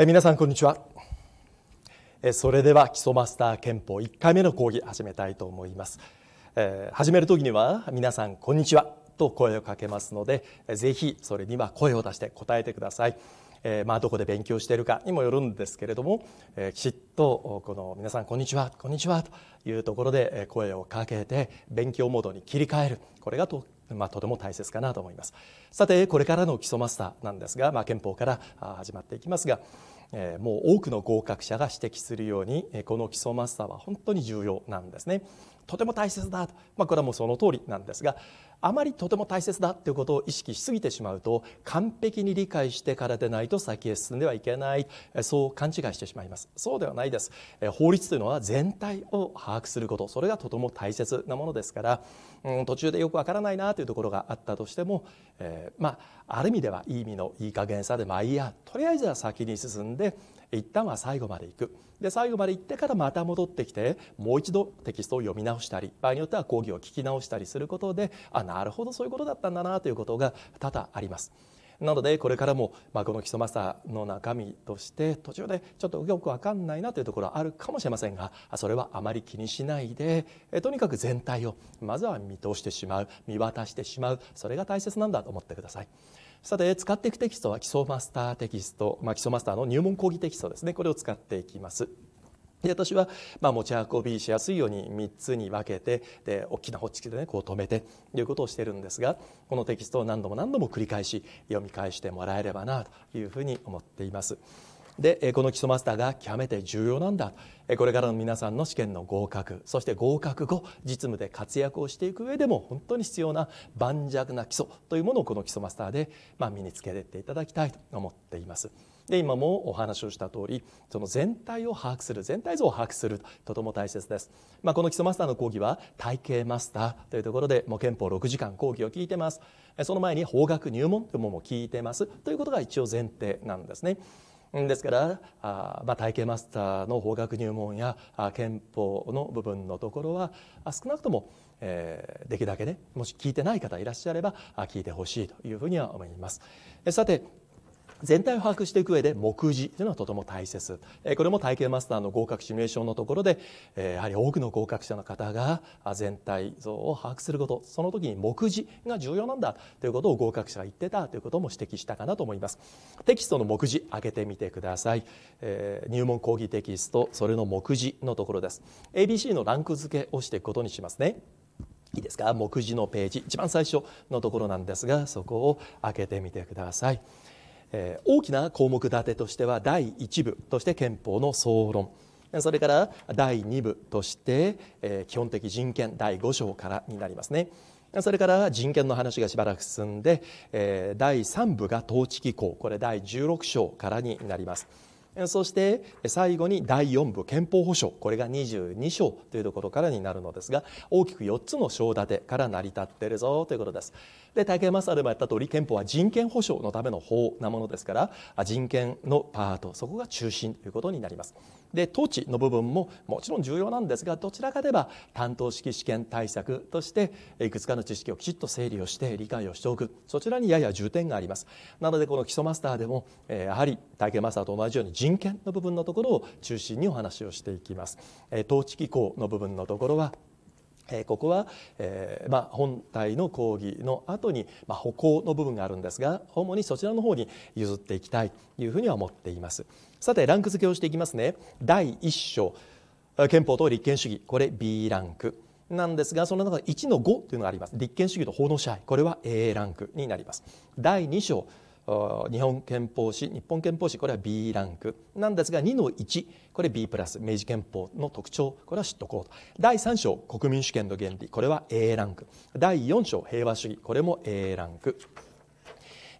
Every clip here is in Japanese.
え皆さんこんにちはえそれでは基礎マスター憲法1回目の講義始めたいと思います、えー、始める時には皆さんこんにちはと声をかけますのでぜひそれには声を出して答えてください、えー、まあ、どこで勉強しているかにもよるんですけれども、えー、きちっとこの皆さんこんにちはこんにちはというところで声をかけて勉強モードに切り替えるこれがとまあ、とても大切かなと思いますさてこれからの基礎マスターなんですが、まあ、憲法から始まっていきますが、えー、もう多くの合格者が指摘するようにこの基礎マスターは本当に重要なんですねとても大切だと、まあ、これはもうその通りなんですがあまりとても大切だということを意識しすぎてしまうと完璧に理解してからでないと先へ進んではいけないそう勘違いしてしまいますそうではないです法律というのは全体を把握することそれがとても大切なものですから、うん、途中でよくわからないなというところがあったとしても、えー、まあある意味ではいい意味のいい加減さでまあいいやとりあえずは先に進んで一旦は最後まで行くで最後まで行ってからまた戻ってきてもう一度テキストを読み直したり場合によっては講義を聞き直したりすることであなるほどそういうことだったんだなということが多々あります。なのでこれからも、この基礎マスターの中身として途中でちょっとよく分かんないなというところはあるかもしれませんがそれはあまり気にしないでとにかく全体をまずは見通してしまう見渡してしまうそれが大切なんだと思ってください。さて使っていくテキストは基礎マスターテキスト、まあ、基礎マスターの入門講義テキストですねこれを使っていきます。で私は、まあ、持ち運びしやすいように3つに分けてで大きなホッチキスで、ね、こう止めてということをしてるんですがこのテキストを何度も何度も繰り返し読み返してもらえればなというふうに思っています。でこの基礎マスターが極めて重要なんだこれからの皆さんの試験の合格そして合格後実務で活躍をしていく上でも本当に必要な盤石な基礎というものをこの基礎マスターで、ま身につけていっていただきたいと思っています。で今もお話をした通りその全体を把握する全体像を把握するとても大切です、まあ、この基礎マスターの講義は体系マスターというところでもう憲法6時間講義を聞いてますその前に法学入門というものも聞いてますということが一応前提なんですねですからあ、まあ、体系マスターの法学入門や憲法の部分のところは少なくとも、えー、できるだけねもし聞いてない方いらっしゃれば聞いてほしいというふうには思いますさて全体を把握していく上で目次というのはとても大切これも体験マスターの合格シミュレーションのところでやはり多くの合格者の方が全体像を把握することその時に目次が重要なんだということを合格者が言ってたということも指摘したかなと思いますテキストの目次開けてみてください入門講義テキストそれの目次のところです ABC のランク付けをしていくことにしますねいいですか目次のページ一番最初のところなんですがそこを開けてみてくださいえー、大きな項目立てとしては第1部として憲法の総論それから第2部として、えー、基本的人権第5章からになりますねそれから人権の話がしばらく進んで、えー、第3部が統治機構これ第16章からになりますそして最後に第4部憲法保障これが22章というところからになるのですが大きく4つの章立てから成り立っているぞということですで竹山さんでもやった通り憲法は人権保障のための法なものですから人権のパートそこが中心ということになりますで統治の部分ももちろん重要なんですがどちらかでは担当式試験対策としていくつかの知識をきちっと整理をして理解をしておくそちらにやや重点がありますなのでこの基礎マスターでもやはり体験マスターと同じように人権の部分のところを中心にお話をしていきます統治機構の部分のところはここは、えーまあ、本体の講義の後に、まあ、歩行の部分があるんですが主にそちらの方に譲っていきたいというふうには思っていますさてランク付けをしていきますね第1章憲法と立憲主義これ B ランクなんですがその中で1の5というのがあります立憲主義と法の支配これは A ランクになります第2章日本憲法史日本憲法史これは B ランクなんですが2の1これ B プラス明治憲法の特徴これは知っとこうと第3章国民主権の原理これは A ランク第4章平和主義これも A ランク。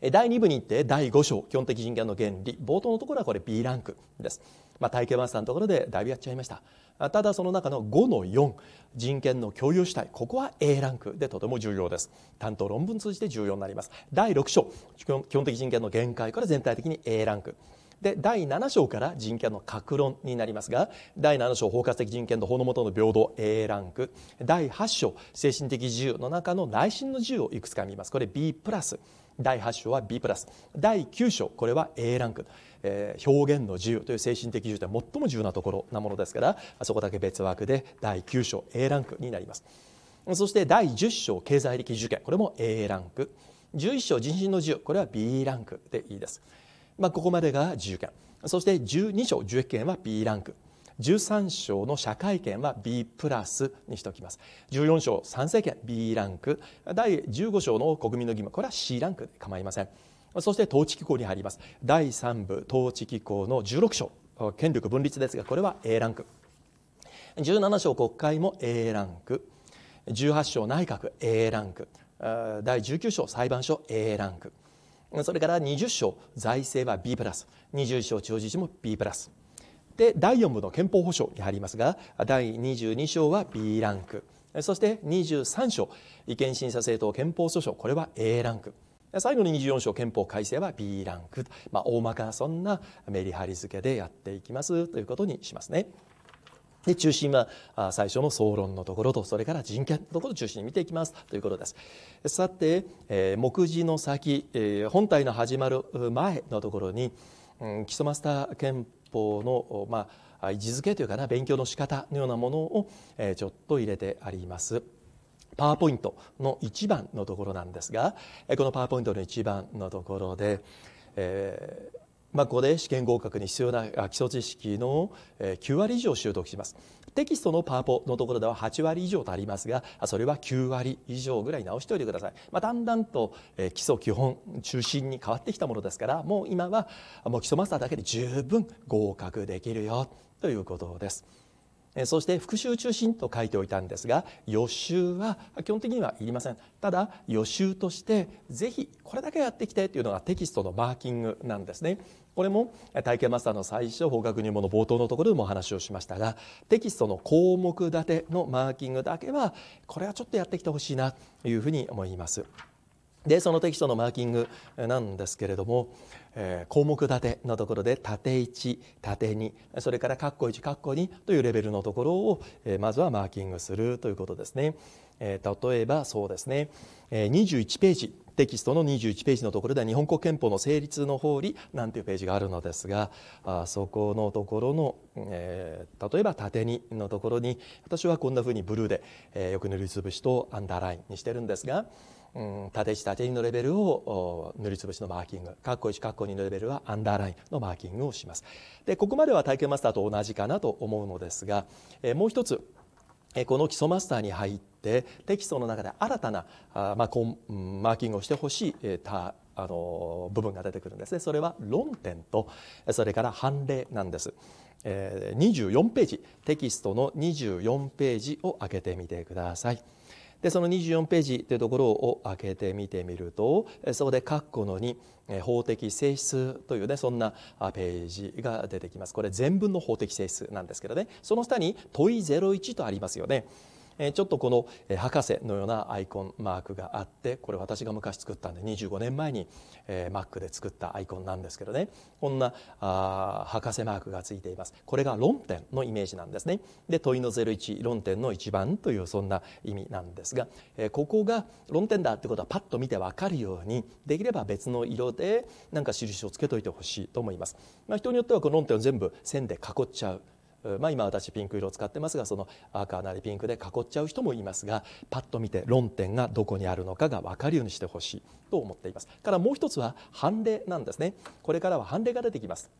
第2部に行って第5章基本的人権の原理冒頭のところはこれ B ランクです、まあ、体系マスターのところでだいぶやっちゃいましたただその中の5の4人権の共有主体ここは A ランクでとても重要です担当論文通じて重要になります第6章基本的人権の限界から全体的に A ランクで第7章から人権の格論になりますが第7章包括的人権と法の下の平等 A ランク第8章精神的自由の中の内心の自由をいくつか見ますこれ B プラス第8章は B プラス第9章これは A ランク、えー、表現の自由という精神的自由で最も重要なところなものですからそこだけ別枠で第9章 A ランクになりますそして第10章経済力受験これも A ランク11章人身の自由これは B ランクでいいです、まあ、ここまでが自由権そして12章受益権は B ランク13章の社会権は B プラスにしておきます14章参政権 B ランク第15章の国民の義務これは C ランクで構いませんそして統治機構に入ります第3部統治機構の16章権力分立ですがこれは A ランク17章国会も A ランク18章内閣 A ランク第19章裁判所 A ランクそれから20章財政は B プラス20章中事も B プラスで第4部の憲法保障に入りますが第22章は B ランクそして23章違憲審査政党憲法訴訟これは A ランク最後の24章憲法改正は B ランク、まあ、大まかそんなメリハリ付けでやっていきますということにしますね。で中心は最初の総論のところとそれから人権のところを中心に見ていきますということですさて、え目次の先、え本体の始まる前のところに、うん、基礎マスター憲法法の、まあ、位置づけというかな勉強の仕方のようなものを、えちょっと入れてあります。パワーポイントの1番のところなんですがこのパワーポイントの1番のところで、えまあ、ここで試験合格に必要な基礎知識の9割以上習得しますテキストのパワポのところでは8割以上とありますがそれは9割以上ぐらい直しておいてください、まあ、だんだんと基礎基本中心に変わってきたものですからもう今はもう基礎マスターだけで十分合格できるよということです。そして復習中心と書いておいたんですが予習は基本的にはいりませんただ予習として是非これだけやってきてというのがテキストのマーキングなんですねこれも体験マスターの最初法学入門の冒頭のところでもお話をしましたがテキストの項目立てのマーキングだけはこれはちょっとやってきてほしいなというふうに思いますでそのテキストのマーキングなんですけれどもえー、項目立てのところで縦1縦2それから括弧1括弧2というレベルのところを、えー、まずはマーキングするということですね。えー、例えばそうですね、えー、21ページテキストの21ページのところでは日本国憲法の成立の法理なんていうページがあるのですがあそこのところの、えー、例えば縦にのところに私はこんなふうにブルーで、えー、よく塗りつぶしとアンダーラインにしてるんですが。うん、縦1縦2のレベルを塗りつぶしのマーキング括弧1括弧2のレベルはアンダーラインのマーキングをしますでここまでは体験マスターと同じかなと思うのですが、えもう一つ、えこの基礎マスターに入ってテキストの中で新たなあ、まあ、こうマーキングをしてほしい、えたあの部分が出てくるんですねそれは論点とそれから判例なんです24ページテキストの24ページを開けてみてください。でその24ページというところを開けてみてみるとそこで括弧の2法的性質というねそんなページが出てきますこれ全文の法的性質なんですけどねその下に問い01とありますよねえちょっとこの博士のようなアイコンマークがあってこれ私が昔作ったんで25年前に、え Mac で作ったアイコンなんですけどねこんなあ博士マークがついていますこれが論点のイメージなんですねで問いの01論点の1番というそんな意味なんですが、えここが論点だってことはパッと見て分かるようにできれば別の色でなんか印をつけといてほしいと思います、まあ、人によってはこの論点を全部線で囲っちゃうまあ、今私ピンク色を使ってますがその赤なりピンクで囲っちゃう人もいますがパッと見て論点がどこにあるのかが分かるようにしてほしいと思っていますからもう一つは判例なんですねこれからは判例が出てきます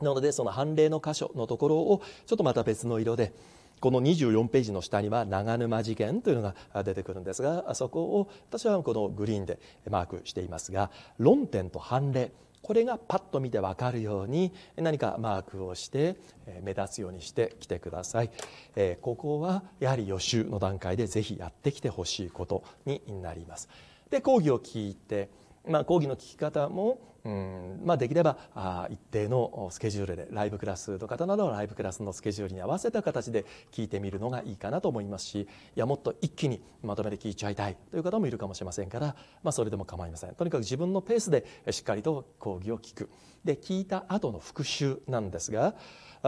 なのでその判例の箇所のところをちょっとまた別の色でこの24ページの下には長沼事件というのが出てくるんですがそこを私はこのグリーンでマークしていますが論点と判例これがパッと見て分かるように何かマークをして目立つようにしてきてください、えここはやはり予習の段階で是非やってきてほしいことになりますで講義を聞いてまあ、講義の聞き方も、うんまあ、できればあ一定のスケジュールでライブクラスの方などのライブクラスのスケジュールに合わせた形で聞いてみるのがいいかなと思いますしいやもっと一気にまとめて聞いちゃいたいという方もいるかもしれませんから、まあ、それでも構いませんとにかく自分のペースでしっかりと講義を聞くで聞いた後の復習なんですが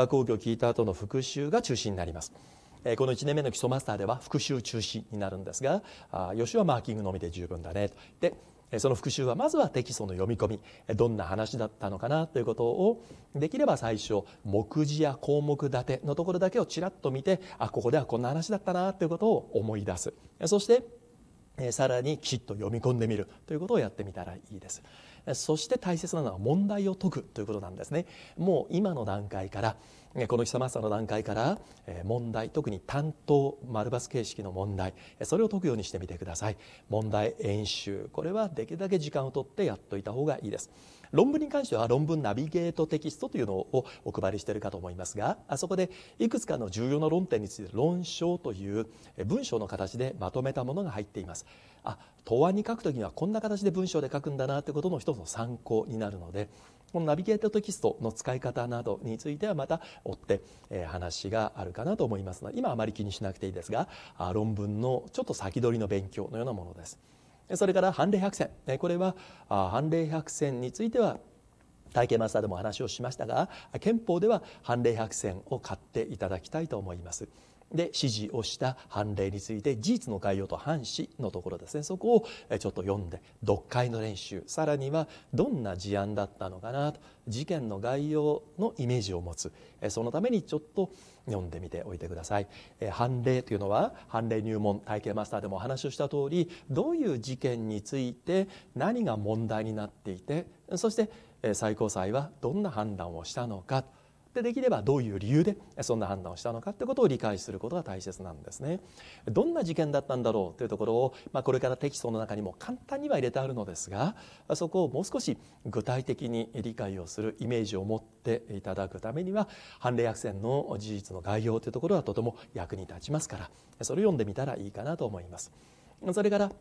講義を聞いた後の復習が中心になります。この1年目の基礎マスターでは復習中止になるんですが「よしはマーキングのみで十分だね」と。その復習はまずはテキストの読み込みどんな話だったのかなということをできれば最初目次や項目立てのところだけをちらっと見てあここではこんな話だったなということを思い出すそしてさらにきちっと読み込んでみるということをやってみたらいいですそして大切なのは問題を解くということなんですねもう今の段階からこの久ましさの段階から問題特に担当丸ス形式の問題それを解くようにしてみてください問題演習これはできるだけ時間をとってやっといた方がいいです論文に関しては論文ナビゲートテキストというのをお配りしているかと思いますがあそこでいくつかの重要な論点について論証という文章の形でまとめたものが入っていますあ答案に書くときにはこんな形で文章で書くんだなということの一つの参考になるのでこのナビゲートテキストの使い方などについてはまた追って、え話があるかなと思いますので今あまり気にしなくていいですが論文のちょっと先取りの勉強のようなものです。それから判例百選これは判例百選については体験マスターでもお話をしましたが憲法では判例百選を買っていただきたいと思います。で指示をした判例について事実の概要と反しのところですねそこをちょっと読んで読解の練習さらにはどんな事案だったのかなと事件の概要のイメージを持つそのためにちょっと読んでみておいてください判例というのは判例入門体系マスターでもお話をした通りどういう事件について何が問題になっていてそして最高裁はどんな判断をしたのかってできればどういう理由でそんな判断をしたのかってことを理解することが大切なんですね。どんな事件だったんだろうというところを、まあ、これからテキストの中にも簡単には入れてあるのですがそこをもう少し具体的に理解をするイメージを持っていただくためには判例悪戦の事実の概要というところはとても役に立ちますからそれを読んでみたらいいかなと思います。それから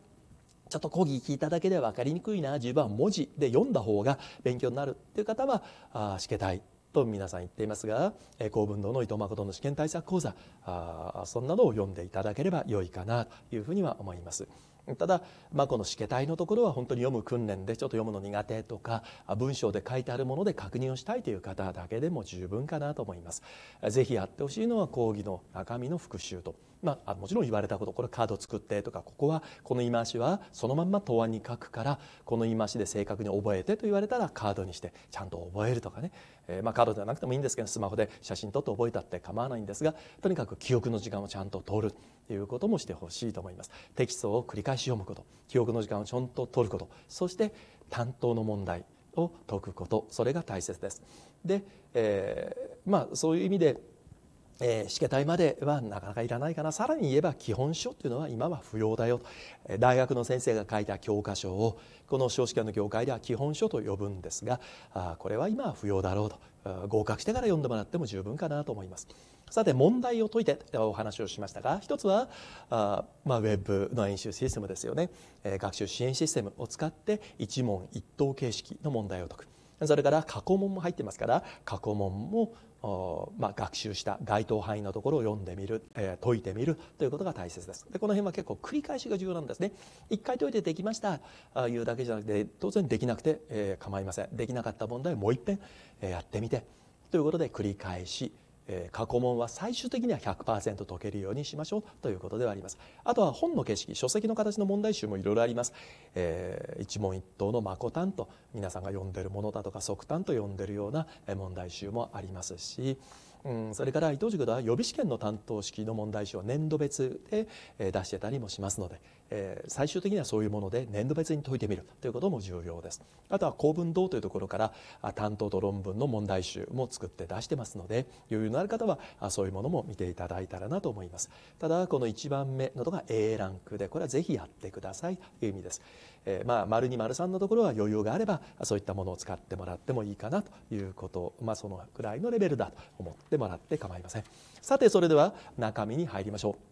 ちょっと講義聞いただけでは分かりにくいな十分は文字で読んだ方が勉強になるっていう方はあけたいと皆さん言っていますが公文堂の伊藤誠の試験対策講座あそんなのを読んでいただければ良いかなというふうには思います。ただ、まあ、このけた体のところは本当に読む訓練でちょっと読むの苦手とか文章で書いてあるもので確認をしたいという方だけでも十分かなと思います。ぜひやってほしいのは講義の中身の復習と、まあ、もちろん言われたことこれカード作ってとかここはこの言い回しはそのまんま答案に書くからこの言い回しで正確に覚えてと言われたらカードにしてちゃんと覚えるとかねえー、まあ、カードじゃなくてもいいんですけどスマホで写真撮って覚えたって構わないんですがとにかく記憶の時間をちゃんと取るということもしてほしいと思いますテキストを繰り返し読むこと記憶の時間をちゃんと取ることそして担当の問題を解くことそれが大切ですで、えー、まあそういう意味でえー、体まではなかなかいらないかなさらに言えば基本書というのは今は不要だよと大学の先生が書いた教科書をこの少子化の業界では基本書と呼ぶんですがあこれは今は不要だろうと合格してから読んでもらっても十分かなと思います。さて問題を解いてお話をしましたが一つはあ、まあ、ウェブの演習システムですよね、え学習支援システムを使って一問一答形式の問題を解く。それから過去問も入ってますから過去問もまあ、学習した該当範囲のところを読んでみる、えー、解いてみるということが大切ですでこの辺は結構繰り返しが重要なんですね一回解いてできましたあいうだけじゃなくて当然できなくて、えー、構いませんできなかった問題をもう一遍、えやってみてということで繰り返しえ過去問は最終的には100%解けるようにしましょうということではありますあとは本の景色書籍の形の問題集もいろいろあります、えー、一問一答のまこたんと皆さんが読んでるものだとか即単と呼んでるような問題集もありますしうん、それから伊藤塾では予備試験の担当式の問題集を年度別で出してたりもしますのでえー、最終的にはそういうもので年度別に解いてみるということも重要です。あとは公文堂というところから担当と論文の問題集も作って出してますので余裕のある方はそういうものも見ていただいたらなと思います。ただこの1番目のとが A ランクでこれはぜひやってくださいという意味です。えー、まあ丸に丸3のところは余裕があればそういったものを使ってもらってもいいかなということまあそのくらいのレベルだと思ってもらって構いません。さてそれでは中身に入りましょう。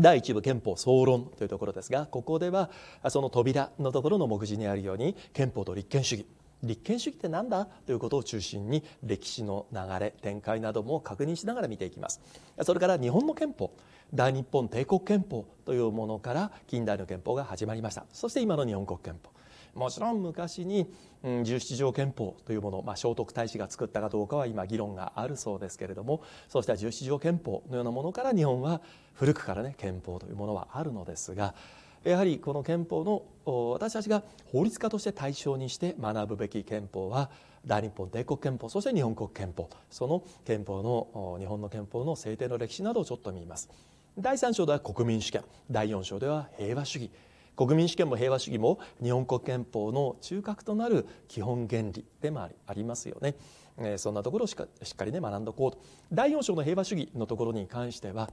第一部憲法総論というところですがここではその扉のところの目次にあるように憲法と立憲主義立憲主義って何だということを中心に歴史の流れ展開なども確認しながら見ていきますそれから日本の憲法大日本帝国憲法というものから近代の憲法が始まりましたそして今の日本国憲法もちろん昔に、十七17条憲法というもの、まあ、聖徳太子が作ったかどうかは今議論があるそうですけれどもそうした17条憲法のようなものから日本は古くからね憲法というものはあるのですがやはりこの憲法の私たちが法律家として対象にして学ぶべき憲法は大日本帝国憲法そして日本国憲法その憲法の日本の憲法の制定の歴史などをちょっと見ます。第3章では国民主権第4章では平和主義国民主権も平和主義も日本国憲法の中核となる基本原理でもありますよね。えー、そんなところをしっかりね学んでおこうと第4章の平和主義のところに関しては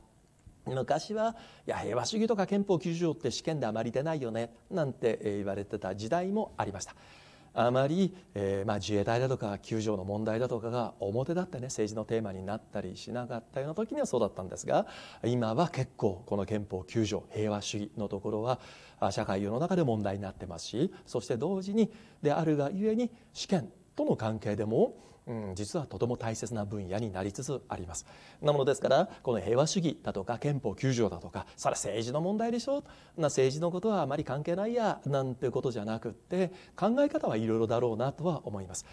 昔はいや平和主義とか憲法9条って試験であまり出ないよねなんて言われてた時代もありました。あまり、えー、まあ、自衛隊だとか9条の問題だとかが表立ってね政治のテーマになったりしなかったような時にはそうだったんですが今は結構この憲法9条平和主義のところは社会世の中で問題になってますしそして同時にであるがゆえに試験との関係でもうん、実はとても大切な分野になりつつありますなものですからこの平和主義だとか憲法9条だとかそれは政治の問題でしょな政治のことはあまり関係ないやなんてことじゃなくって考え方はいろいろだろうなとは思います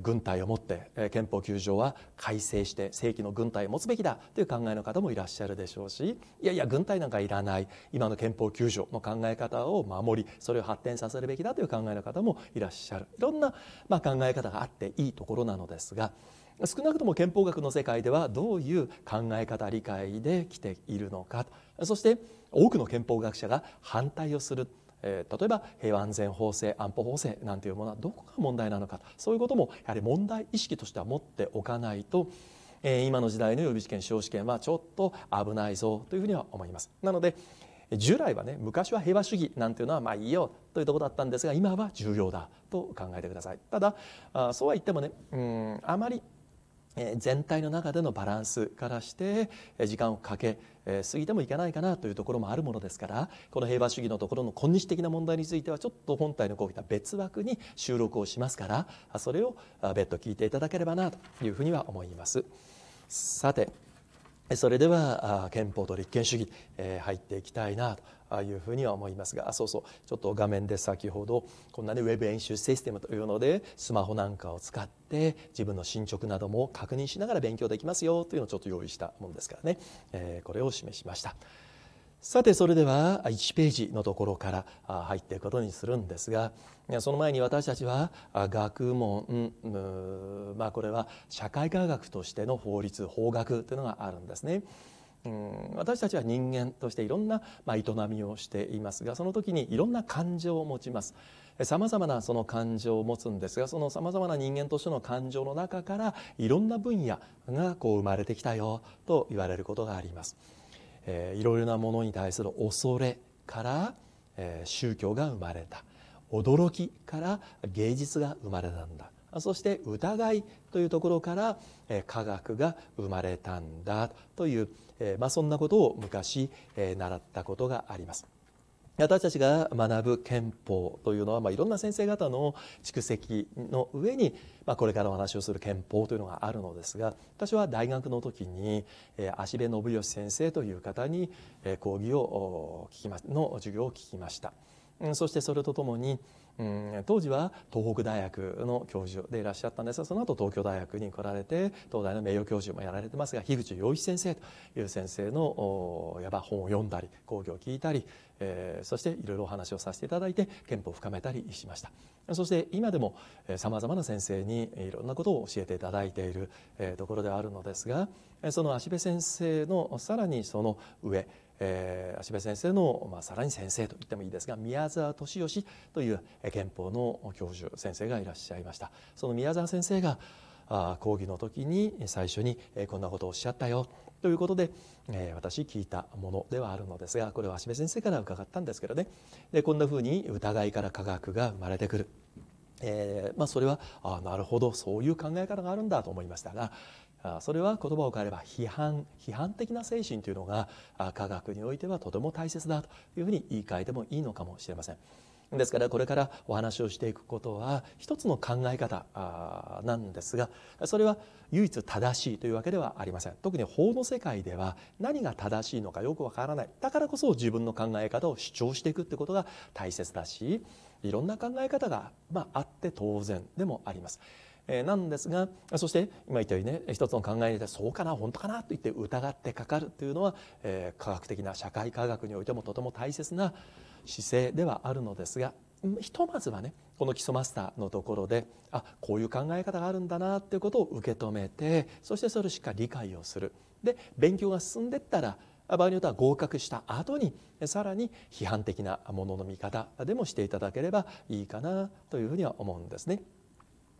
軍隊を持って憲法9条は改正して正規の軍隊を持つべきだという考えの方もいらっしゃるでしょうしいやいや軍隊なんかいらない今の憲法9条の考え方を守りそれを発展させるべきだという考えの方もいらっしゃるいろんな、ま考え方があっていいところなのですが少なくとも憲法学の世界ではどういう考え方理解で来ているのかそして多くの憲法学者が反対をするえ例えば平和安全法制安保法制なんていうものはどこが問題なのかそういうこともやはり問題意識としては持っておかないとえ今の時代の予備試験司法試験はちょっと危ないぞというふうには思います。なので従来はね昔は平和主義なんていうのはまあいいよというとこだったんですが今は重要だと考えてください。ただそうは言ってもねうんあまり全体の中でのバランスからして時間をかけ過ぎてもいけないかなというところもあるものですからこの平和主義のところの今日的な問題についてはちょっと本体の講義とは別枠に収録をしますからそれを別途聞いていただければなというふうには思います。さてそれでは憲法と立憲主義入っていきたいなというふうには思いますがそうそうちょっと画面で先ほどこんなねウェブ演習システムというのでスマホなんかを使って自分の進捗なども確認しながら勉強できますよというのをちょっと用意したものですからね、えー、これを示しました。さてそれでは1ページのところから入っていくことにするんですがその前に私たちは学問、まあ、これは社会科学としての法律法学というのがあるんですね。うん、私たちは人間としていろんな、まあ、営みをしていますがその時にいろんな感情を持ちますさまざまなその感情を持つんですがそのさまざまな人間としての感情の中からいろんな分野がこう生まれてきたよと言われることがあります、えー、いろいろなものに対する恐れから、えー、宗教が生まれた驚きから芸術が生まれたんだそして疑いというところから科学が生まれたんだという、まあ、そんなことを昔習ったことがあります。私たちが学ぶ憲法というのは、まあ、いろんな先生方の蓄積の上に、まあ、これからお話をする憲法というのがあるのですが私は大学の時に、えー、足部信義先生という方に、えー、講義を聞きまの授業を聞きました。そしてそれとともに当時は東北大学の教授でいらっしゃったんですがその後東京大学に来られて東大の名誉教授もやられてますが樋口洋一先生という先生のやば本を読んだり講義を聞いたり、えー、そしていろいろお話をさせていただいて憲法を深めたりしましたそして今でもさまざまな先生にいろんなことを教えていただいているところではあるのですがその芦部先生のさらにその上えー、足部先生の、まあ、さらに先生と言ってもいいですが宮沢俊義という憲法の教授先生がいらっしゃいましたその宮沢先生があ講義の時に最初に、えー、こんなことをおっしゃったよということで、えー、私聞いたものではあるのですがこれは足部先生から伺ったんですけどねでこんなふうに疑いから科学が生まれてくる。えーまあ、それはあなるほどそういう考え方があるんだと思いましたがそれは言葉を変えれば批判批判的な精神というのが科学においてはとても大切だというふうに言い換えてもいいのかもしれません。ですからこれからお話をしていくことは一つの考え方なんですがそれは唯一正しいというわけではありません特に法の世界では何が正しいのかよくわからないだからこそ自分の考え方を主張していくってことが大切だしいろんな考え方が、まあって当然でもあります。えなんですがそして今言ったようにね一つの考えにてそうかな本当かなと言って疑ってかかるというのは、え科学的な社会科学においてもとても大切な姿勢ではあるのですがひとまずはねこの基礎マスターのところであこういう考え方があるんだなということを受け止めてそしてそれをしっかり理解をするで勉強が進んでったら場合によっては合格した後にさらに批判的なものの見方でもしていただければいいかなというふうには思うんですね。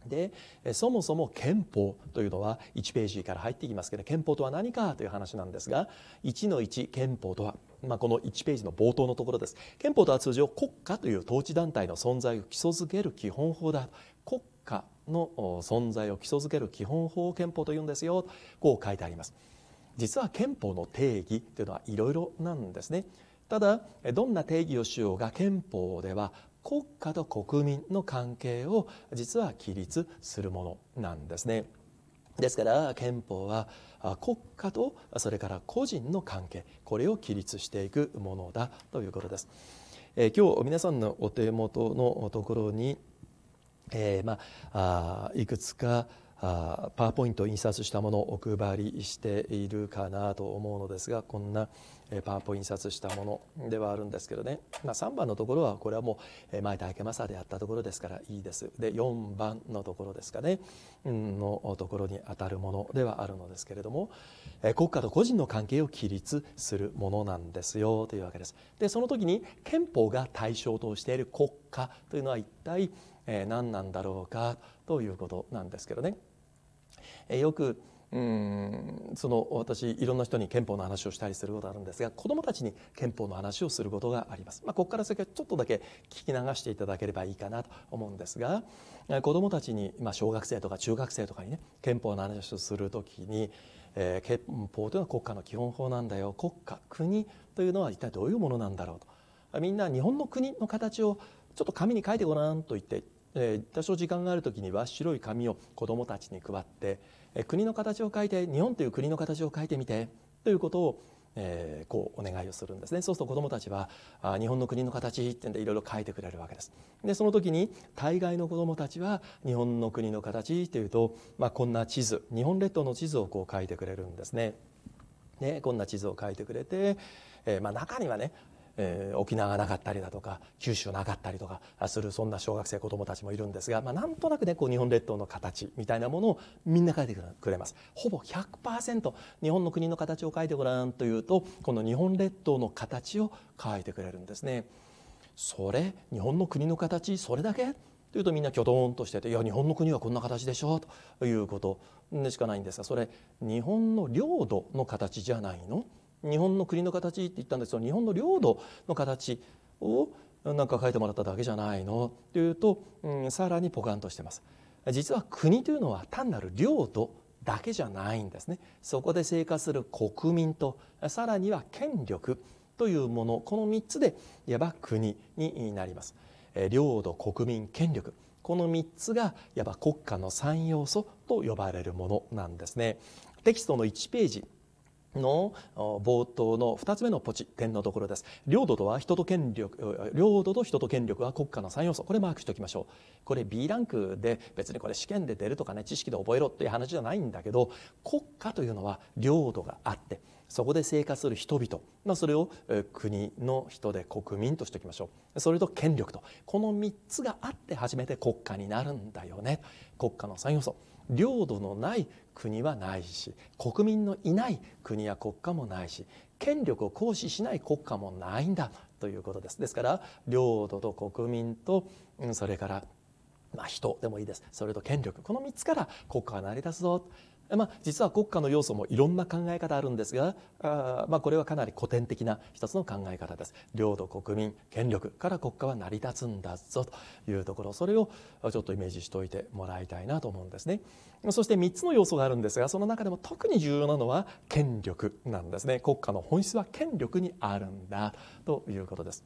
でそもそも憲法というのは1ページから入っていきますけど憲法とは何かという話なんですが1の1憲法とは、まあ、この1ページの冒頭のところです憲法とは通常国家という統治団体の存在を基礎づける基本法だ国家の存在を基礎づける基本法を憲法というんですよこう書いてあります実は憲法の定義というのはいろいろなんですねただどんな定義をしようが憲法では国家と国民の関係を実は規律するものなんですね。ですから憲法は国家とそれから個人の関係これを規律していくものだということです。えー、今日皆さんのお手元のところに、えー、まあ、あいくつかあパワーポイントを印刷したものをお配りしているかなと思うのですがこんなパワーポ印刷したものではあるんですけどね、まあ、3番のところはこれはもう前田明正であったところですからいいですで4番のところですかねのところにあたるものではあるのですけれども国家と個人の関係を規律するものなんですよというわけです。でその時に憲法が対象としている国家というのは一体何なんだろうかということなんですけどね。よくうんその私いろんな人に憲法の話をしたりすることがあるんですが子どもたちに憲法の話をすることがあります、まあ、ここから先はちょっとだけ聞き流していただければいいかなと思うんですが子どもたちに、まあ、小学生とか中学生とかにね憲法の話をするときに、えー、憲法というのは国家の基本法なんだよ国家国というのは一体どういうものなんだろうとみんな日本の国の形をちょっと紙に書いてごらんと言って、えー、多少時間があるときには白い紙を子どもたちに配って国の形を変えて日本という国の形を変えてみてということをえー、こうお願いをするんですねそうすると子どもたちはあ日本の国の形ってんでいろいろ書いてくれるわけですでその時に大概の子どもたちは日本の国の形っていうと、まあ、こんな地図日本列島の地図をこう書いてくれるんですね。ね、こんな地図を書いてくれて、えーまあ、中にはねえー、沖縄がなかったりだとか九州なかったりとかするそんな小学生子どもたちもいるんですが、まあ、なんとなくねこう日本列島の形みたいなものをみんな書いてくれます。ほぼ100%日本の国の形を書いてごらんというとこの日本列島の形を書いてくれるんですね。それ日本の国の形それだけというとみんなきょどんとしてて「いや日本の国はこんな形でしょ」ということでしかないんですがそれ日本の領土の形じゃないの日本の国の形って言ったんですけど日本の領土の形をなんか書いてもらっただけじゃないのというと、うん、さらにポカンとしてます実は国というのは単なる領土だけじゃないんですねそこで生活する国民とさらには権力というものこの3つでいわば国になります領土国民権力この3つがいわば国家の3要素と呼ばれるものなんですねテキストの1ページの冒頭の2つ目のポチ点のところです領土とは人と権力領土と人と権力は国家の3要素これマークしておきましょうこれ B ランクで別にこれ試験で出るとかね知識で覚えろっていう話じゃないんだけど国家というのは領土があってそこで生活する人々、まあ、それを国の人で国民としておきましょうそれと権力とこの3つがあって初めて国家になるんだよね国家の3要素領土のない国はないし国民のいない国や国家もないし権力を行使しない国家もないんだということですですから領土と国民とそれからまあ人でもいいですそれと権力この3つから国家が成り立つぞまあ、実は国家の要素もいろんな考え方あるんですがあ、まあ、これはかなり古典的な一つの考え方です領土国民権力から国家は成り立つんだぞというところそれをちょっとイメージしておいてもらいたいなと思うんですねそして3つの要素があるんですがその中でも特に重要なのは権力なんですね国家の本質は権力にあるんだということです、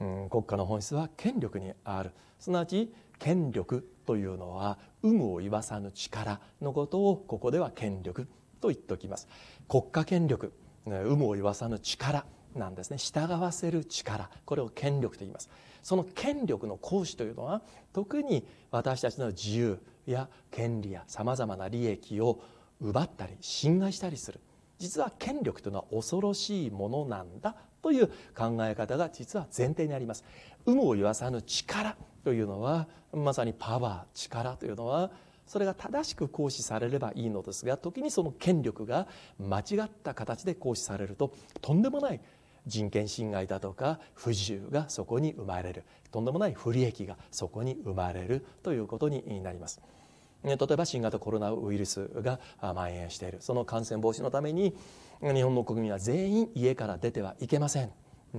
うん、国家の本質は権力にあるすなわち権力というのは有無を言わさぬ力のことをここでは権力と言っておきます国家権力有無を言わさぬ力なんですね従わせる力これを権力と言いますその権力の行使というのは特に私たちの自由や権利やさまざまな利益を奪ったり侵害したりする実は権力というのは恐ろしいものなんだという考え方が実は前提にあります有無を言わさぬ力というのはまさにパワー力というのはそれが正しく行使されればいいのですが時にその権力が間違った形で行使されるととんでもない人権侵害だとか不自由がそこに生まれるとんでもない不利益がそこに生まれるということになります。例えば新型コロナウイルスが蔓延しているその感染防止のために日本の国民は全員家から出てはいけません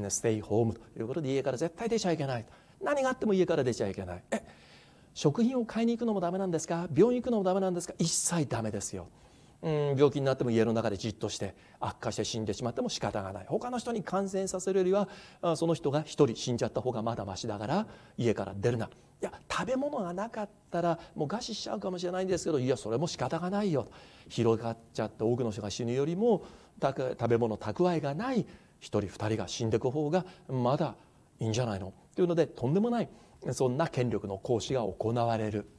ステイホームということで家から絶対出ちゃいけないと何があっても家から出ちゃいけないえ食品を買いに行くのもダメなんですか病院行くのもダメなんですか一切ダメですようん病気になっても家の中でじっとして悪化して死んでしまっても仕方がない他の人に感染させるよりはその人が1人死んじゃった方がまだましだから家から出るないや食べ物がなかったらもう餓死しちゃうかもしれないんですけどいやそれも仕方がないよ広がっちゃって多くの人が死ぬよりも食べ物蓄えがない1人2人が死んでいく方がまだいいんじゃないのというのでとんでもないそんな権力の行使が行われる。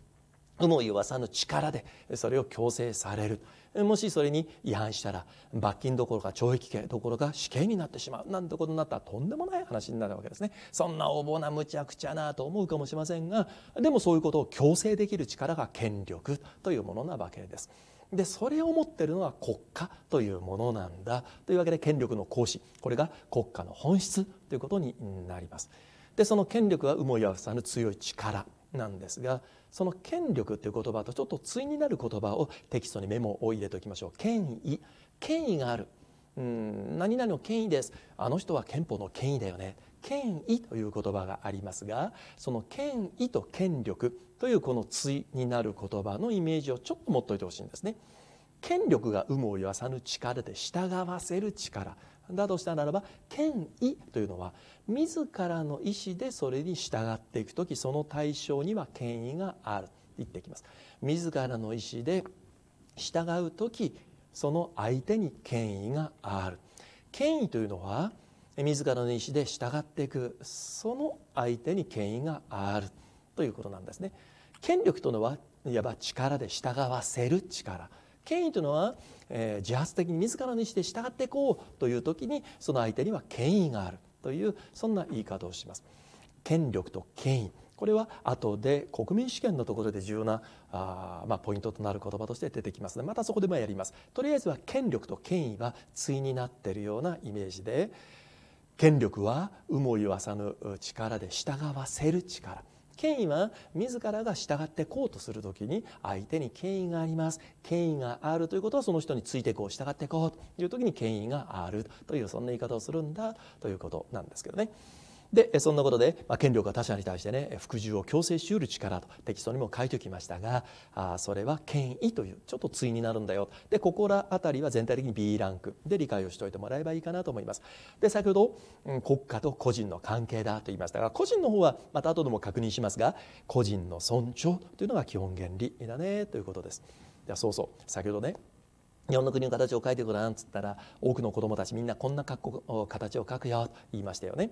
有無さの力でそれを強制されるもしそれに違反したら罰金どころか懲役刑どころか死刑になってしまうなんてことになったらとんでもない話になるわけですねそんな横暴なむちゃくちゃなと思うかもしれませんがでもそういうことを強制できる力が権力というものなわけです。でそれを持ってるのは国家というものなんだというわけで権力の行使これが国家の本質ということになります。でその権力は有無を言わさぬ強い力なんですがその権力という言葉とちょっと対になる言葉をテキストにメモを入れておきましょう権威権威があるうん何々の権威ですあの人は憲法の権威だよね権威という言葉がありますがその権威と権力というこの対になる言葉のイメージをちょっと持っておいてほしいんですね。権力が有無を言わさぬ力で従わせる力だとしたならば権威というのは自らの意思でそれに従っていく時その対象には権威がある言ってきます自らの意思で従う時その相手に権威がある権威というのは自らの意思で従っていくその相手に権威があるということなんですね権力というのはいわば力で従わせる力権威というのは、えー、自発的に自らにして従っていこうという時にその相手には権威があるというそんな言い方をします。権力と権威これは後で国民主権のところで重要なあ、まあ、ポイントとなる言葉として出てきますの、でまたそこでもやります。とりあえずは権力と権威は対になっているようなイメージで権力は有無を言わさぬ力で従わせる力。権威は自らが従ってこうとする時に相手に権威があります権威があるということはその人についてこう従ってこうという時に権威があるというそんな言い方をするんだということなんですけどね。でそんなことで、まあ、権力は他者に対してね服従を強制しうる力とテキストにも書いておきましたがあそれは権威というちょっと対になるんだよでここら辺りは全体的に B ランクで理解をしておいてもらえばいいかなと思いますで先ほど、うん、国家と個人の関係だと言いましたが個人の方はまた後でも確認しますが個人の尊重というのが基本原理だねということですでそうそう先ほどね日本の国の形を書いてごらんっつったら多くの子どもたちみんなこんな格好形を書くよと言いましたよね。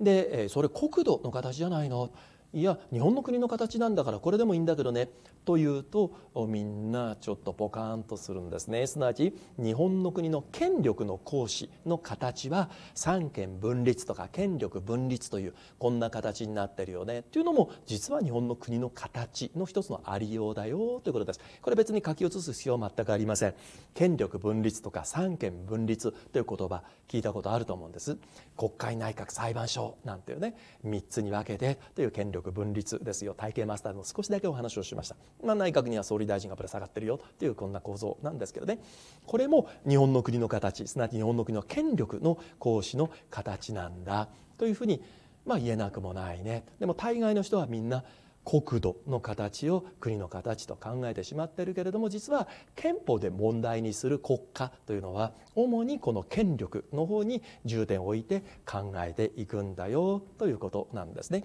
でそれ国土の形じゃないのいや日本の国の形なんだからこれでもいいんだけどねというとみんなちょっとポカーンとするんですねすなわち日本の国の権力の行使の形は三権分立とか権力分立というこんな形になってるよねというのも実は日本の国の形の一つのありようだよということです。これ別に書き写す必要は全くありません。権力分立とか三権分立という言葉聞いたことあると思うんです。国会内閣裁判所なんていうね3つに分けてという権力分立ですよ体系マスターでも少しだけお話をしました、まあ、内閣には総理大臣がぶら下がってるよというこんな構造なんですけどねこれも日本の国の形すなわち日本の国の権力の行使の形なんだというふうに、まあ、言えなくもないねでも大概の人はみんな国土の形を国の形と考えてしまってるけれども実は憲法で問題にする国家というのは主にこの権力の方に重点を置いて考えていくんだよということなんですね。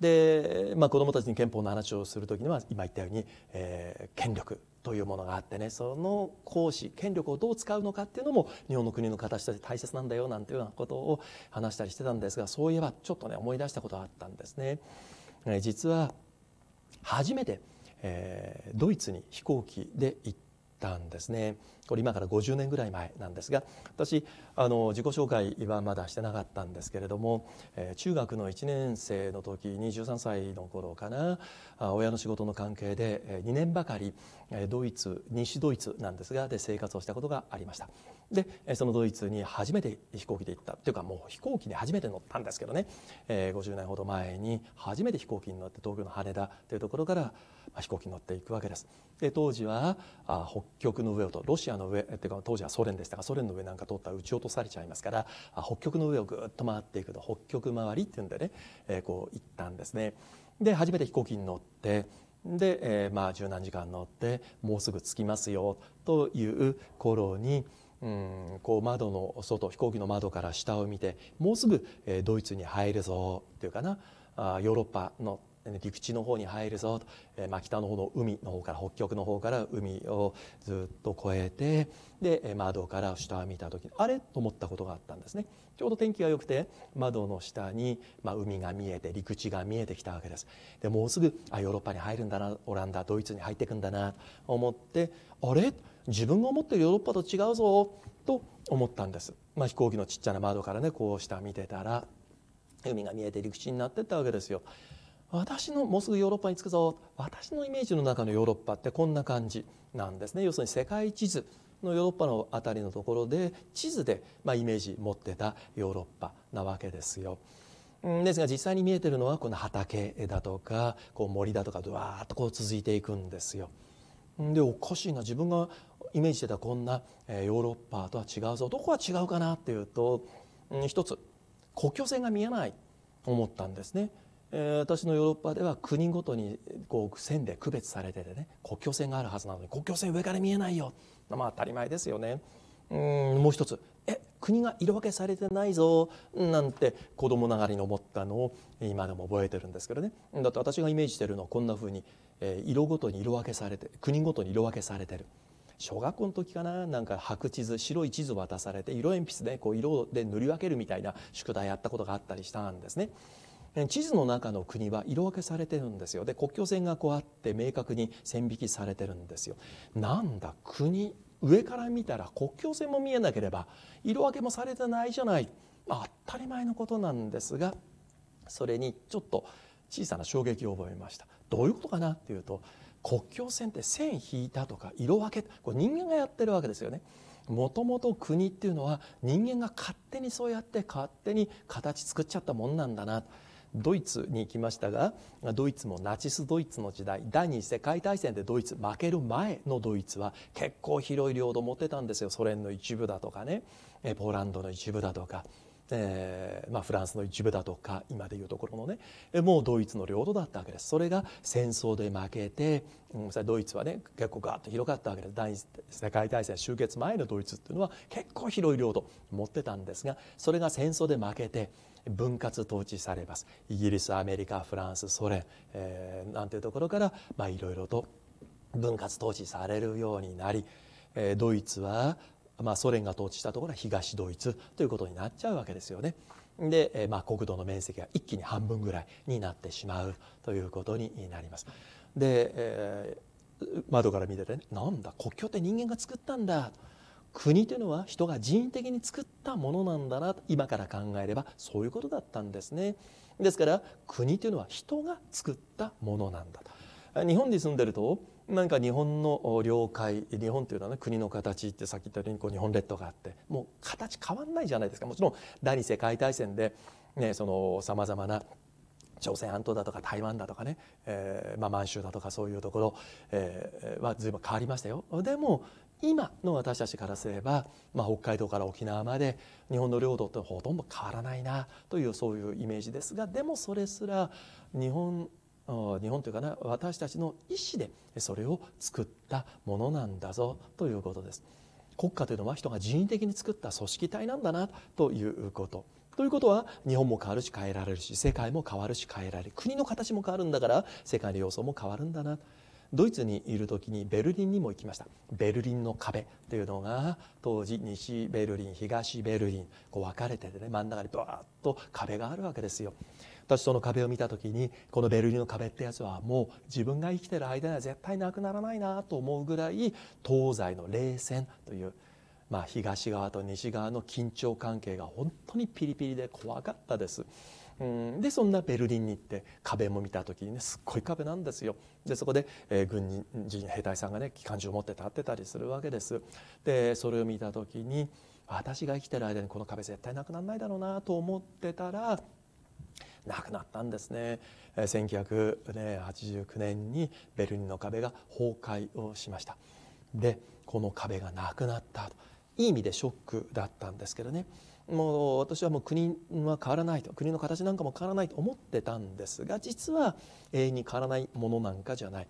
で、まあ、子どもたちに憲法の話をする時には今言ったように、えー、権力というものがあってねその行使権力をどう使うのかっていうのも日本の国の形として大切なんだよなんていうようなことを話したりしてたんですがそういえばちょっとね思い出したことがあったんですね。えー、実は初めて、えー、ドイツに飛行機で行ったんですね。これ今から50年ぐらい前なんですが私あの自己紹介はまだしてなかったんですけれども、えー、中学の1年生の時に13歳の頃かな親の仕事の関係で、えー、2年ばかりドイツ西ドイツなんですがで生活をしたことがありました。でそのドイツに初めて飛行機で行ったというかもう飛行機に初めて乗ったんですけどね、えー、50年ほど前に初めて飛行機に乗って東京の羽田というところから飛行機に乗っていくわけです。で当時は北極の上をとロシアの上てか当時はソ連でしたがソ連の上なんか通ったら撃ち落とされちゃいますから北極の上をぐっと回っていくと北極回りっていうんでね、えー、こう行ったんですね。で初めて飛行機に乗ってで、えー、まあ十何時間乗ってもうすぐ着きますよという頃に。うんこう窓の外飛行機の窓から下を見てもうすぐドイツに入るぞっていうかなヨーロッパの陸地の方に入るぞと、えー、まあ、北の方の海の方から北極の方から海をずっと越えてで窓から下を見た時にあれと思ったことがあったんですねちょうど天気が良くて窓の下に、まあ、海が見えて陸地が見えてきたわけですでもうすぐあヨーロッパに入るんだなオランダドイツに入っていくんだなと思ってあれ自分が思ってるヨーロッパと違うぞと思ったんです、まあ、飛行機のちっちゃな窓からねこう下見てたら海が見えて陸地になってったわけですよ。私のもうすぐヨーロッパに着くぞ私のイメージの中のヨーロッパってこんな感じなんですね要するに世界地図のヨーロッパの辺りのところで地図で、まあ、イメージ持ってたヨーロッパなわけですよ。ですが実際に見えてるのはこの畑だとかこう森だとかドワーッとこう続いていくんですよ。でおかしいな自分がイメージしてたこんなヨーロッパとは違うぞどこが違うかなっていうと一つ国境線が見えないと思ったんですね。私のヨーロッパでは国ごとにこう線で区別されててね国境線があるはずなのに国境線上から見えないよまあ当たり前ですよね。うんもう一つえ国が色分けされてないぞなんて子供ながらに思ったのを今でも覚えてるんですけどねだって私がイメージしてるのはこんなふうに、え色ごとに色分けされて国ごとに色分けされてる小学校の時かななんか白地図白い地図渡されて色鉛筆でこう色で塗り分けるみたいな宿題やったことがあったりしたんですね。地図の中の国は色分けされてるんですよで国境線がこうあって明確に線引きされてるんですよなんだ国上から見たら国境線も見えなければ色分けもされてないじゃない、まあ、当たり前のことなんですがそれにちょっと小さな衝撃を覚えましたどういうことかなっていうと国境線って線引いたとか色分けこれ人間がやってるわけですよね。もともと国っていうのは人間が勝手にそうやって勝手に形作っちゃったもんなんだなドイツに行きましたがドイツもナチスドイツの時代第二次世界大戦でドイツ負ける前のドイツは結構広い領土持ってたんですよソ連の一部だとかねポーランドの一部だとか。えーまあ、フランスの一部だとか今でいうところのねもうドイツの領土だったわけですそれが戦争で負けて、うん、ドイツはね結構ガーッと広がったわけです第二次世界大戦終結前のドイツっていうのは結構広い領土持ってたんですがそれが戦争で負けて分割統治されますイギリスアメリカフランスソ連、えー、なんていうところからいろいろと分割統治されるようになり、えー、ドイツは、まあ、ソ連が統治したところは東ドイツということになっちゃうわけですよね。で、えー、まあ、国土の面積が一気に半分ぐらいになってしまうということになります。で、えー、窓から見てて、ね、なんだ国境って人間が作ったんだ国というのは人が人為的に作ったものなんだな今から考えればそういうことだったんですねですから国というのは人が作ったものなんだと日本に住んでるとなんか日本の領海日本というのは、ね、国の形ってさっき言ったようにこう日本列島があってもう形変わんないじゃないですかもちろん第二次世界大戦でさまざまな朝鮮半島だとか台湾だとかね、えーまあ、満州だとかそういうところ、えは随分変わりましたよでも今の私たちからすれば、まあ、北海道から沖縄まで日本の領土ってほとんど変わらないなというそういうイメージですがでもそれすら日本日本というかな私たちの意思でそれを作ったものなんだぞということです。国家というのは人が人為的に作った組織体なんだなということ。ということは日本も変わるし変えられるし世界も変わるし変えられる国の形も変わるんだから世界の様相も変わるんだなドイツにいる時にベルリンにも行きましたベルリンの壁というのが当時西ベルリン東ベルリンこう分かれててね真ん中にバーッと壁があるわけですよ私その壁を見た時にこのベルリンの壁ってやつはもう自分が生きてる間には絶対なくならないなと思うぐらい東西の冷戦というまあ、東側と西側の緊張関係が本当にピリピリで怖かったです。うんでそんなベルリンに行って壁も見た時にねすっごい壁なんですよ。でそこで、えー、軍人兵隊さんがね機関銃を持って立ってたりするわけです。でそれを見た時に私が生きてる間にこの壁絶対なくならないだろうなと思ってたらなくなったんですね1989年にベルリンの壁が崩壊をしましたでこの壁がなくなったいい意味でショックだったんですけどねもう私はもう国は変わらないと国の形なんかも変わらないと思ってたんですが実は永遠に変わらないものなんかじゃない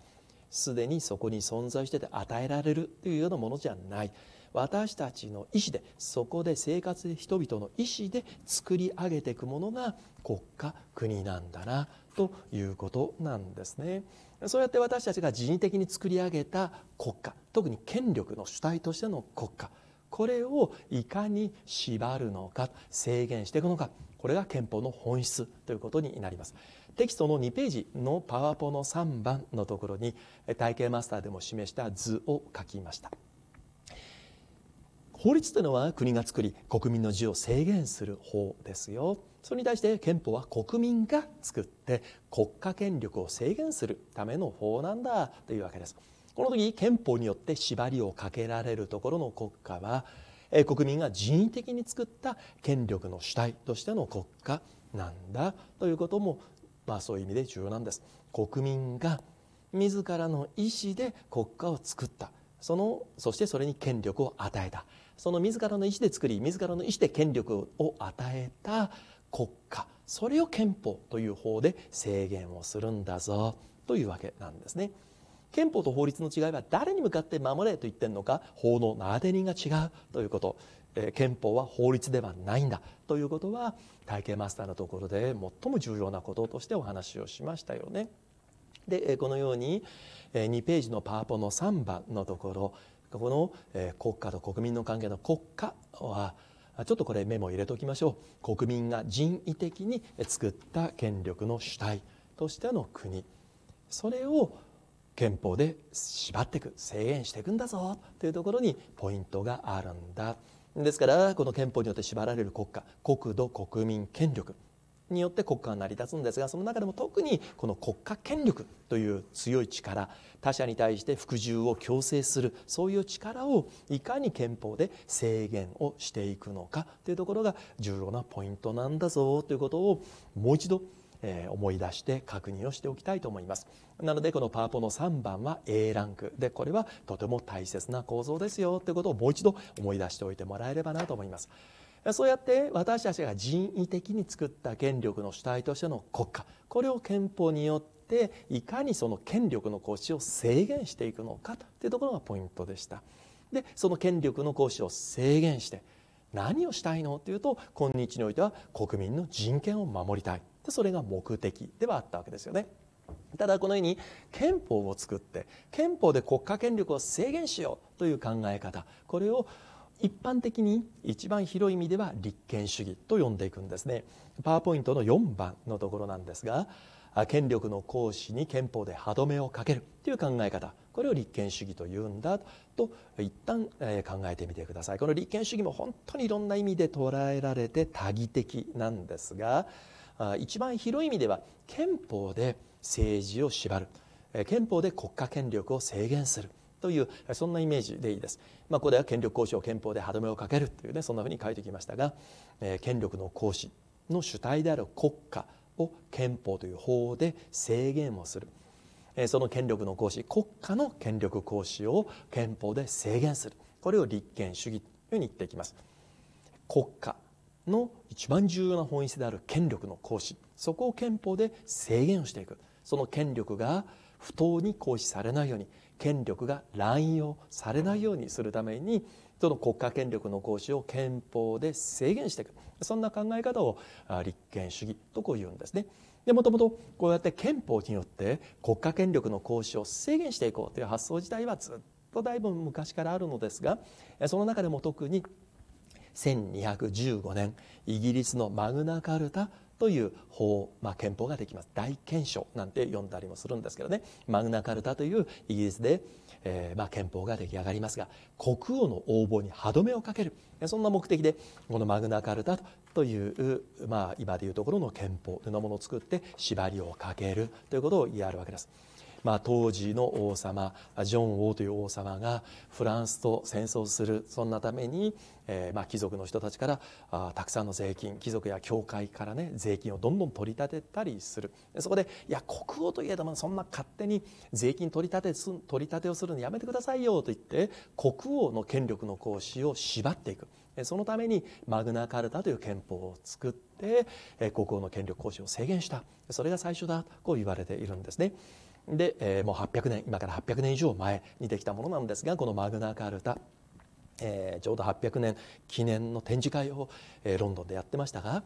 すでにそこに存在してて与えられるというようなものじゃない私たちの意思でそこで生活で人々の意思で作り上げていくものが国家国なんだなということなんですね。そうやって私たちが人為的に作り上げた国家特に権力の主体としての国家これをいかに縛るのか制限していくのかこれが憲法の本質ということになりますテキストの2ページのパワポの3番のところに体系マスターでも示した図を書きました法律というのは国が作り国民の自由を制限する法ですよそれに対して憲法は国民が作って国家権力を制限するための法なんだというわけですこの時憲法によって縛りをかけられるところの国家は国民が人為的に作った権力の主体としての国家なんだということも、まあ、そういう意味で重要なんです。国民が自らの意思で国家を作ったそのそしてそれに権力を与えたその自らの意思で作り自らの意思で権力を与えた国家それを憲法という法で制限をするんだぞというわけなんですね。憲法と法律の違いは誰に向かって守れと言ってるのか法の名当て人が違うということ、えー、憲法は法律ではないんだということは体系マスターのところで最も重要なこととしてお話をしましたよね。でこのように2ページのパワポの3番のところこの、国家と国民の関係の国家はちょっとこれメモ入れておきましょう国民が人為的に作った権力の主体としての国それを憲法で縛っていく制限していくんだぞというところにポイントがあるんだですからこの憲法によって縛られる国家国土国民権力によって国家は成り立つんですがその中でも特にこの国家権力という強い力他者に対して服従を強制するそういう力をいかに憲法で制限をしていくのかというところが重要なポイントなんだぞということをもう一度え思い出して確認をしておきたいと思います。なのでこのパワポの3番は A ランクでこれはとても大切な構造ですよということをもう一度思い出しておいてもらえればなと思います。そうやって私たちが人為的に作った権力の主体としての国家これを憲法によっていかにその権力の行使を制限していくのかというところがポイントでしたでその権力の行使を制限して何をしたいのというと今日においては国民の人権を守りたいでそれが目的ではあったわけですよね。ただこのように憲法を作って憲法で国家権力を制限しようという考え方これを一般的に一番広い意味では立憲主義と呼んでいくんですね。パワーポイントの4番のところなんですが権力の行使に憲法で歯止めをかけるという考え方これを立憲主義と言うんだと一旦考えてみてくださいこの立憲主義も本当にいろんな意味で捉えられて多義的なんですが一番広い意味では憲法で政治を縛る憲法で国家権力を制限するというそんなイメージでいいです。まあ、ここでは権力行使を憲法で歯止めをかけるというねそんなふうに書いてきましたが、え権力の行使の主体である国家を憲法という法で制限をする、えその権力の行使国家の権力行使を憲法で制限するこれを立憲主義というふうに言っていきます。国家の一番重要な本質である権力の行使そこを憲法で制限をしていくその権力が不当に行使されないように権力が乱用されないようにするためにその国家権力の行使を憲法で制限していくそんな考え方を立憲主義とこう言うんですね。でもともとこうやって憲法によって国家権力の行使を制限していこうという発想自体はずっとだいぶ昔からあるのですがその中でも特に1215年イギリスのマグナカルタという法、まあ、憲法ができます大憲章なんて呼んだりもするんですけどねマグナカルタというイギリスで、えー、まあ、憲法が出来上がりますが国王の横暴に歯止めをかけるそんな目的でこのマグナカルタという、まあ、今でいうところの憲法というものを作って縛りをかけるということをやるわけです。まあ、当時の王様ジョン王という王様がフランスと戦争するそんなために、えー、まあ、貴族の人たちからあたくさんの税金貴族や教会からね税金をどんどん取り立てたりするそこでいや国王といえどもそんな勝手に税金取り立て取り立てをするのやめてくださいよと言って国王の権力の行使を縛っていく。そのためにマグナカルタという憲法を作って国王の権力行使を制限したそれが最初だと言われているんですね。で、えー、もう800年今から800年以上前にできたものなんですがこのマグナカルタえー、ちょうど800年記念の展示会を、えー、ロンドンでやってましたが、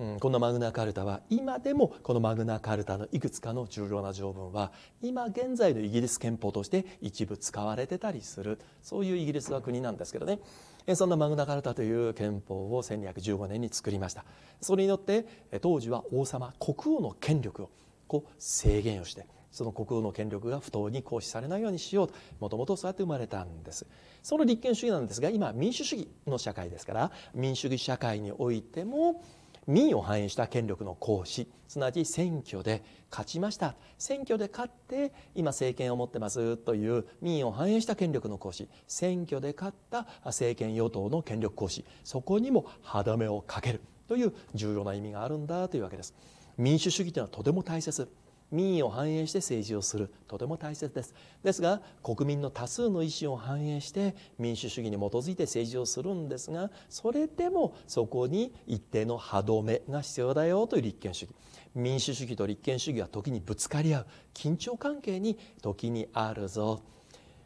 うん、このマグナカルタは今でもこのマグナカルタのいくつかの重要な条文は今現在のイギリス憲法として一部使われてたりするそういうイギリスは国なんですけどね、えそんなマグナカルタという憲法を1215年に作りましたそれによって当時は王様国王の権力をこう制限をしてその国王の権力が不当に行使されないようにしようともともとそうやって生まれたんですその立憲主義なんですが今民主主義の社会ですから民主主義社会においても民意を反映した権力の行使すなわち選挙で勝ちました選挙で勝って今政権を持ってますという民意を反映した権力の行使選挙で勝った政権与党の権力行使そこにも歯止めをかけるという重要な意味があるんだというわけです。民主主義というのはとても大切民意を反映して政治をするとても大切ですですが国民の多数の意思を反映して民主主義に基づいて政治をするんですがそれでもそこに一定の歯止めが必要だよという立憲主義民主主義と立憲主義は時にぶつかり合う緊張関係に時にあるぞ、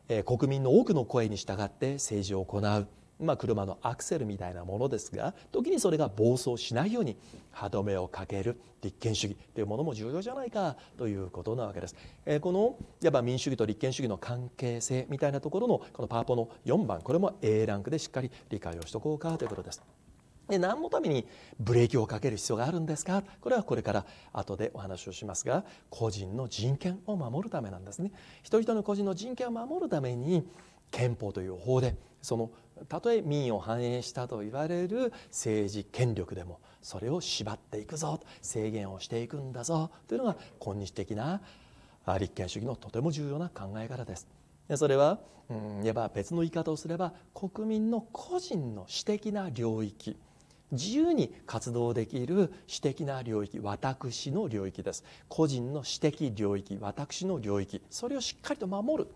えー、国民の多くの声に従って政治を行うまあ、車のアクセルみたいなものですが時にそれが暴走しないように歯止めをかける立憲主義というものも重要じゃないかということなわけです。えー、このいわば民主主義と立憲主義の関係性みたいなところのこのパーポの4番これも A ランクでしっかり理解をしておこうかということです。で何のためにブレーキをかける必要があるんですかこれはこれから後でお話をしますが個人の人権を守るためなんですね。人々の個人の人権を守るために憲法という法でそのたとえ民意を反映したといわれる政治権力でもそれを縛っていくぞ制限をしていくんだぞというのが今日的な立憲主義のとても重要な考え方です。それは、うん、言えば別の言い方をすれば国民の個人の私的な領域自由に活動できる私的な領域私の領域です個人の私的領域私の領域それをしっかりと守る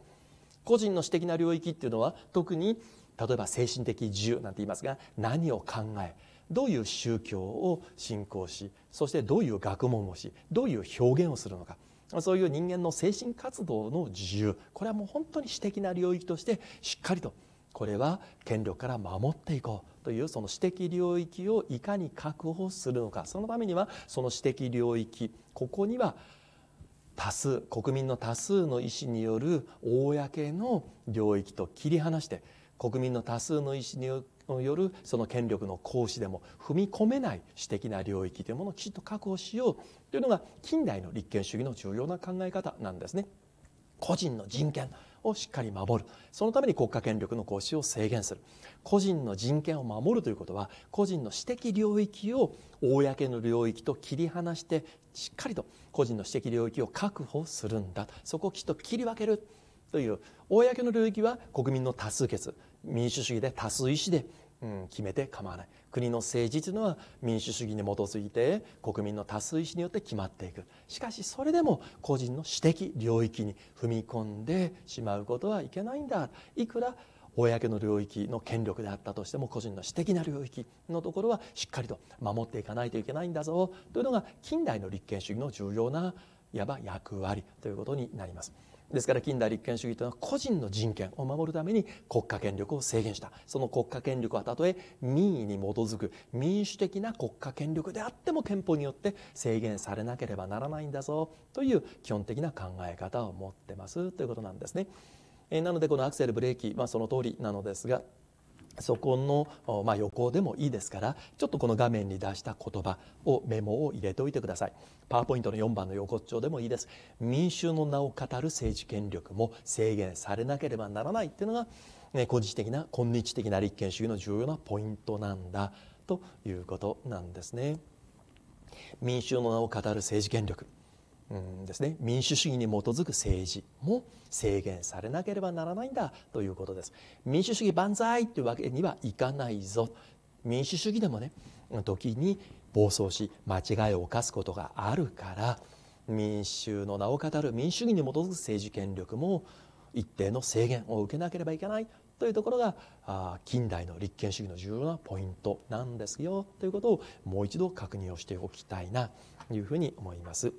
個人の私的な領域っていうのは特に例えば精神的自由なんて言いますが何を考えどういう宗教を信仰しそしてどういう学問をしどういう表現をするのかそういう人間の精神活動の自由これはもう本当に私的な領域としてしっかりとこれは権力から守っていこうというその私的領域をいかに確保するのかそのためにはその私的領域ここには多数国民の多数の意思による公の領域と切り離して国民の多数の意思によるその権力の行使でも踏み込めない私的な領域というものをきちっと確保しようというのが近代の立憲主義の重要な考え方なんですね。個人の人権をしっかり守るそのために国家権力の行使を制限する個人の人権を守るということは個人の私的領域を公の領域と切り離してしっかりと個人の私的領域を確保するんだそこをきっと切り分けるという公の領域は国民の多数決民主主義で多数意思で、うん、決めて構わない国の政治というのは民主主義に基づいて国民の多数意思によって決まっていくしかしそれでも個人の私的領域に踏み込んでしまうことはいけないんだいくら公の領域の権力であったとしても個人の私的な領域のところはしっかりと守っていかないといけないんだぞというのが近代の立憲主義の重要ないわば役割ということになります。ですから近代立憲主義というのは個人の人権を守るために国家権力を制限したその国家権力はたとえ民意に基づく民主的な国家権力であっても憲法によって制限されなければならないんだぞという基本的な考え方を持ってますということなんですね。えなのでこのアクセルブレーキ、まあ、その通りなのですがそこの、まあ、横でもいいですからちょっとこの画面に出した言葉をメモを入れておいてくださいパワーポイントの4番の横丁でもいいです民衆の名を語る政治権力も制限されなければならないっていうのが、ね、個人的な今日的な立憲主義の重要なポイントなんだということなんですね民衆の名を語る政治権力うんですね、民主主義に基づく政治も制限されなければならないんだということです。民主主義万歳というわけにはいかないぞ民主主義でもね時に暴走し間違いを犯すことがあるから民衆の名を語る民主主義に基づく政治権力も一定の制限を受けなければいけないというところが近代の立憲主義の重要なポイントなんですよということをもう一度確認をしておきたいなというふうに思います。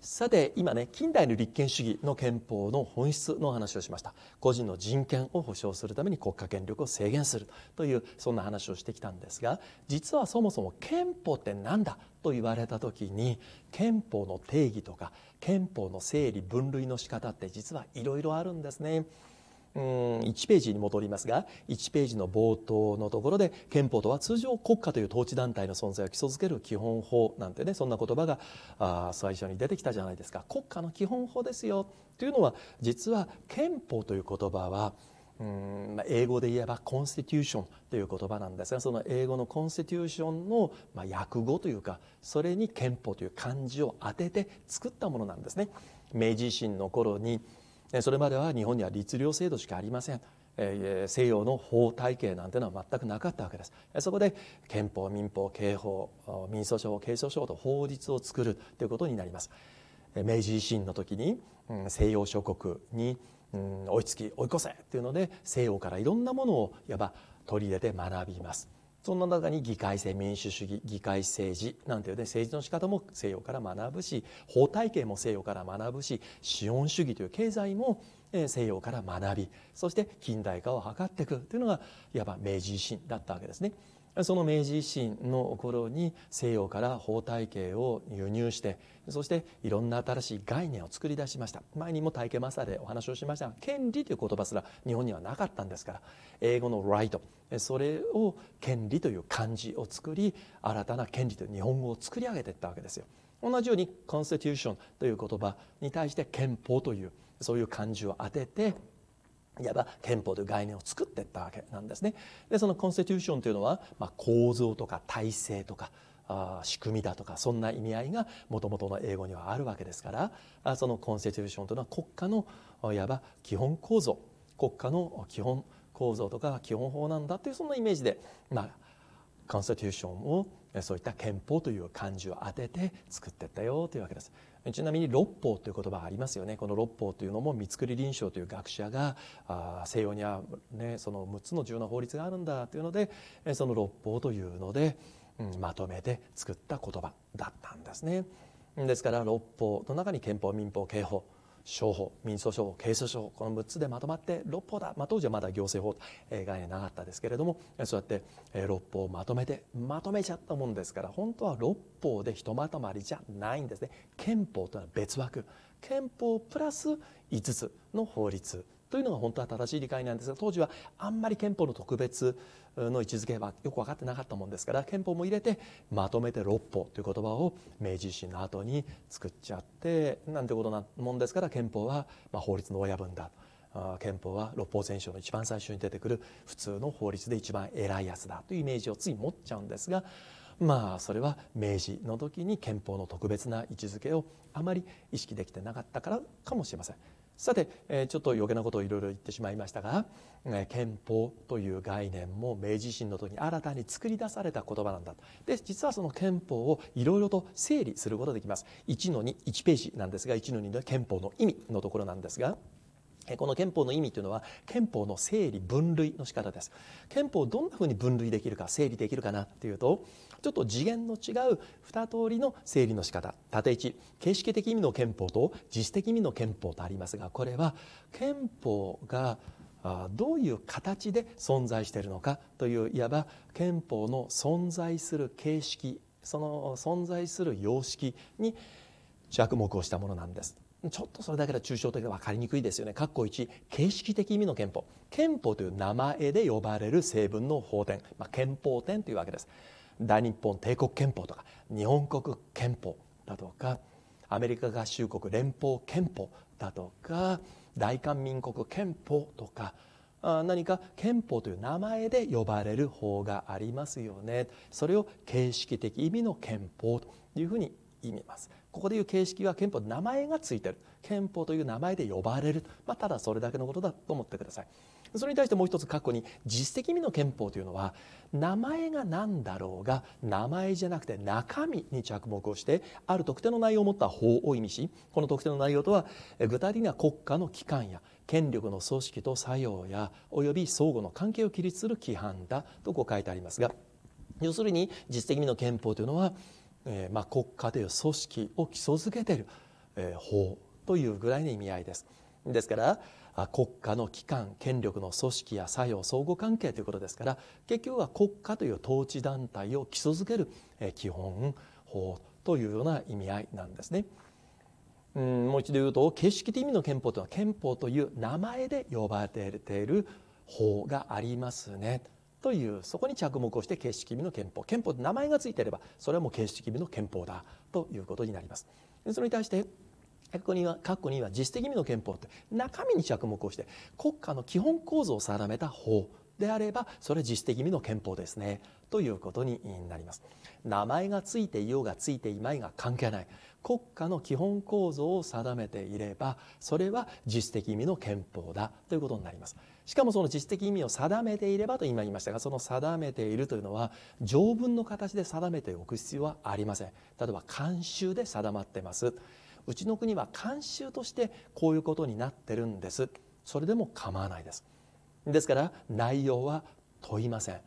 さて今ね近代の立憲主義の憲法の本質の話をしました個人の人権を保障するために国家権力を制限するというそんな話をしてきたんですが実はそもそも憲法って何だと言われた時に憲法の定義とか憲法の整理分類の仕方って実はいろいろあるんですね。うん1ページに戻りますが1ページの冒頭のところで憲法とは通常国家という統治団体の存在を基礎づける基本法なんてねそんな言葉があ最初に出てきたじゃないですか国家の基本法ですよというのは実は憲法という言葉はうん英語で言えばコンスティテューションという言葉なんですがその英語のコンスティテューションの、まあ、訳語というかそれに憲法という漢字を当てて作ったものなんですね。明治維新の頃にそれまでは日本には律令制度しかありません西洋の法体系なんてのは全くなかったわけですそこで憲法民法刑法民訴訟刑訴訟と法律を作るということになります明治維新の時に西洋諸国に追いつき追い越せっていうので西洋からいろんなものをいわば取り入れて学びますそんな中に議会制民主主義議会政治なんていうね政治の仕方も西洋から学ぶし法体系も西洋から学ぶし資本主義という経済も西洋から学びそして近代化を図っていくというのがいわば明治維新だったわけですね。その明治維新の頃に西洋から法体系を輸入してそしていろんな新しい概念を作り出しました前にも体系マサでお話をしましたが権利という言葉すら日本にはなかったんですから英語の「ライト」それを「権利」という漢字を作り新たな権利という日本語を作り上げていったわけですよ。同じように「コン s t i t u t ション」という言葉に対して「憲法」というそういう漢字を当てていわば憲法という概念を作っていったわけなんですね。でそのコンスティテューションというのは、まあ、構造とか体制とかあ仕組みだとかそんな意味合いがもともとの英語にはあるわけですからあそのコンスティテューションというのは国家のいわば基本構造国家の基本構造とか基本法なんだというそんなイメージで、まあ、コンスティテューションをそういった憲法という漢字を当てて作っていったよというわけです。ちなみに六法という言葉ありますよねこの六法というのも三り臨床という学者が西洋には、ね、その6つの重要な法律があるんだというのでその六法というので、うん、まとめて作った言葉だったんですね。ですから六法の中に憲法民法刑法商法民訴商法刑訴商法この6つでまとまって六法だ、まあ、当時はまだ行政法、え概念なかったですけれどもそうやって、え六法をまとめてまとめちゃったもんですから本当は六法でひとまとまりじゃないんですね憲法というのは別枠憲法プラス5つの法律というのが本当は正しい理解なんですが当時はあんまり憲法の特別の位置づけはよく分かってなかったもんですから憲法も入れてまとめて六法という言葉を明治維新の後に作っちゃってなんてことなもんですから憲法はま法律の親分だ憲法は六法全書の一番最初に出てくる普通の法律で一番偉いやつだというイメージをつい持っちゃうんですがまあそれは明治の時に憲法の特別な位置づけをあまり意識できてなかったからかもしれません。さて、えー、ちょっと余計なことをいろいろ言ってしまいましたが、えー、憲法という概念も明治維新の時に新たに作り出された言葉なんだで実はその憲法をいろいろと整理することができます1の21ページなんですが1の2の憲法の意味のところなんですが。この憲法の意味というのは憲法の整理分類の仕方です憲法をどんなふうに分類できるか整理できるかなというとちょっと次元の違う2通りの整理の仕方縦1形式的意味の憲法と実質的意味の憲法とありますがこれは憲法がどういう形で存在しているのかといういわば憲法の存在する形式その存在する様式に着目をしたものなんです。ちょっとそれだけでは抽象的で分かりにくいですよね。括弧1、形式的意味の憲法。憲法という名前で呼ばれる成分の法典。まあ、憲法典というわけです。大日本帝国憲法とか日本国憲法だとかアメリカ合衆国連邦憲法だとか大韓民国憲法とか何か憲法という名前で呼ばれる法がありますよねそれを形式的意味の憲法というふうに意味ますここでいう形式は憲法の名前がついてる憲法という名前で呼ばれる、まあ、ただそれだけのことだと思ってくださいそれに対してもう一つ過去に実績味の憲法というのは名前が何だろうが名前じゃなくて中身に着目をしてある特定の内容を持った法を意味しこの特定の内容とは具体的な国家の機関や権力の組織と作用やおよび相互の関係を規律する規範だとこう書いてありますが要するに実績味の憲法というのは、えー、まあ国家という組織を基礎づけている、えー、法というぐらいの意味合いです。ですから国家の機関権力の組織や作用相互関係ということですから結局は国家という統治団体を基礎づける基本法というような意味合いなんですね。うん、もう一度言うと形式的意味の憲法というのは憲法という名前で呼ばれている法がありますねというそこに着目をして形式意味の憲法憲法って名前が付いていればそれはもう形式意味の憲法だということになります。それに対して括弧にはは実質的意味の憲法って中身に着目をして国家の基本構造を定めた法であればそれは実質的意味の憲法ですねということになります名前がついていようがついていまいが関係ない国家の基本構造を定めていればそれは実質的意味の憲法だということになりますしかもその実質的意味を定めていればと今言いましたがその定めているというのは条文の形で定めておく必要はありません例えば慣習で定まってますうちの国は慣習としてこういうことになってるんですそれでも構わないですですから内容は問いません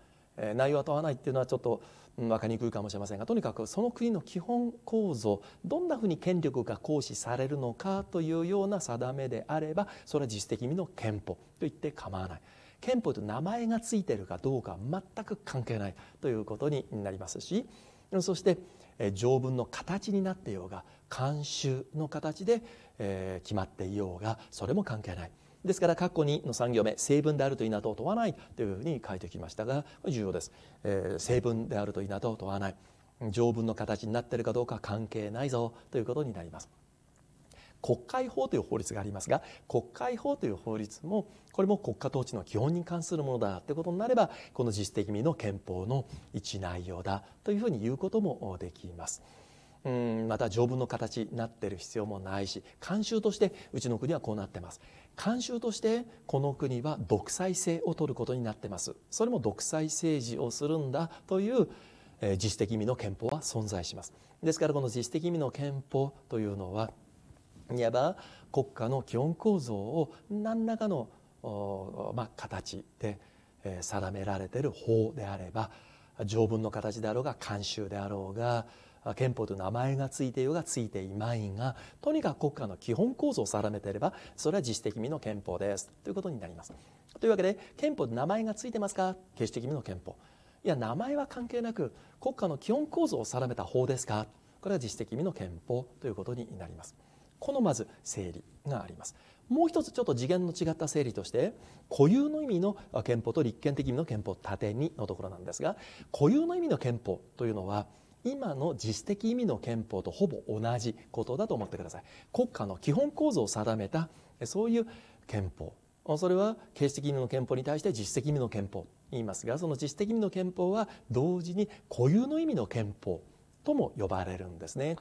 内容は問わないっていうのはちょっと分かりにくいかもしれませんがとにかくその国の基本構造どんなふうに権力が行使されるのかというような定めであればそれは実質的意味の憲法と言って構わない憲法と名前がついているかどうか全く関係ないということになりますしそして条文の形になっていようが慣習の形で、え決まっていようがそれも関係ない。ですから括弧2の3行目成分であるといいなと問わないというふうに書いてきましたが重要です、え成分であるといいなと問わない条文の形になっているかどうか関係ないぞということになります国会法という法律がありますが国会法という法律もこれも国家統治の基本に関するものだということになればこの実質的意味の憲法の一内容だというふうに言うこともできます。うんまた条文の形になってる必要もないし慣習としてうちの国はこうなってます慣習としてこの国は独裁制を取ることになってますそれも独裁政治をするんだという、えー、自主的意味の憲法は存在しますですからこの自主的意味の憲法というのはいわば国家の基本構造を何らかの、まあ、形で定められている法であれば条文の形であろうが慣習であろうが憲法という名前がついていようがついていまいがとにかく国家の基本構造を定めていればそれは自主的味の憲法ですということになります。というわけで憲法で名前がついてますか形式的味の憲法いや名前は関係なく国家の基本構造を定めた法ですかこれは自主的味の憲法ということになります。このまず整理があります。もう一つちょっと次元の違った整理として固有の意味の憲法と立憲的意味の憲法縦にのところなんですが固有の意味の憲法というのは今の実質的意味の憲法とほぼ同じことだと思ってください。国家の基本構造を定めたそういう憲法それは形式的意味の憲法に対して実質的意味の憲法と言いますがその実質的意味の憲法は同時に固有の意味の憲法とも呼ばれるんですね。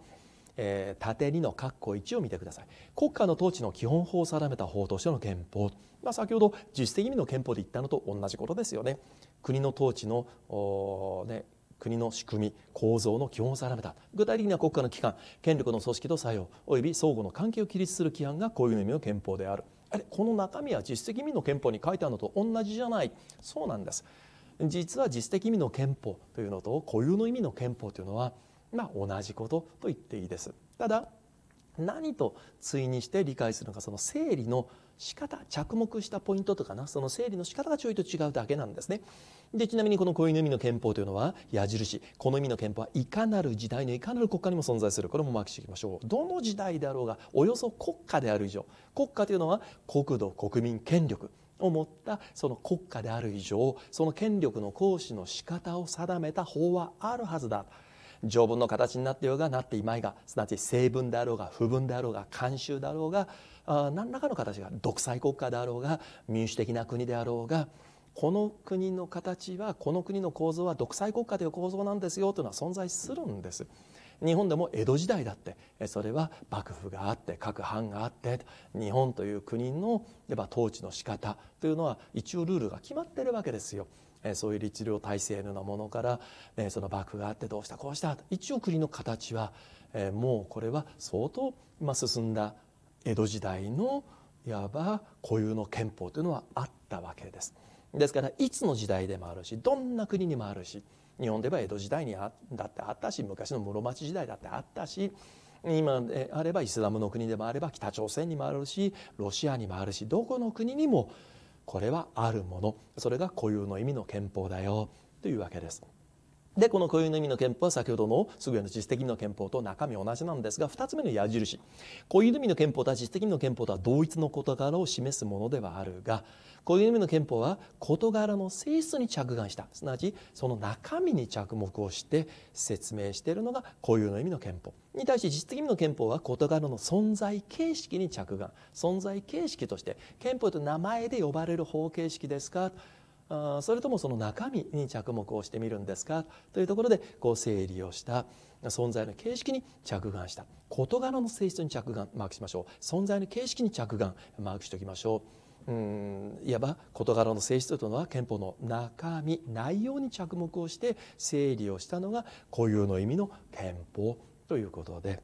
えー、縦二の括弧一を見てください国家の統治の基本法を定めた法としての憲法、まあ、先ほど実質的意味の憲法で言ったのと同じことですよね国の統治の、ね、国の仕組み構造の基本を定めた具体的には国家の機関権力の組織と作用及び相互の関係を規律する規範がこういう意味の憲法であるあれこの中身は実質的意味の憲法に書いてあるのと同じじゃないそうなんです実は実質的意味の憲法というのと固有の意味の憲法というのはまあ、同じことと言っていいです。ただ何と対にして理解するのかその整理の仕方着目したポイントとかなその整理の仕方がちょいと違うだけなんですねでちなみにこの恋の味の憲法というのは矢印この意味の憲法はいかなる時代のいかなる国家にも存在するこれもマークしていきましょうどの時代であろうがおよそ国家である以上国家というのは国土国民権力を持ったその国家である以上その権力の行使の仕方を定めた法はあるはずだ条文の形になってようがなっていまいがすなわち成文であろうが不文であろうが慣習だろうが何らかの形が独裁国家であろうが民主的な国であろうがこの国の形はこの国の構造は独裁国家という構造なんですよというのは存在するんです。日本でも江戸時代だってそれは幕府があって各藩があって日本という国のやっぱ統治の仕方というのは一応ルールが決まってるわけですよ。えそういう律令体制のようなものから、えその幕府があってどうしたこうした一応国の形は、えもうこれは相当、進んだ江戸時代のいわば固有の憲法というのはあったわけです。ですからいつの時代でもあるしどんな国にもあるし日本では江戸時代にあだってあったし昔の室町時代だってあったし今であればイスラムの国でもあれば北朝鮮にもあるしロシアにもあるしどこの国にもこれはあるものそれが固有の意味の憲法だよというわけです。でこの固有の意味の憲法は先ほどのすぐの実質的の憲法と中身同じなんですが2つ目の矢印固有の意味の憲法とは実質的の憲法とは同一の事柄を示すものではあるがこういう意味の憲法は事柄の性質に着眼したすなわちその中身に着目をして説明しているのが固有の意味の憲法に対して実質的意味の憲法は事柄の存在形式に着眼存在形式として憲法という名前で呼ばれる方形式ですかそれともその中身に着目をしてみるんですかというところでこう整理をした存在の形式に着眼した事柄の性質に着眼マークしましょう存在の形式に着眼マークしておきましょう。うんいわば事柄の性質というのは憲法の中身内容に着目をして整理をしたのが固有の意味の憲法ということで。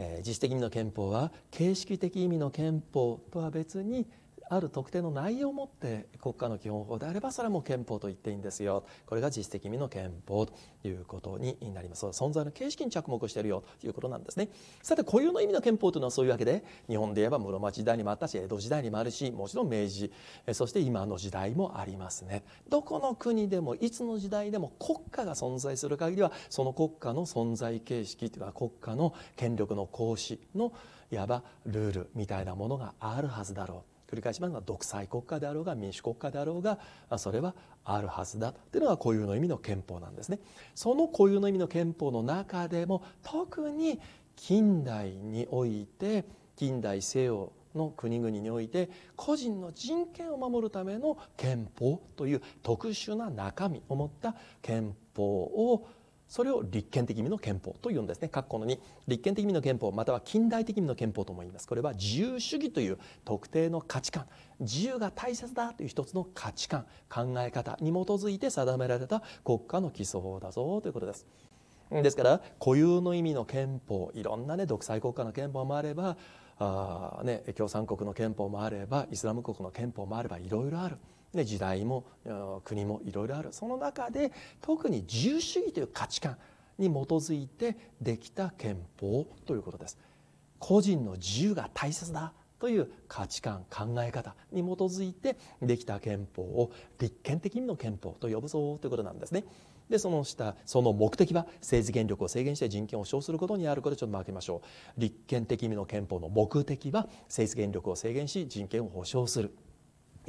えー、自主的意味の憲法は形式的意味の憲法とは別にある特定の内容を持って国家の基本法であればそれはもう憲法と言っていいんですよこれが実質的意味の憲法ということになります存在の形式に着目しているよということなんですねさて固有の意味の憲法というのはそういうわけで日本で言えば室町時代にもあったし江戸時代にもあるしもちろん明治そして今の時代もありますねどこの国でもいつの時代でも国家が存在する限りはその国家の存在形式というか国家の権力の行使のいわばルールみたいなものがあるはずだろう繰り返しますが独裁国家であろうが民主国家であろうがそれはあるはずだというのが固有の意味の憲法なんですね。その固有の意味の憲法の中でも特に近代において近代西洋の国々において個人の人権を守るための憲法という特殊な中身を持った憲法をそれを立憲的意味の憲法というんですね。括弧の2、立憲的意味の憲法、または近代的意味の憲法とも言います。これは自由主義という特定の価値観、自由が大切だという一つの価値観、考え方に基づいて定められた国家の基礎法だぞということです。ですから固有の意味の憲法いろんなね独裁国家の憲法もあればあ、ね、共産国の憲法もあればイスラム国の憲法もあればいろいろある。で時代も国もいろいろあるその中で特に自由主義という価値観に基づいてできた憲法ということです個人の自由が大切だという価値観考え方に基づいてできた憲法を立憲的の憲法と呼ぶぞということなんですね。でその下その目的は政治権力を制限して人権を保障することにあることでちょっと分けましょう立憲的意味の憲法の目的は政治権力を制限し人権を保障する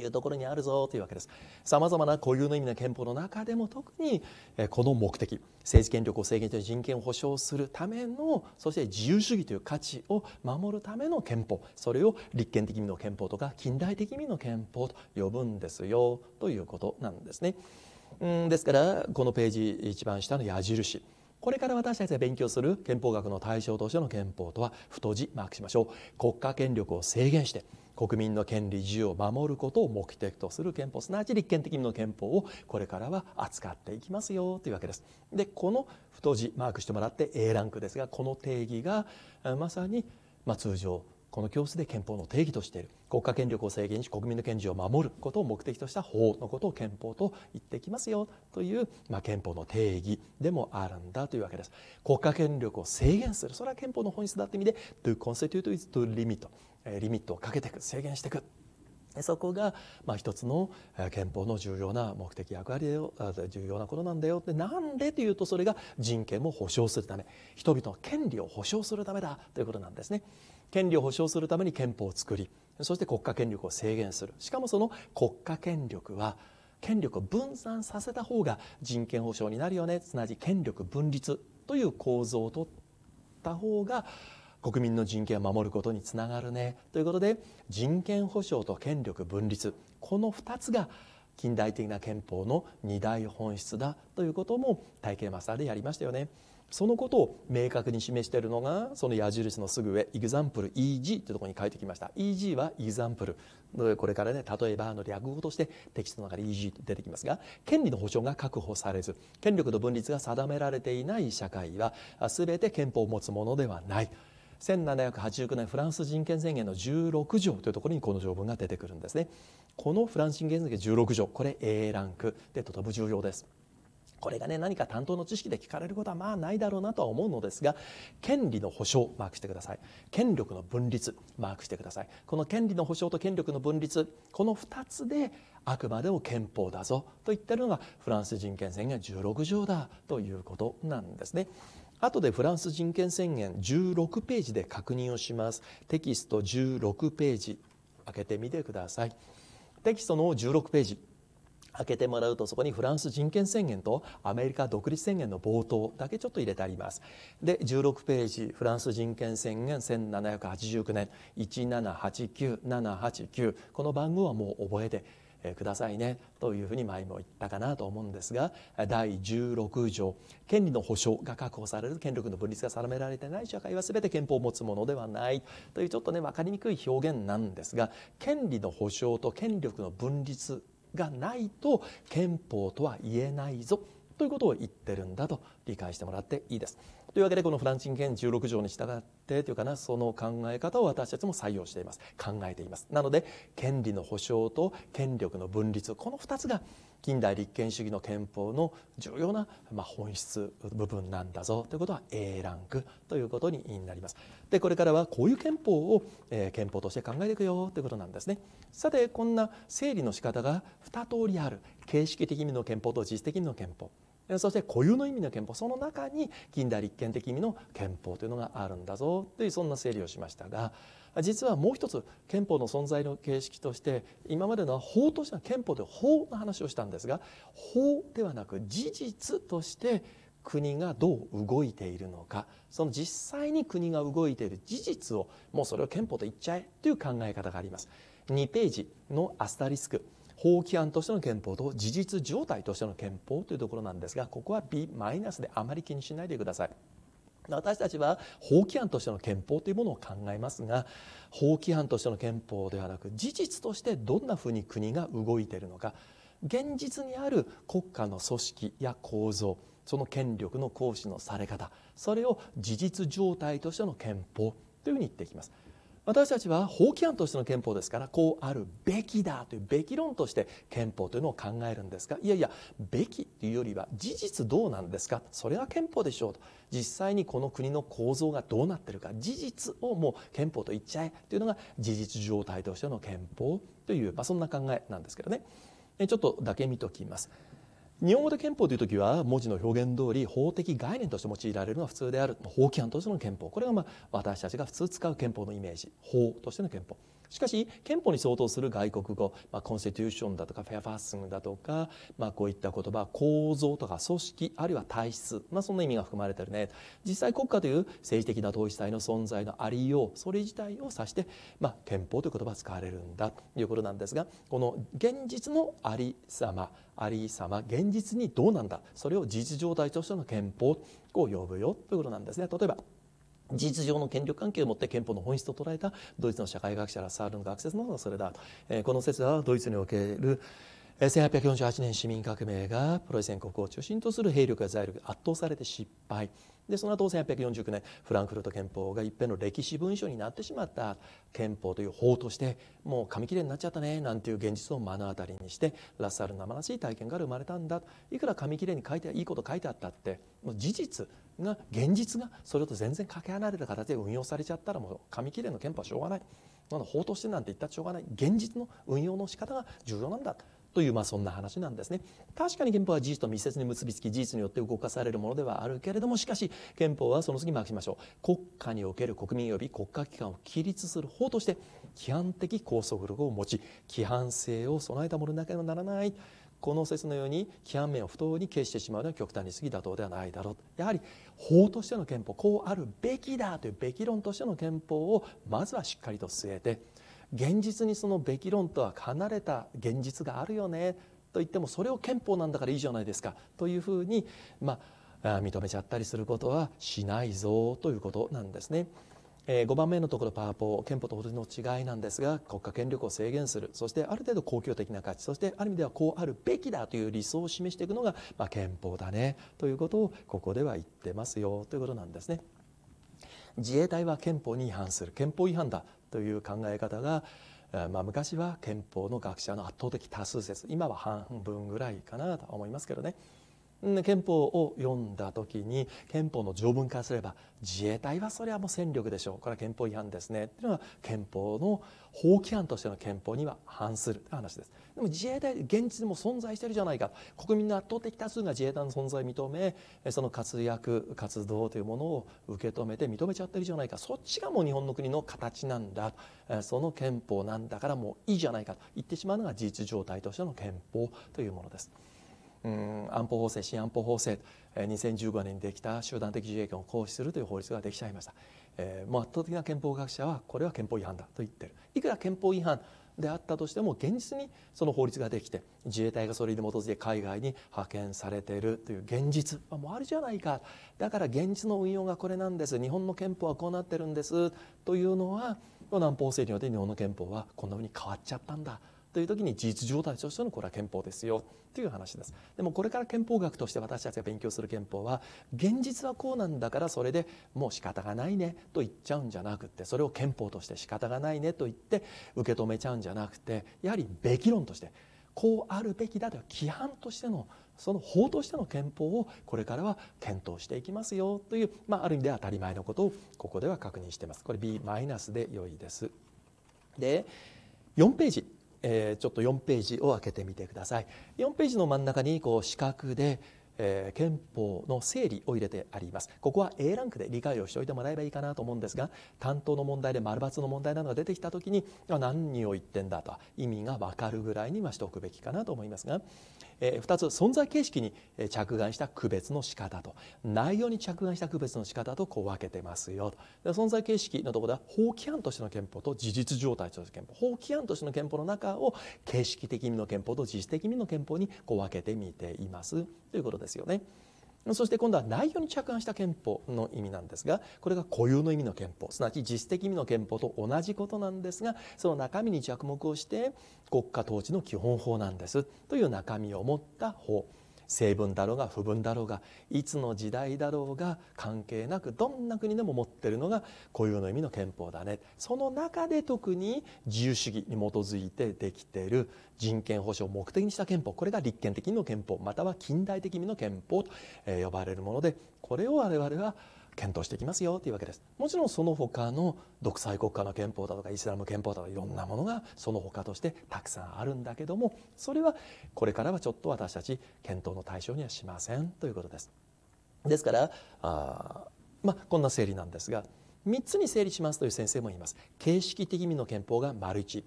いうところにあるぞというわけですさまざまな固有の意味の憲法の中でも特にこの目的政治権力を制限して人権を保障するためのそして自由主義という価値を守るための憲法それを立憲的意味の憲法とか近代的意味の憲法と呼ぶんですよということなんですね。うんですからこのページ一番下の矢印これから私たちが勉強する憲法学の対象としての憲法とは太字マークしましょう国家権力を制限して国民の権利自由を守ることを目的とする憲法すなわち立憲的の憲法をこれからは扱っていきますよというわけです。でこの太字マークしてもらって A ランクですがこの定義がまさに、まあ、通常この教室で憲法の定義としている国家権力を制限し国民の権利を守ることを目的とした法のことを憲法と言ってきますよという、まあ、憲法の定義でもあるんだというわけです国家権力を制限するそれは憲法の本質だって意味で to constitute is to limit リミットをかけていく制限していくそこが、まあ、一つの憲法の重要な目的役割だよ重要なことなんだよってなんでというとそれが人権も保障するため人々の権利を保障するためだということなんですね。権利を保障するために憲法を作りそして国家権力を制限するしかもその国家権力は権力を分散させた方が人権保障になるよねすなわち権力分立という構造をとった方が国民の人権を守ることにつながるねということで人権保障と権力分立この2つが近代的な憲法の二大本質だということも体系マスターでやりましたよね。そのことを明確に示しているのがその矢印のすぐ上 example EG というところに書いてきました EG は example これからね例えばの略語としてテキストの中で EG と出てきますが権利の保障が確保されず権力の分立が定められていない社会は全て憲法を持つものではない1789年フランス人権宣言の16条というところにこの条文が出てくるんですねこのフランス人権宣言16条これ A ランクでとても重要ですこれがね何か担当の知識で聞かれることはまあないだろうなとは思うのですが権利の保障マークしてください権力の分立マークしてくださいこの権利の保障と権力の分立この2つであくまでも憲法だぞと言ってるのがフランス人権宣言16条だということなんですね。後でフランス人権宣言16ページで確認をします。テキスト16ページ開けてみてください。テキストの16ページ開けてもらうとそこにフランス人権宣言とアメリカ独立宣言の冒頭だけちょっと入れてありますで16ページフランス人権宣言1789年1789789この番号はもう覚えてくださいねというふうに前も言ったかなと思うんですが第16条権利の保障が確保される権力の分立が定められてない社会は全て憲法を持つものではないというちょっとね分かりにくい表現なんですが権利の保障と権力の分立がないと憲法とは言えないぞということを言ってるんだと理解してもらっていいです。というわけでこのフランチン憲16条に従ってというかなその考え方を私たちも採用しています考えていますなので権利の保障と権力の分立この2つが近代立憲主義の憲法の重要な、ま本質部分なんだぞということは A ランクということになります。でこれからはこういう憲法を、え憲法として考えていくよということなんですね。さてこんな整理の仕方が2通りある形式的意味の憲法と実質的意味の憲法。そして固有の意味の憲法その中に近代立憲的意味の憲法というのがあるんだぞというそんな整理をしましたが実はもう一つ憲法の存在の形式として今までのは法としては憲法で法の話をしたんですが法ではなく事実として国がどう動いているのかその実際に国が動いている事実をもうそれを憲法と言っちゃえという考え方があります2ページのアスタリスク法規範としての憲法と事実状態としての憲法というところなんですがここは B マイナスであまり気にしないでください。私たちは法規範としての憲法というものを考えますが法規範としての憲法ではなく事実としてどんなふうに国が動いているのか現実にある国家の組織や構造その権力の行使のされ方それを事実状態としての憲法というふうに言っていきます。私たちは法規案としての憲法ですからこうあるべきだというべき論として憲法というのを考えるんですがいやいやべきというよりは事実どうなんですかそれが憲法でしょうと実際にこの国の構造がどうなってるか事実をもう憲法と言っちゃえというのが事実状態としての憲法という、まあ、そんな考えなんですけどねちょっとだけ見ておきます。日本語で憲法という時は文字の表現通り法的概念として用いられるのは普通である法規範としての憲法これがまあ私たちが普通使う憲法のイメージ法としての憲法しかし憲法に相当する外国語、まあ、コンスティテューションだとかフェアファッシングだとか、まあ、こういった言葉構造とか組織あるいは体質、まあ、そんな意味が含まれてるね実際国家という政治的な統一体の存在のありようそれ自体を指して、まあ、憲法という言葉が使われるんだということなんですがこの現実のありさまありさま現実にどうなんだそれを事実状態としての憲法を呼ぶよということなんですね例えば事実上の権力関係をもって憲法の本質と捉えたドイツの社会学者ラサールの学説などはそれだ、えー、この説はドイツにおける1848年市民革命がプロイセン国を中心とする兵力や財力が圧倒されて失敗でその後1849年フランクフルト憲法が一遍の歴史文書になってしまった憲法という法としてもう紙切れになっちゃったねなんていう現実を目の当たりにしてラッサールの生らしい体験から生まれたんだいくら紙切れに書いていいこと書いてあったってもう事実が現実がそれと全然かけ離れた形で運用されちゃったらもう紙切れの憲法はしょうがない。法としてなんて言ったらしょうがない現実の運用の仕方が重要なんだという、まあ、そんな話なんですね。確かに憲法は事実と密接に結びつき、事実によって動かされるものではあるけれども、しかし、憲法はその次マしましょう。国家における国民及び国家機関を規律する法として、規範的拘束力を持ち、規範性を備えたものでなければならない。この説のように規範面を不当に消してしまうのは極端に過ぎ妥当ではないだろうやはり法としての憲法こうあるべきだというべき論としての憲法をまずはしっかりと据えて現実にそのべき論とは離れた現実があるよねと言ってもそれを憲法なんだからいいじゃないですかというふうに、まあ、認めちゃったりすることはしないぞということなんですね。えー、5番目のところパワポ憲法と法律の違いなんですが国家権力を制限するそしてある程度公共的な価値そしてある意味ではこうあるべきだという理想を示していくのが、まあ、憲法だねということをここでは言ってますよということなんですね。自衛隊は憲法に違反する憲法違反だという考え方が、まあ、昔は憲法の学者の圧倒的多数説今は半分ぐらいかなと思いますけどね憲法を読んだ時に憲法の条文からすれば自衛隊はそれはもう戦力でしょうこれは憲法違反ですねというのは憲法の法規範としての憲法には反する話ですでも自衛隊現実でも存在しているじゃないか国民の圧倒的多数が自衛隊の存在を認めその活躍活動というものを受け止めて認めちゃってるじゃないかそっちがもう日本の国の形なんだその憲法なんだからもういいじゃないかと言ってしまうのが事実状態としての憲法というものです。安保法制新安保法制2015年にできた集団的自衛権を行使するという法律ができちゃいました、えー、もう圧倒的な憲法学者はこれは憲法違反だと言ってるいくら憲法違反であったとしても現実にその法律ができて自衛隊がそれに基づいて海外に派遣されているという現実はもうあるじゃないかだから現実の運用がこれなんです日本の憲法はこうなってるんですというのはこの南方制によって日本の憲法はこんなふうに変わっちゃったんだという時に事実状態としてのこれは憲法ですよという話ですでもこれから憲法学として私たちが勉強する憲法は現実はこうなんだからそれでもう仕方がないねと言っちゃうんじゃなくてそれを憲法として仕方がないねと言って受け止めちゃうんじゃなくてやはりべき論としてこうあるべきだという規範としてのその法としての憲法をこれからは検討していきますよという、まあ、ある意味で当たり前のことをここでは確認しています。これ B マイナスで良いです。で4ページえー、ちょっと4ページを開けてみてください4ページの真ん中にこう四角で、えー、憲法の整理を入れてありますここは A ランクで理解をしておいてもらえばいいかなと思うんですが担当の問題で丸抜の問題などが出てきた時に何を言ってんだと意味が分かるぐらいにはしておくべきかなと思いますがえ2つ存在形式に着眼した区別の仕方と内容に着眼した区別の仕方とこう分けてますよと存在形式のところでは法規範としての憲法と事実状態としての憲法法規範としての憲法の中を形式的意味の憲法と実主的意味の憲法にこう分けてみていますということですよね。そして今度は内容に着眼した憲法の意味なんですがこれが固有の意味の憲法すなわち実質的意味の憲法と同じことなんですがその中身に着目をして国家統治の基本法なんですという中身を持った法成分だろうが不分だろうがいつの時代だろうが関係なくどんな国でも持ってるのが固有の意味の憲法だねその中で特に自由主義に基づいてできている人権保障を目的にした憲法これが立憲的の憲法または近代的意味の憲法と呼ばれるものでこれを我々は検討していきますよというわけです。もちろんその他の独裁国家の憲法だとかイスラム憲法だとかいろんなものがその他としてたくさんあるんだけどもそれはこれからはちょっと私たち検討の対象にはしませんということです。ですからあ、まあ、こんな整理なんですが3つに整理しますという先生も言います。形式的意味の憲法が丸1実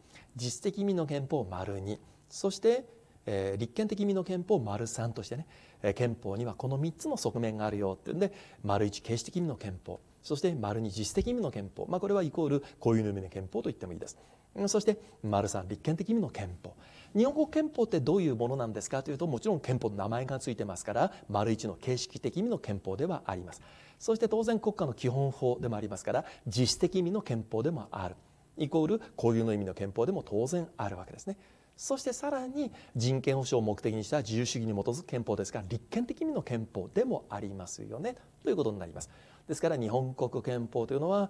質的意味の憲法丸2そして、えー、立憲的意味の憲法丸3としてね憲法にはこの3つの側面があるよっていうんで丸1形式意味の憲法そして丸2実質的意味の憲法、まあ、これはイコール固有の意味の憲法と言ってもいいですそして丸3立憲的意味の憲法日本国憲法ってどういうものなんですかというともちろん憲法の名前がついてますから丸1の形式的意味の憲法ではありますそして当然国家の基本法でもありますから実質的意味の憲法でもあるイコール固有の意味の憲法でも当然あるわけですね。そしてさらに人権保障を目的にした自由主義に基づく憲法ですら立憲的にの憲法でもありますよねということになります。ですから日本国憲法というのは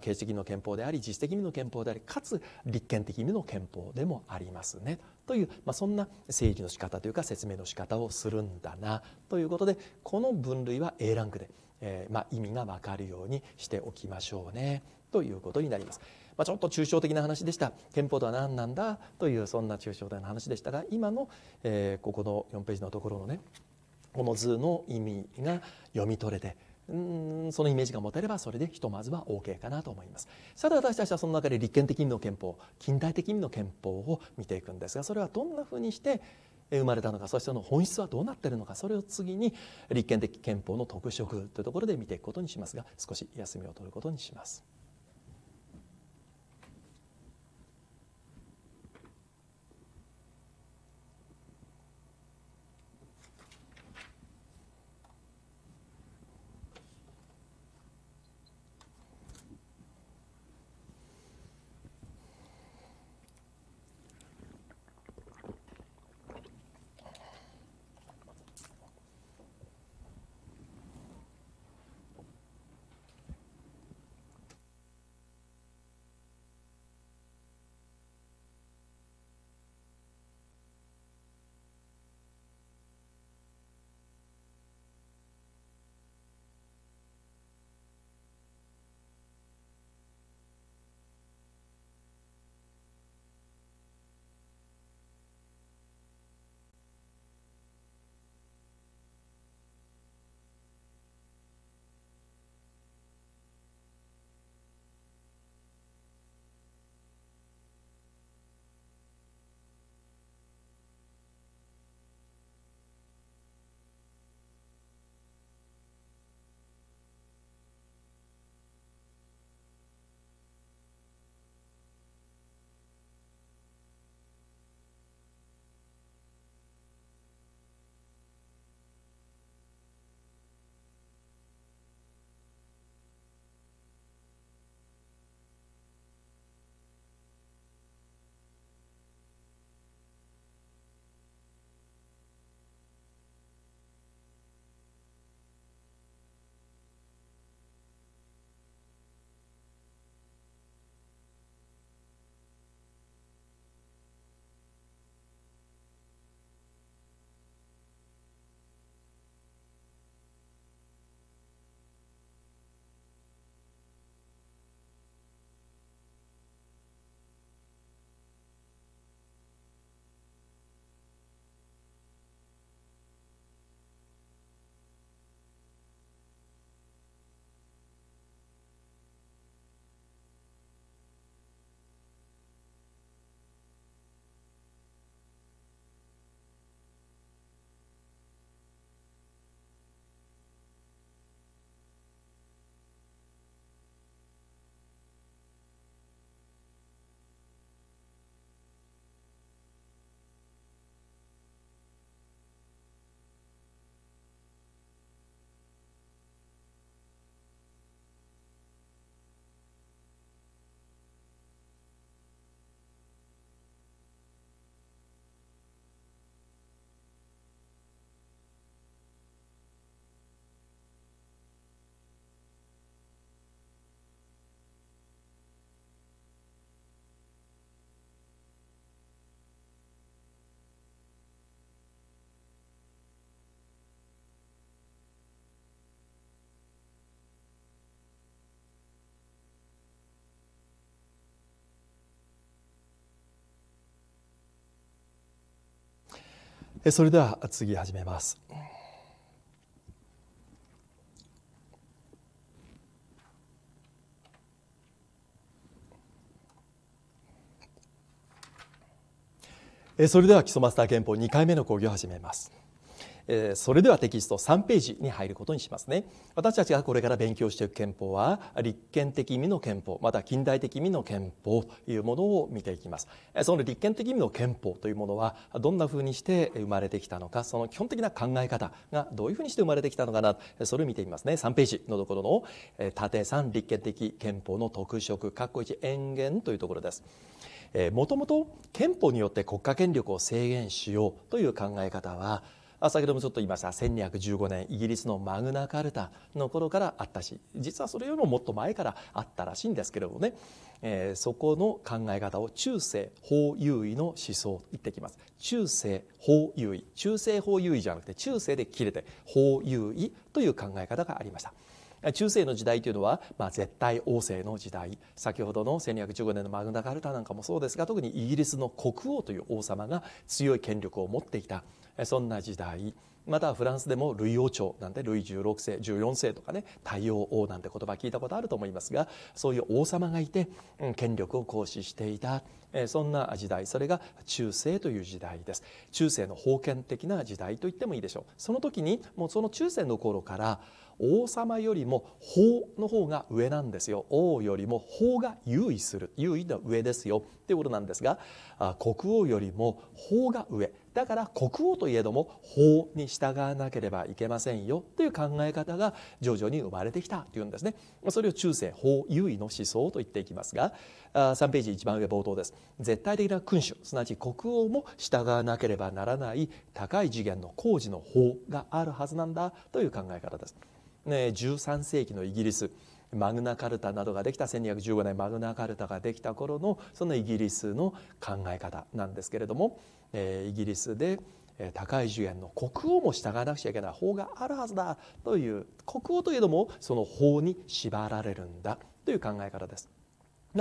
形式的の憲法であり実質的の憲法でありかつ立憲的の憲法でもありますねという、まあ、そんな整理の仕方というか説明の仕方をするんだなということでこの分類は A ランクでえー、まあ、意味が分かるようにしておきましょうねということになります。まあ、ちょっと抽象的な話でした憲法とは何なんだというそんな抽象的な話でしたが今の、えー、ここの4ページのところのねこの図の意味が読み取れてうんそのイメージが持てればそれでひとまずは OK かなと思います。さて私たちはその中で立憲的意味の憲法近代的意味の憲法を見ていくんですがそれはどんなふうにして生まれたのかそしてその本質はどうなっているのかそれを次に立憲的憲法の特色というところで見ていくことにしますが少し休みを取ることにします。それでは次始めます。それでは基礎マスター憲法2回目の講義を始めます。えそれではテキスト3ページに入ることにしますね私たちがこれから勉強していく憲法は立憲的意味の憲法また近代的意味の憲法というものを見ていきますその立憲的意味の憲法というものはどんなふうにして生まれてきたのかその基本的な考え方がどういうふうにして生まれてきたのかなそれを見てみますね3ページのところの縦3立憲的憲法の特色括弧1延元というところですもともと憲法によって国家権力を制限しようという考え方は先ほどもちょっと言いました1215年イギリスのマグナカルタの頃からあったし実はそれよりももっと前からあったらしいんですけれどもね、えー、そこの考え方を中世法優位の思想言ってきます中世法優位中世法優位じゃなくて中世で切れて法優位という考え方がありました。中世の時代というのは、まあ、絶対王政の時代先ほどの1215年のマグナカルタなんかもそうですが特にイギリスの国王という王様が強い権力を持っていたそんな時代またフランスでもルイ王朝なんてルイ16世14世とかね太陽王なんて言葉聞いたことあると思いますがそういう王様がいて権力を行使していたそんな時代それが中世という時代です中世の封建的な時代と言ってもいいでしょうその時にもうその中世の頃から王様よりも法の方が上なんですよ王よりも法が優位する優位の上ですよっていうことなんですが国王よりも法が上だから国王といえども法に従わなければいけませんよという考え方が徐々に生まれてきたというんですねそれを中世法優位の思想と言っていきますが3ページ一番上冒頭です絶対的な君主すなわち国王も従わなければならない高い次元の工事の法があるはずなんだという考え方です、ね、13世紀のイギリスマグナカルタなどができた1215年マグナカルタができた頃のそのイギリスの考え方なんですけれどもイギリスで高い受元の国王も従わなくちゃいけない法があるはずだという国王といえどもその法に縛られるんだという考え方です。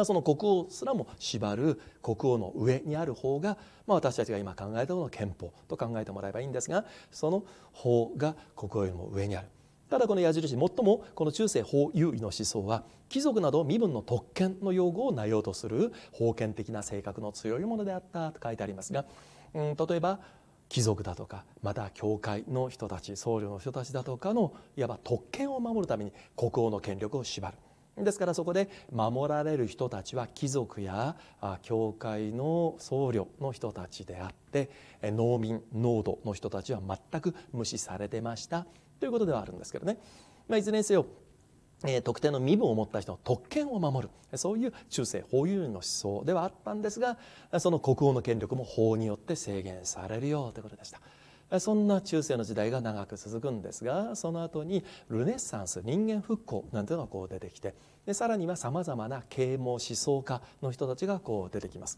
その国王すらも縛る国王の上にある法が、まあ、私たちが今考えたもの憲法と考えてもらえばいいんですがその法が国王よりも上にあるただこの矢印最もこの中世法優位の思想は貴族など身分の特権の用語を内容とする封建的な性格の強いものであったと書いてありますがうん、例えば貴族だとかまた教会の人たち僧侶の人たちだとかのいわば特権を守るために国王の権力を縛るですからそこで守られる人たちは貴族や教会の僧侶の人たちであって農民農奴の人たちは全く無視されてましたということではあるんですけどね、まあ、いずれにせよ特定の身分を持った人の特権を守るそういう中世保有の思想ではあったんですがその国王の権力も法によって制限されるよということでしたそんな中世の時代が長く続くんですがその後にルネッサンス人間復興なんていうのがこう出てきてでさらにはさまざまな啓蒙思想家の人たちがこう出てきます。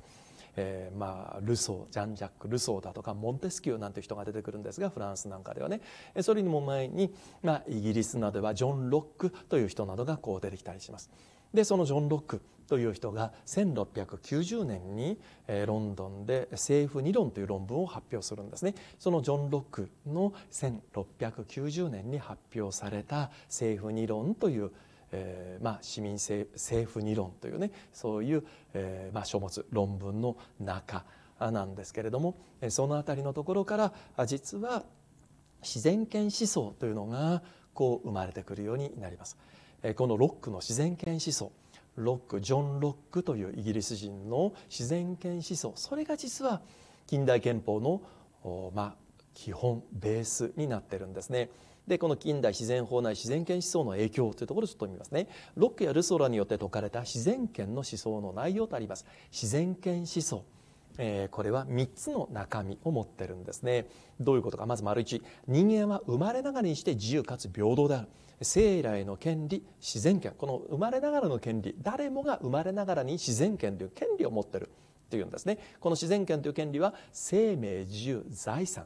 えー、まあルソージャン・ジャック・ルソーだとかモンテスキューなんて人が出てくるんですがフランスなんかではねそれにも前に、まあ、イギリスなどではジョン・ロックという人などがこう出てきたりします。でそのジョン・ロックという人が1690年にロンドンで政府理論という論文を発表するんですねそのジョン・ロックの1690年に発表された政府理論というえー、まあ、市民政府理論というねそういう、えー、まあ、書物論文の中なんですけれどもその辺りのところから実は自然権思想というのがこう生まれてくるようになります。このロックの自然権思想ロックジョン・ロックというイギリス人の自然権思想それが実は近代憲法の、まあ、基本ベースになってるんですね。でこの近代自然法内自然権思想の影響というところをちょっと見ますねロックやルソーらによって説かれた自然権の思想の内容とあります自然権思想えー、これは3つの中身を持ってるんですねどういうことかまず丸1人間は生まれながらにして自由かつ平等である生来の権利自然権この生まれながらの権利誰もが生まれながらに自然権という権利を持ってるというんですねこの自然権という権利は生命自由財産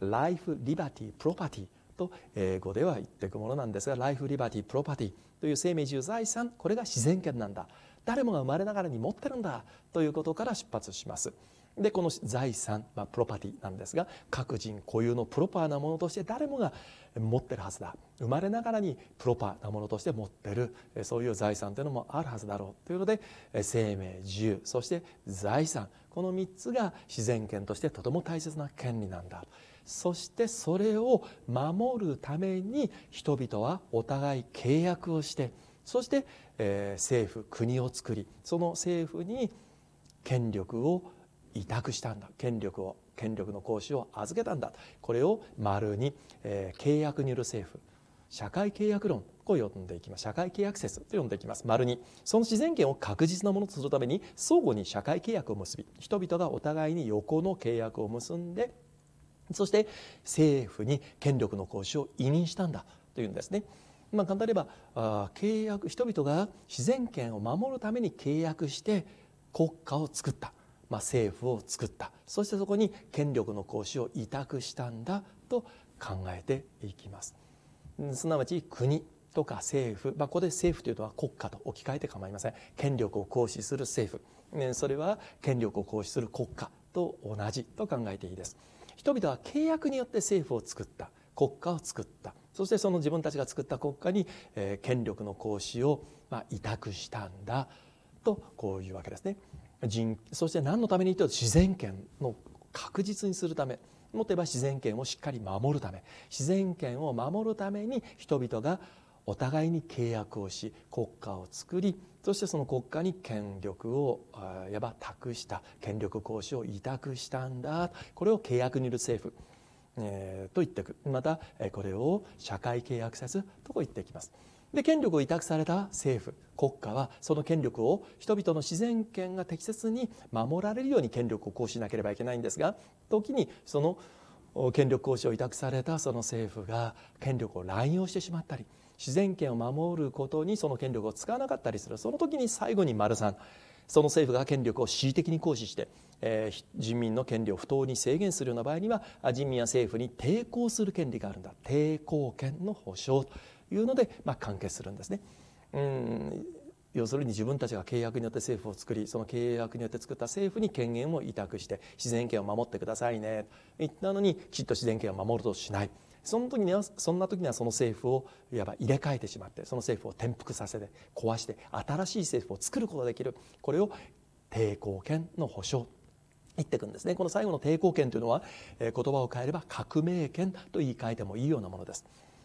ライフリバティプロパティと英語では言っていくものなんですがライフ・リバティ・プロパティという生命自由財産これが自然権なんだ誰もが生まれながらに持ってるんだということから出発します。でこの財産、まあ、プロパティなんですが各人固有のプロパーなものとして誰もが持ってるはずだ生まれながらにプロパーなものとして持ってるそういう財産というのもあるはずだろうというので生命自由そして財産この3つが自然権としてとても大切な権利なんだそしてそれを守るために人々はお互い契約をしてそして、え政府国を作りその政府に権力を委託したんだ権力を権力の行使を預けたんだこれを丸に、えー、契約による政府社会契約論こう呼んでいきます社会契約説と呼んでいきます丸にその自然権を確実なものとするために相互に社会契約を結び人々がお互いに横の契約を結んでそして政府に権力の行使を委任したんだというんですね。まあ、簡単に言えば契約人々が自然権を守るために契約して国家を作った、まあ、政府を作ったそしてそこに権力の行使を委託したんだと考えていきます。すなわち国とか政府、まあ、ここで政府というのは国家と置き換えて構いません権力を行使する政府、ね、それは権力を行使する国家と同じと考えていいです。人々は契約によって政府を作った国家を作ったそしてその自分たちが作った国家に、え権力の行使を、ま委託したんだとこういうわけですね。人そして何のために言っうと自然権の確実にするためもてば自然権をしっかり守るため自然権を守るために人々がお互いに契約をし国家を作りそしてその国家に権力をいわば託した権力行使を委託したんだこれを契約による政府、えー、と言ってくまたこれを社会契約説と言ってきます。で権力を委託された政府国家はその権力を人々の自然権が適切に守られるように権力を行使しなければいけないんですが時にその権力行使を委託されたその政府が権力を乱用してしまったり自然権を守ることにその権力を使わなかったりするその時に最後に丸3その政府が権力を恣意的に行使して、えー、人民の権利を不当に制限するような場合には人民や政府に抵抗する権利があるんだ抵抗権の保障というので、まあ、完結するんですね。うん要するに自分たちが契約によって政府を作りその契約によって作った政府に権限を委託して自然権を守ってくださいねと言ったのにきちっと自然権を守るとしないその時にはそんな時にはその政府をいわば入れ替えてしまってその政府を転覆させて壊して新しい政府を作ることができるこれを抵抗権の保障言ってくんですねこの最後の抵抗権というのは、言葉を変えれば革命権と言い換えてもいいようなものです。す、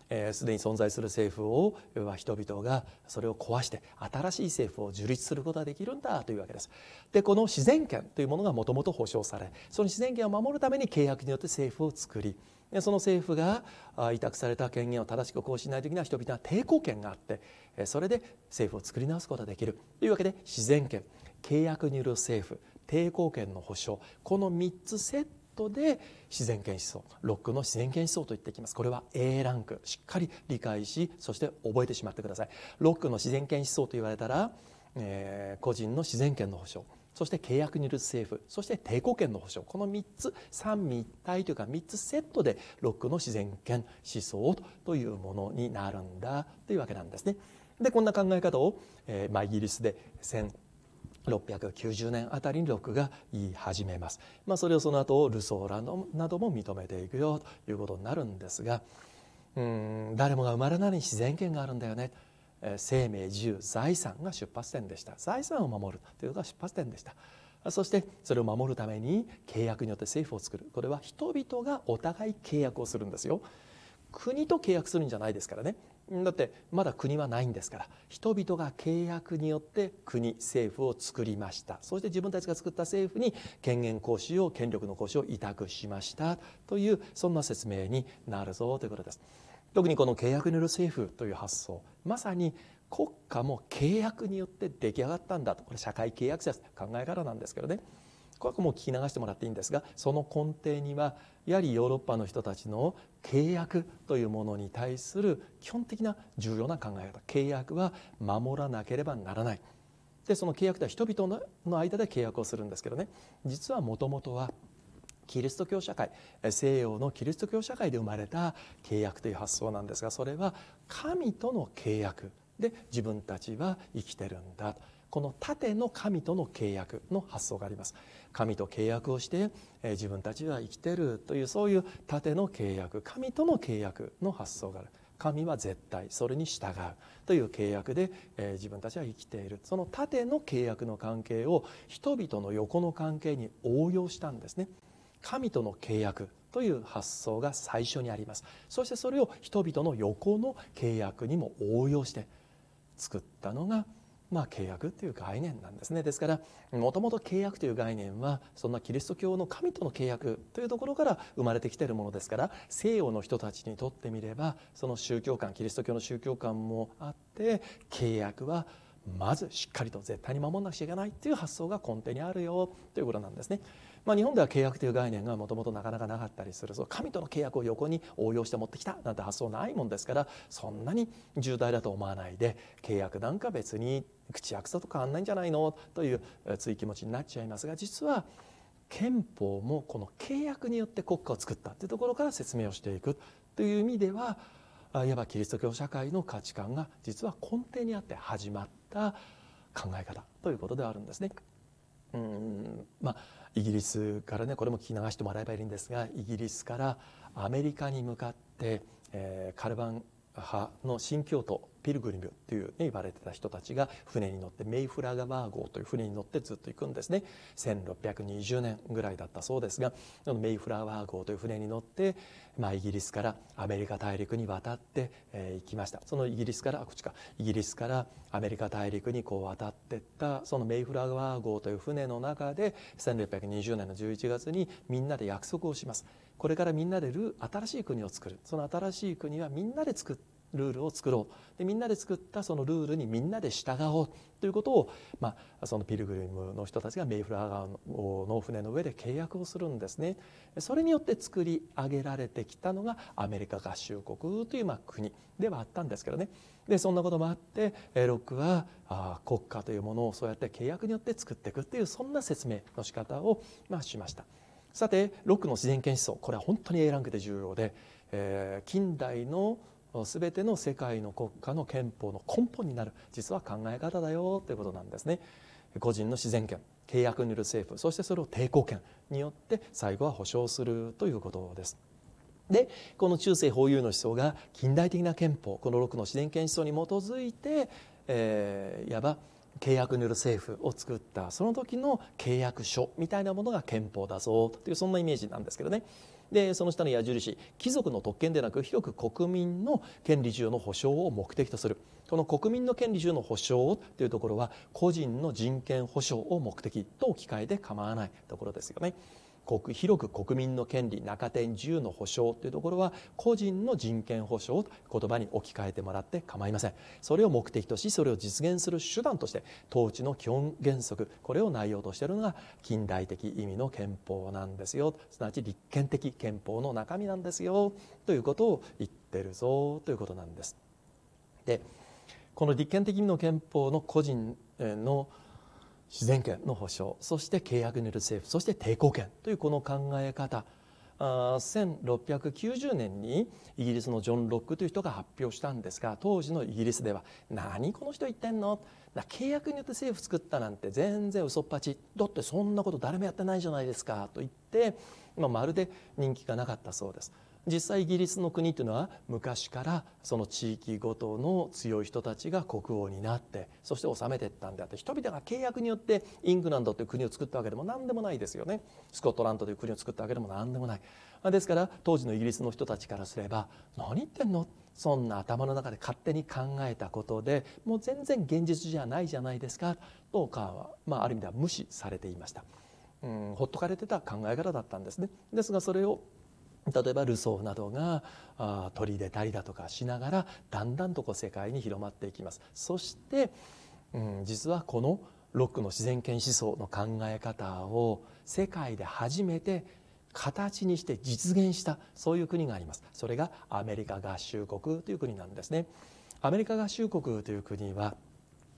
えー、で、に存在する政府を人々がそれを壊して新しい政府を樹立することができるんだというわけです。でこの自然権というものがもともと保障されその自然権を守るために契約によって政府を作りでその政府が委託された権限を正しく行使しないときには人々は抵抗権があってそれで政府を作り直すことができるというわけで自然権契約による政府抵抗権の保障この3つセットで自然権思想ロックの自然権思想と言ってきますこれは A ランクしっかり理解しそして覚えてしまってくださいロックの自然権思想と言われたら、えー、個人の自然権の保障そして契約による政府そして抵抗権の保障この3つ三位一体というか3つセットでロックの自然権思想というものになるんだというわけなんですね。でこんな考え方を、えーまあ、イギリスで1690年あたりにロックが言い始めます。まあ、それをその後ルソーラなども認めていくよということになるんですがうん誰もが生まれない自然権があるんだよね。生命自由財産が出発点でした財産を守るというのが出発点でしたそしてそれを守るために契約によって政府を作るこれは人々がお互い契約をするんですよ国と契約するんじゃないですからねだってまだ国はないんですから人々が契約によって国政府を作りましたそして自分たちが作った政府に権限行使を権力の行使を委託しましたというそんな説明になるぞということです。特にこの契約による政府という発想まさに国家も契約によって出来上がったんだとこれ社会契約者考え方なんですけどねこれもう聞き流してもらっていいんですがその根底にはやはりヨーロッパの人たちの契約というものに対する基本的な重要な考え方契約は守らなければならないでその契約では人々の間で契約をするんですけどね実はもともとはキリスト教社会西洋のキリスト教社会で生まれた契約という発想なんですがそれは神との契約で自分たちは生きてるんだこの縦の神との契約の発想があります神と契約をして自分たちは生きてるというそういう盾の契約神との契約の発想がある神は絶対それに従うという契約で、え自分たちは生きているその縦の契約の関係を人々の横の関係に応用したんですね。神との契約という発想が最初にありますそしてそれを人々の横の契約にも応用して作ったのがまあ、契約という概念なんですねですからもともと契約という概念はそんなキリスト教の神との契約というところから生まれてきているものですから西洋の人たちにとってみればその宗教観キリスト教の宗教観もあって契約はまずしっかりと絶対に守んなくちゃいけないという発想が根底にあるよということなんですね。まあ、日本では契約という概念がもともとなかなかなかったりするそ神との契約を横に応用して持ってきたなんて発想ないもんですからそんなに重大だと思わないで契約なんか別に口約束と変わんないんじゃないのというつい気持ちになっちゃいますが実は憲法もこの契約によって国家を作ったというところから説明をしていくという意味ではいわばキリスト教社会の価値観が実は根底にあって始まった考え方ということではあるんですね。うんまあイギリスからねこれも聞き流してもらえばいいんですがイギリスからアメリカに向かって、えー、カルバン派の新教徒ピルグリムという、ね、言われてた人たちが船に乗ってメイフラガバー号という船に乗ってずっと行くんですね1620年ぐらいだったそうですがメイフラワー号という船に乗って、まあ、イギリスからアメリカ大陸に渡ってえ行きましたそのイギリスからこっちかイギリスからアメリカ大陸にこう渡ってったそのメイフラワー号という船の中で1620年の11月にみんなで約束をしますこれからみんなで新しい国を作るその新しい国はみんなで作ってルールを作ろうでみんなで作ったそのルールにみんなで従おうということを、まあ、そのピルグリムの人たちがメイフラー川の船の上で契約をするんですねそれによって作り上げられてきたのがアメリカ合衆国という、まあ、国ではあったんですけどねでそんなこともあってロックはあ国家というものをそうやって契約によって作っていくっていうそんな説明の仕方を、まあ、しました。さてロックの自然権思想これは本当に A ランクで重要で、えー、近代の全ての世界の国家の憲法の根本になる実は考え方だよということなんですね。個人の自然権契約による政府そしてそれを抵抗権によって最後は保障するということです。でこの中世法有の思想が近代的な憲法この6の自然権思想に基づいて、えー、いわば契約による政府を作ったその時の契約書みたいなものが憲法だぞというそんなイメージなんですけどね。でその下の矢印貴族の特権でなく広く国民の権利自由の保障を目的とするこの国民の権利自由の保障というところは個人の人権保障を目的と置き換えて構わないところですよね。広く国民の権利中点自由の保障というところは個人の人権保障と言葉に置き換えてもらって構いませんそれを目的としそれを実現する手段として統治の基本原則これを内容としているのが近代的意味の憲法なんですよすなわち立憲的憲法の中身なんですよということを言ってるぞということなんです。でこの立憲的意味の憲法の個人の、自然権の保障そして契約による政府そして抵抗権というこの考え方1690年にイギリスのジョン・ロックという人が発表したんですが当時のイギリスでは「何この人言ってんの?」契約によって政府作ったなんて全然嘘っぱちだってそんなこと誰もやってないじゃないですか」と言って、まあ、まるで人気がなかったそうです。実際イギリスの国というのは昔からその地域ごとの強い人たちが国王になってそして治めていったんであって人々が契約によってイングランドという国を作ったわけでも何でもないですよねスコットランドという国を作ったわけでも何でもないですから当時のイギリスの人たちからすれば何言ってんのそんな頭の中で勝手に考えたことでもう全然現実じゃないじゃないですかとかは、まあ、ある意味では無視されていました。うん、ほっとかれてた考え方だったんですねですがそれを例えばルソーなどが取り入れたりだとかしながらだんだんとこう世界に広まっていきます。そして、うん、実はこのロックの自然権思想の考え方を世界で初めて形にして実現したそういう国がありますそれがアメリカ合衆国という国なんですねアメリカ合衆国という国は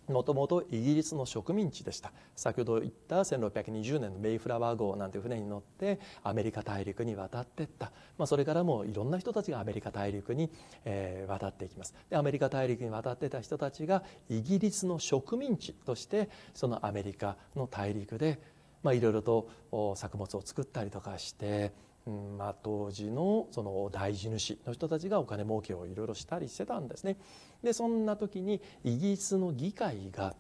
もともとイギリスの植民地でした先ほど言った1620年のメイフラワー号なんて船に乗ってアメリカ大陸に渡っていった、まあ、それからもういろんな人たちがアメリカ大陸に、えー、渡っていきますでアメリカ大陸に渡ってた人たちがイギリスの植民地としてそのアメリカの大陸で、まあ、いろいろと作物を作ったりとかしてまあ、当時のその大地主の人たちがお金儲けをいろいろしたりしてたんですね。でそんな時にイギリスの議会が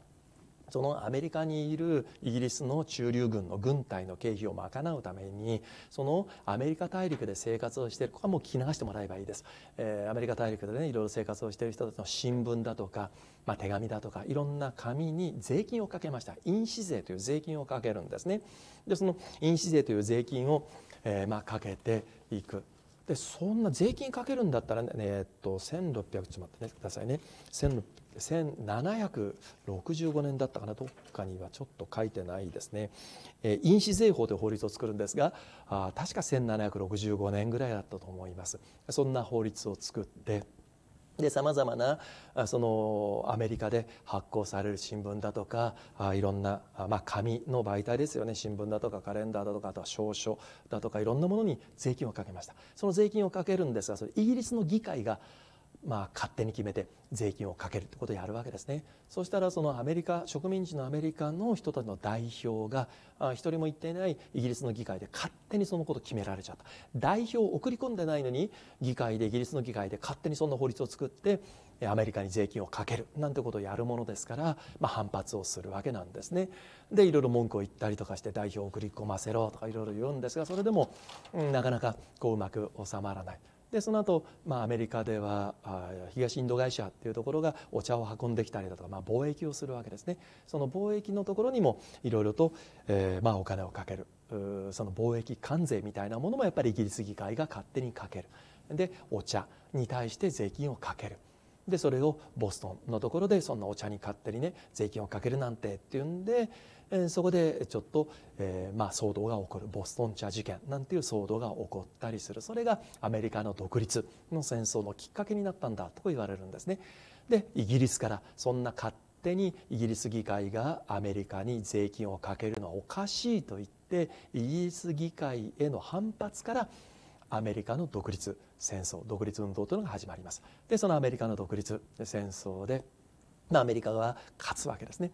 そのアメリカにいるイギリスの駐留軍の軍隊の経費を賄うためにそのアメリカ大陸で生活をしているここはもう聞き流してもらえばいいです、えー、アメリカ大陸でねいろいろ生活をしている人たちの新聞だとか、まあ、手紙だとかいろんな紙に税金をかけました印紙税という税金をかけるんですねでその印紙税という税金をえー、まあ、かけていくでそんな税金かけるんだったら、ね、えー、っと1600ちょっと待ってくださいね1765年だったかなどっかにはちょっと書いてないですね、えー、印紙税法という法律を作るんですがあ確か1765年ぐらいだったと思いますそんな法律を作ってでさまざまなそのアメリカで発行される新聞だとかあいろんな、まあ、紙の媒体ですよね新聞だとかカレンダーだとかあとは証書だとかいろんなものに税金をかけましたその税金をかけるんですがそれイギリスの議会がまあ、勝手に決めて税金をかけるってことをやるわけですねそしたらそのアメリカ植民地のアメリカの人たちの代表が一人も行っていないイギリスの議会で勝手にそのこと決められちゃった代表を送り込んでないのに議会でイギリスの議会で勝手にそんな法律を作ってアメリカに税金をかけるなんてことをやるものですから、まあ、反発をするわけなんですねでいろいろ文句を言ったりとかして代表を送り込ませろとかいろいろ言うんですがそれでも、うん、なかなかこううまく収まらないでその後、まあアメリカでは東インド会社っていうところがお茶を運んできたりだとか、まあ、貿易をするわけですねその貿易のところにもいろいろと、えー、まあ、お金をかけるその貿易関税みたいなものもやっぱりイギリス議会が勝手にかけるでお茶に対して税金をかける。でそれをボストンのところでそんなお茶に勝手にね税金をかけるなんてっていうんで、えー、そこでちょっと、えー、まあ、騒動が起こるボストン茶事件なんていう騒動が起こったりするそれがアメリカの独立の戦争のきっかけになったんだと言われるんですね。でイギリスからそんな勝手にイギリス議会がアメリカに税金をかけるのはおかしいと言ってイギリス議会への反発からアメリカの独立戦争独立運動というのが始まりますでそのアメリカの独立戦争で、まあ、アメリカが勝つわけですね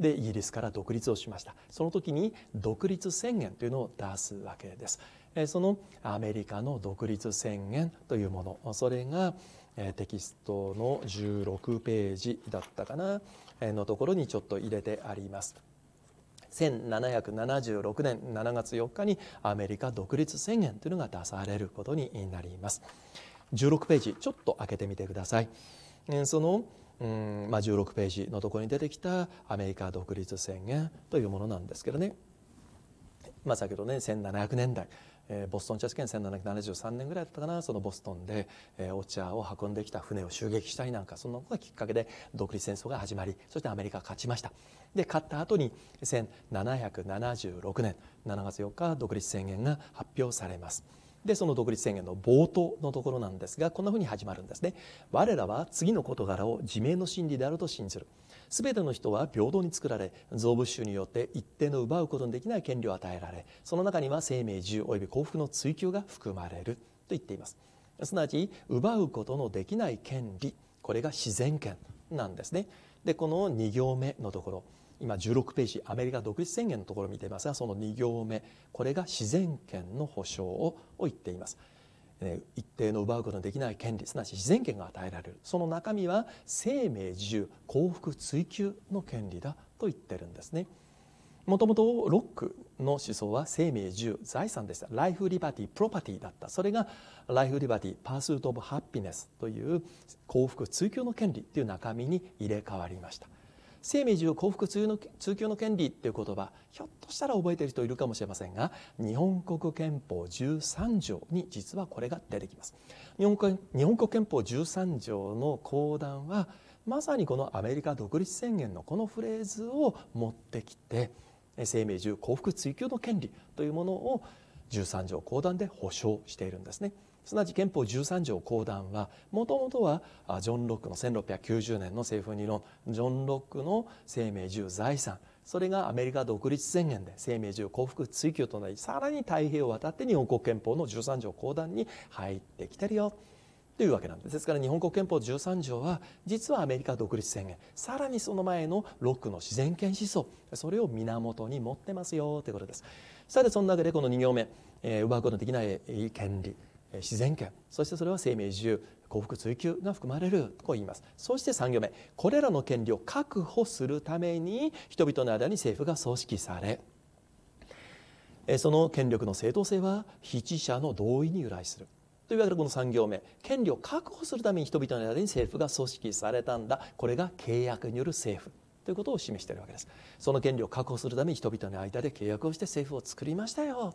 でイギリスから独立をしましたその時に独立宣言というのを出すわけですそのアメリカの独立宣言というものそれがテキストの16ページだったかなのところにちょっと入れてあります。1776年7月4日にアメリカ独立宣言というのが出されることになります16ページちょっと開けてみてくださいそのうんまあ、16ページのところに出てきたアメリカ独立宣言というものなんですけどね、まあ、先ほどね1700年代えー、ボストンチェス1773年ぐらいだったかなそのボストンで、えー、お茶を運んできた船を襲撃したりなんかそんなことがきっかけで独立戦争が始まりそしてアメリカが勝ちましたで勝った後に1776年7月4日独立宣言が発表されますでその独立宣言の冒頭のところなんですがこんなふうに始まるんですね我らは次の事柄を自明の真理であると信ずるすべての人は平等に作られ造物主によって一定の奪うことのできない権利を与えられその中には生命自由および幸福の追求が含まれると言っていますすなわち奪うことのできない権利これが自然権なんですねでこの2行目のところ今16ページアメリカ独立宣言のところを見ていますがその2行目これが自然権の保障を言っていますね、一定の奪うことのできない権利すなわち自然権が与えられるその中身は生命自由幸福追求の権利だと言ってるんですね。もともとロックの思想は生命自由財産でしたライフ・リバティ・プロパティだったそれがライフ・リバティ・パースート・オブ・ハッピネスという幸福追求の権利という中身に入れ替わりました。生命自由幸福通の級の権利という言葉ひょっとしたら覚えている人いるかもしれませんが日本国憲法13条に実はこれが出てきます日本日本国憲法13条の講談はまさにこのアメリカ独立宣言のこのフレーズを持ってきて生命自由幸福追求の権利というものを13条講談で保障しているんですね。すなわち憲法13条公団はもともとはジョン・ロックの1690年の政府理論ジョン・ロックの生命自由財産それがアメリカ独立宣言で生命自由幸福追求となりさらに太平洋を渡って日本国憲法の13条公団に入ってきてるよというわけなんですですから日本国憲法13条は実はアメリカ独立宣言さらにその前のロックの自然権思想それを源に持ってますよということですさてその中でこの2行目、えー、奪うことのできない権利自然権そしてそれは生命自由幸福追求が含まれると言いますそして3行目これらの権利を確保するために人々の間に政府が組織されその権力の正当性は被者の同意に由来するというわけでこの3行目権利を確保するために人々の間に政府が組織されたんだこれが契約による政府ということを示しているわけですその権利を確保するために人々の間で契約をして政府を作りましたよ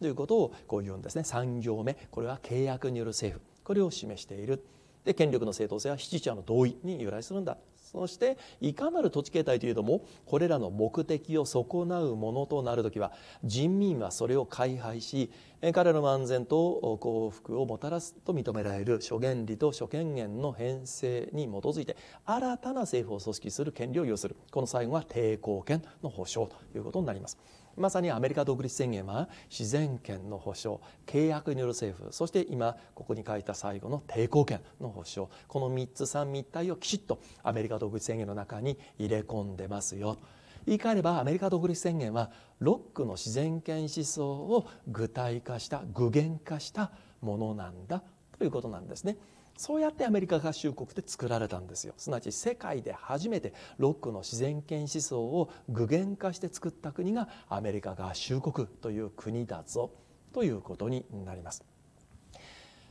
ということをこう言うんですね3行目これは契約による政府これを示しているで権力の正当性は七者の同意に由来するんだそしていかなる土地形態といえどもこれらの目的を損なうものとなる時は人民はそれを開廃し彼らの安全と幸福をもたらすと認められる諸原理と諸権限の編成に基づいて新たな政府を組織する権利を有するこの最後は抵抗権の保障ということになります。まさにアメリカ独立宣言は自然権の保障契約による政府そして今ここに書いた最後の抵抗権の保障この3つ三密体をきちっとアメリカ独立宣言の中に入れ込んでますよ言い換えればアメリカ独立宣言はロックの自然権思想を具体化した具現化したものなんだということなんですね。そうやってアメリカ合衆国で作られたんですよすなわち世界で初めてロックの自然権思想を具現化して作った国がアメリカ合衆国という国だぞということになります。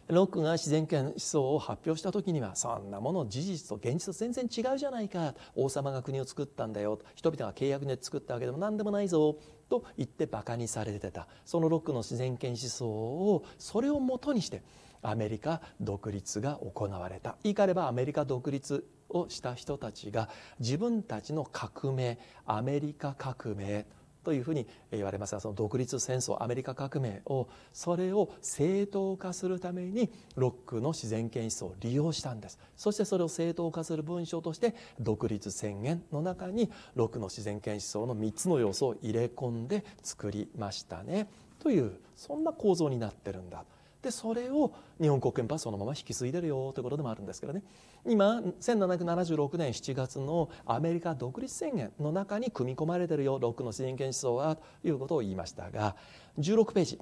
ロックが自然権思想を発表した時にはそんなもの事実と現実と全然違うじゃないか王様が国を作ったんだよ人々が契約で作ったわけでも何でもないぞと言ってバカにされてたそのロックの自然権思想をそれをもとにしてアメリカ独立が行われた言い換えればアメリカ独立をした人たちが自分たちの革命アメリカ革命というふうに言われますがその独立戦争アメリカ革命をそれを正当化するためにロックの自然検出を利用したんですそしてそれを正当化する文章として独立宣言の中にロックの自然検出想の3つの要素を入れ込んで作りましたねというそんな構造になってるんだでそれを日本国憲法はそのまま引き継いでるよということでもあるんですけどね今1776年7月のアメリカ独立宣言の中に組み込まれてるよロックの人権思想はということを言いましたが16ページ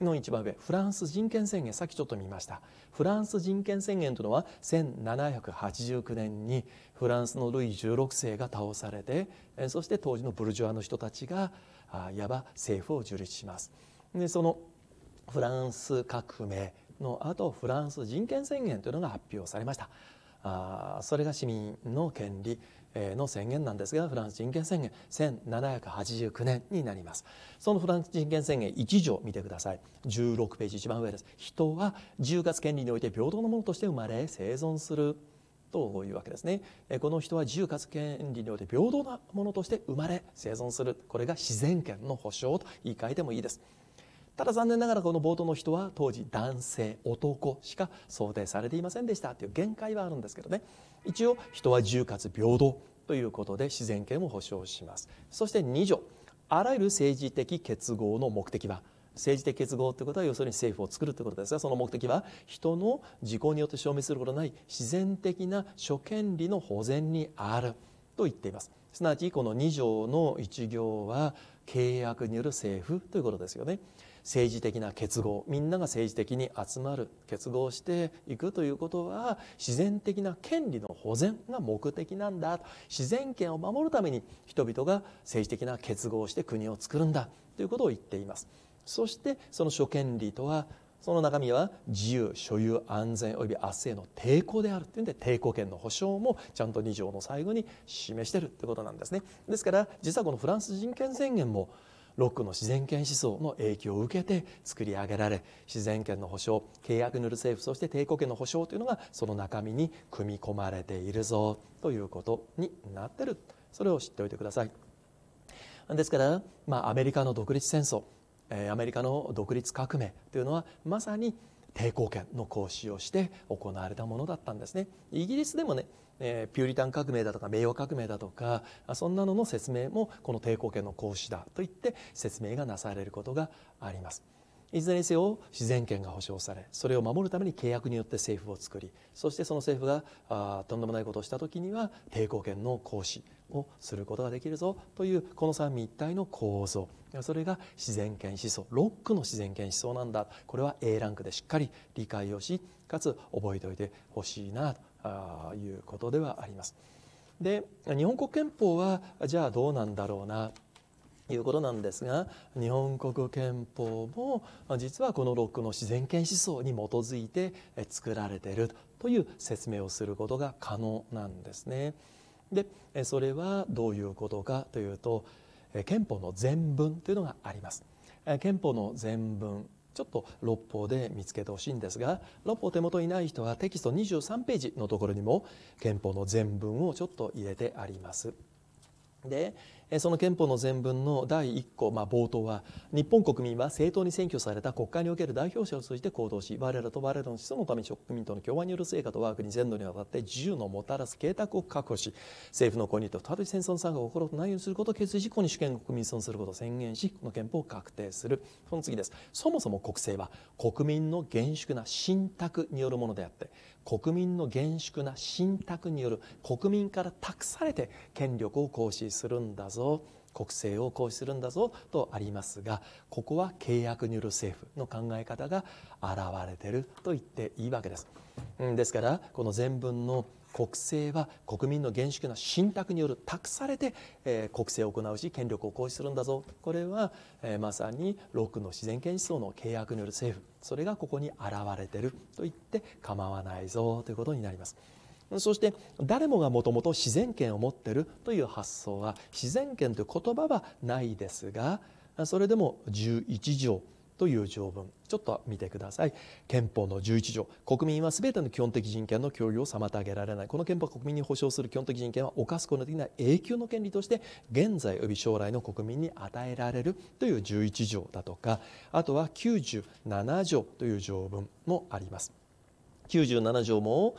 の一番上フランス人権宣言さっきちょっと見ましたフランス人権宣言というのは1789年にフランスのルイ16世が倒されてそして当時のブルジョアの人たちがいわば政府を樹立します。でそのフランス革命の後フランス人権宣言というのが発表されましたあそれが市民の権利の宣言なんですがフランス人権宣言1789年になりますそのフランス人権宣言1条見てください16ページ一番上です人は10月権利において平等のものとして生まれ生存するというわけですねこの人は自由かつ権利において平等なものとして生まれ生存するこれが自然権の保障と言い換えてもいいですただ残念ながらこの冒頭の人は当時男性男しか想定されていませんでしたという限界はあるんですけどね一応人は自由かつ平等ということで自然権を保障しますそして2条あらゆる政治的結合の目的は政治的結合ということは要するに政府を作るということですがその目的は人の自己によって証明することのない自然的な諸権利の保全にあると言っていますすなわちこの2条の1行は契約による政府ということですよね政治的な結合みんなが政治的に集まる結合していくということは自然的な権利の保全が目的なんだ自然権を守るために人々が政治的な結合をして国を作るんだということを言っていますそしてその諸権利とはその中身は自由所有安全及び明日への抵抗であるというんで抵抗権の保障もちゃんと2条の最後に示してるってことなんですねですから実はこのフランス人権宣言もロックの自然権思想の影響を受けて作り上げられ自然権の保障契約塗る政府そして帝国権の保障というのがその中身に組み込まれているぞということになってるそれを知っておいてください。ですから、まあ、アメリカの独立戦争アメリカの独立革命というのはまさに抵抗権の行使をして行われたものだったんですねイギリスでもねえー、ピューリタン革命だとか名誉革命だとかそんなのの説明もこの抵抗権の行使だといって説明がなされることがあります。いずれにせよ自然権が保障されそれを守るために契約によって政府を作りそしてその政府があとんでもないことをした時には抵抗権の行使をすることができるぞというこの三位一体の構造それが自然権思想ロックの自然権思想なんだこれは A ランクでしっかり理解をしかつ覚えておいてほしいなとあいうことではあります。で日本国憲法はじゃあどうなんだろうなということなんですが日本国憲法も実はこの6の自然権思想に基づいて作られているという説明をすることが可能なんですね。でそれはどういうことかというと憲法の全文というのがあります。憲法の全文ちょっと六法で見つけてほしいんですが六法手元にない人はテキスト23ページのところにも憲法の全文をちょっと入れてあります。でその憲法の前文の第1項、まあ、冒頭は日本国民は正当に選挙された国会における代表者を通じて行動し我らと我らの子孫のために国民との共和による成果と我が国全土にわたって自由のもたらす計画を確保し政府の購入と再び戦争の参加を起ころうと内容にすることを決意事項に主権国民に損することを宣言しこの憲法を確定するその次ですそもそも国政は国民の厳粛な信託によるものであって国民の厳粛な信託による国民から託されて権力を行使するんだぞ国政を行使するんだぞとありますがここは契約による政府の考え方が現れてると言っていいわけです。ですからこの前文の国政は国民の厳粛な信託による託されて、えー、国政を行うし権力を行使するんだぞこれは、えー、まさに6の自然権思想の契約による政府それがここに現れてると言って構わないぞということになります。そして誰もがもともと自然権を持ってるという発想は自然権という言葉はないですがそれでも11条という条文ちょっと見てください憲法の11条国民は全ての基本的人権の共有を妨げられないこの憲法は国民に保障する基本的人権は犯すことのできない永久の権利として現在及び将来の国民に与えられるという11条だとかあとは97条という条文もあります97条も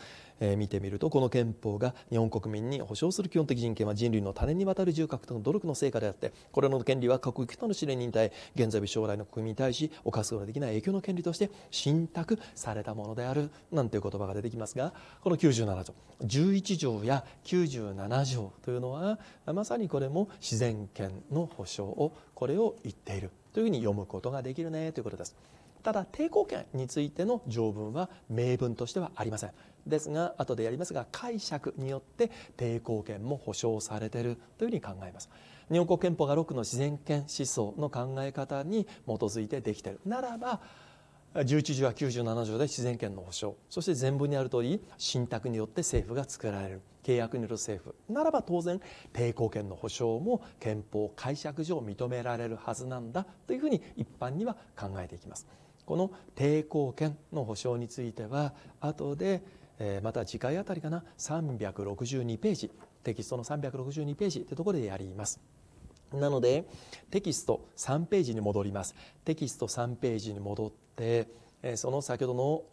見てみるとこの憲法が日本国民に保障する基本的人権は人類の種にわたる重由獲得の努力の成果であってこれらの権利は各国との試練に対現在将来の国民に対し犯すことができない影響の権利として信託されたものであるなんていう言葉が出てきますがこの97条11条や97条というのはまさにこれも自然権の保障をこれを言っているというふうに読むことができるねということです。ただ抵抗権についての条文は明文としてはありませんですが後でやりますが解釈によって抵抗権も保障されているというふうに考えます日本国憲法が6の自然権思想の考え方に基づいてできているならば11条や97条で自然権の保障そして全文にあるとおり信託によって政府が作られる契約による政府ならば当然抵抗権の保障も憲法解釈上認められるはずなんだというふうに一般には考えていきます。この抵抗権の保障については後でえまた次回あたりかな362ページテキストの362ページってところでやります。なのでテキスト3ページに戻ります。テキスト3ページに戻ってその先ほどの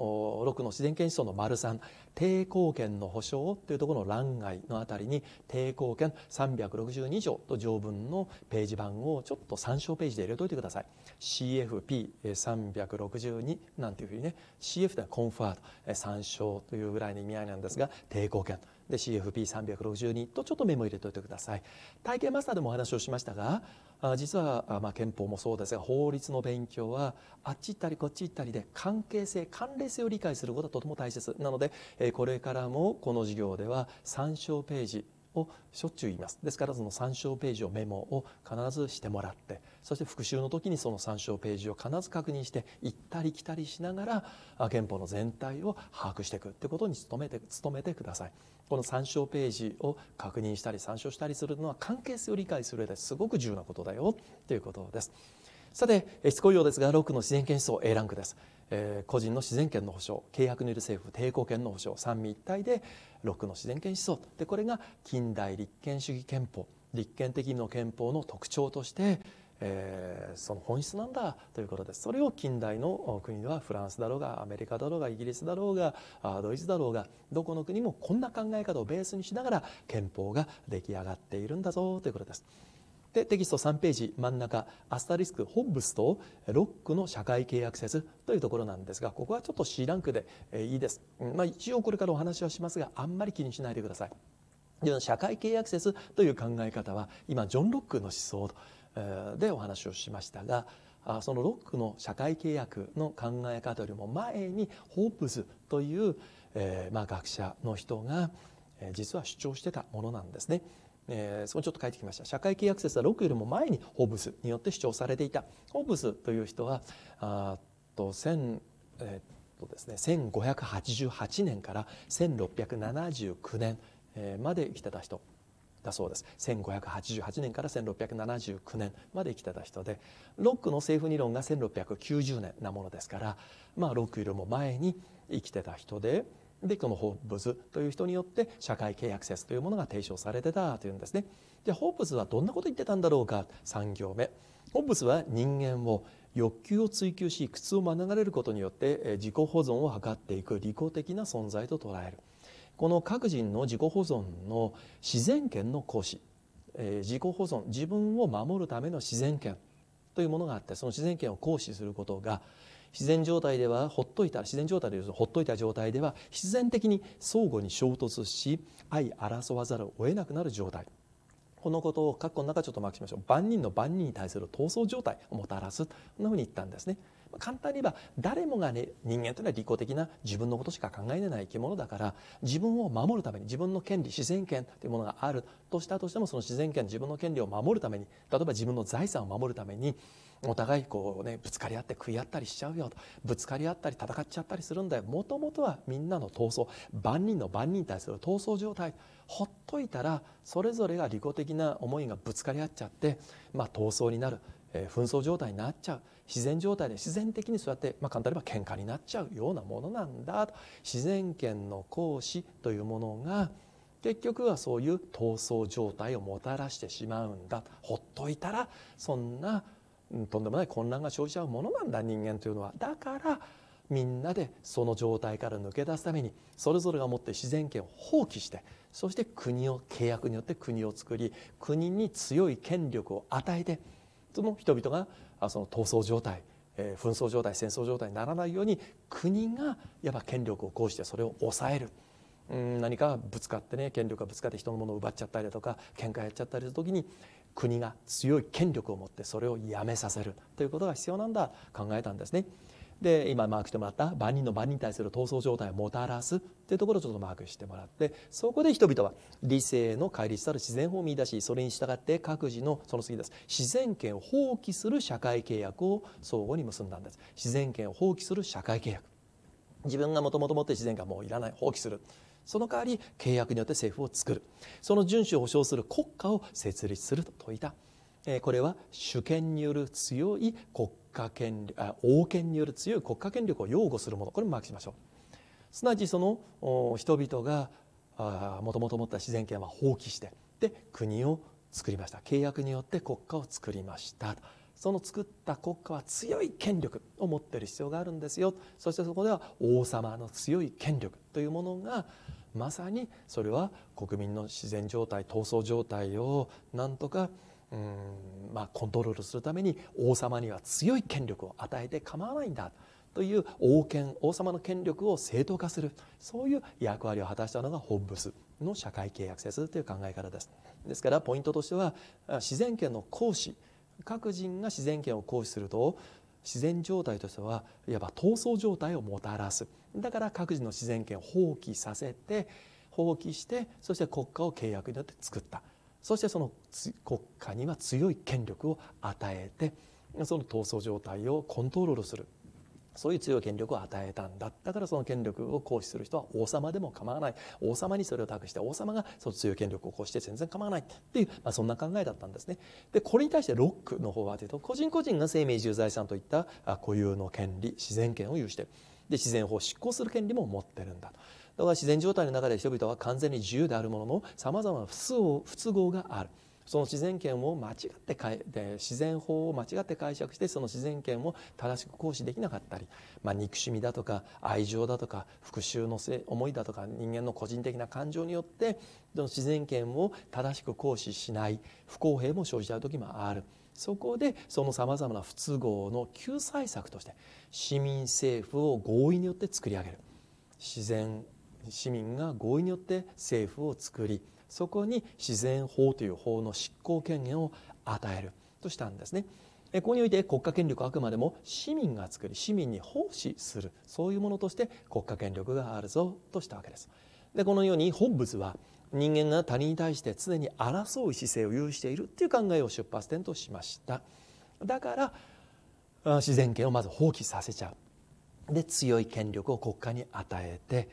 6の自然検出の丸3抵抗権の保障というところの欄外のあたりに抵抗権362条と条文のページ版をちょっと参照ページで入れといてください CFP362 なんていうふうにね CF ではコンファード参照というぐらいの意味合いなんですが抵抗権で CFP362 とちょっとメモ入れておいてください体験マスターでもお話をしましたが実は、まあ、憲法もそうですが法律の勉強はあっち行ったりこっち行ったりで関係性関連性を理解することはとても大切なのでこれからもこの授業では参照ページをしょっちゅう言いますですからその参照ページをメモを必ずしてもらってそして復習の時にその参照ページを必ず確認して行ったり来たりしながら憲法の全体を把握していくってことに努めて努めてください。この参照ページを確認したり参照したりするのは関係性を理解する上ですごく重要なことだよということです。さてしつこいようですが6の自然権思想 A ランクです、えー、個人の自然権の保障契約による政府抵抗権の保障三位一体で6の自然権思想でこれが近代立憲主義憲法立憲的の憲法の特徴としてえー、その本質なんだということですそれを近代の国ではフランスだろうがアメリカだろうがイギリスだろうがドイツだろうがどこの国もこんな考え方をベースにしながら憲法が出来上がっているんだぞということです。でテキスト3ページ真ん中アスタリスクホッブスとロックの社会契約説というところなんですがここはちょっと C ランクでいいです、まあ、一応これからお話はしますがあんまり気にしないでください社会契約説という考え方は今ジョン・ロックの思想でお話をしましたがそのロックの社会契約の考え方よりも前にホープズという、えまあ学者の人が実は主張してたものなんですね。えー、そこちょっと書いてきました社会契約説は6よりも前にホブスによって主張されていたホブスという人はあと1えー、とですね、1588年から1679年まで生きてた人だそうです1588年から1679年まで生きてた人でロックの政府理論が1690年なものですから、まあ、ロックよりも前に生きてた人ででこのホープズという人によって社会契約説というものが提唱されてたというんですね。でホープズはどんなこと言ってたんだろうか3行目。ホープズは人間を欲求を追求し苦痛を免れることによって自己保存を図っていく利己的な存在と捉える。この各人の自己保存の自然権の行使、え自己保存自分を守るための自然権というものがあってその自然権を行使することが自然状態ではほっといた自然状態でほっといた状態では必然的に相互に衝突し相争わざるを得なくなる状態このことを括弧の中ちょっとマークしましょう万人の万人に対する闘争状態をもたらすこんなふうに言ったんですね。簡単に言えば誰もがね人間というのは利己的な自分のことしか考えれない生き物だから自分を守るために自分の権利自然権というものがあるとしたとしてもその自然権自分の権利を守るために例えば自分の財産を守るためにお互いこうねぶつかり合って食い合ったりしちゃうよとぶつかり合ったり戦っちゃったりするんだよもともとはみんなの闘争万人の万人に対する闘争状態ほっといたらそれぞれが利己的な思いがぶつかり合っちゃって、まあ、闘争になる、えー、紛争状態になっちゃう自然状態で自然的にそうやって、まあ、簡単に言えば喧嘩になっちゃうようなものなんだと自然権の行使というものが結局はそういう闘争状態をもたらしてしまうんだほっといたらそんなとんでもない混乱が生じちゃうものなんだ人間というのは。だからみんなでその状態から抜け出すためにそれぞれが持って自然権を放棄してそして国を契約によって国を作り国に強い権力を与えてその人々がその闘争状態紛争状態戦争状態にならないように国がいわば権力を行使してそれを抑える。何かぶつかってね権力がぶつかって人のものを奪っちゃったりだとか喧嘩やっちゃったりする時に国が強い権力を持ってそれをやめさせるということが必要なんだ考えたんですね。で今マークしてもらった万人の万人に対する闘争状態をもたらすっていうところをちょっとマークしてもらってそこで人々は理性の乖離したる自然法を見出しそれに従って各自のその次です自然権を放棄する社会契約を相互に結んだんです自然権を放棄する社会契約自分がもともと持って自然がもういらない放棄するその代わり契約によって政府を作るその遵守を保障する国家を設立すると説いたこれは主権による強い国家権力あ王権による強い国家権力を擁護するものこれもマークしましょうすなわちその人々がもともと持った自然権は放棄してで国を作りました契約によって国家を作りましたと。その作った国家は強い権力を持っている必要があるんですよそしてそこでは王様の強い権力というものがまさにそれは国民の自然状態闘争状態をなんとかうんまあ、コントロールするために王様には強い権力を与えて構わないんだという王権王様の権力を正当化するそういう役割を果たしたのがホッブスの社会契約説という考え方ですですからポイントとしては自然権の行使各人が自然権を行使すると自然状態としてはいわば闘争状態をもたらすだから各自の自然権を放棄させて放棄してそして国家を契約によって作ったそしてその国家には強い権力を与えてその闘争状態をコントロールするそういう強い権力を与えたんだ。だからその権力を行使する人は王様でも構わない。王様にそれを託して王様がその強い権力を行使して全然構わないっていう、まあ、そんな考えだったんですね。で、これに対してロックの方はというと、個人個人が生命重財産といった固有の権利、自然権を有してる。で、自然法を執行する権利も持ってるんだと。だから自然状態の中で人々は完全に自由であるものの、様々なまな不都合がある。その自然権を間違ってかえ自然法を間違って解釈してその自然権を正しく行使できなかったり、まあ、憎しみだとか愛情だとか復讐のせ思いだとか人間の個人的な感情によってその自然権を正しく行使しない不公平も生じちゃう時もある。そこでそのさまざまな不都合の救済策として市民政府を合意によって作り上げる自然市民が合意によって政府を作りそこに自然法という法の執行権限を与えるとしたんですね。ここにおいて国家権力はあくまでも市民が作り市民に奉仕するそういうものとして国家権力があるぞとしたわけです。でこのように本物は人間が他人に対して常に争う姿勢を有しているっていう考えを出発点としましただから自然権をまず放棄させちゃうで強い権力を国家に与えて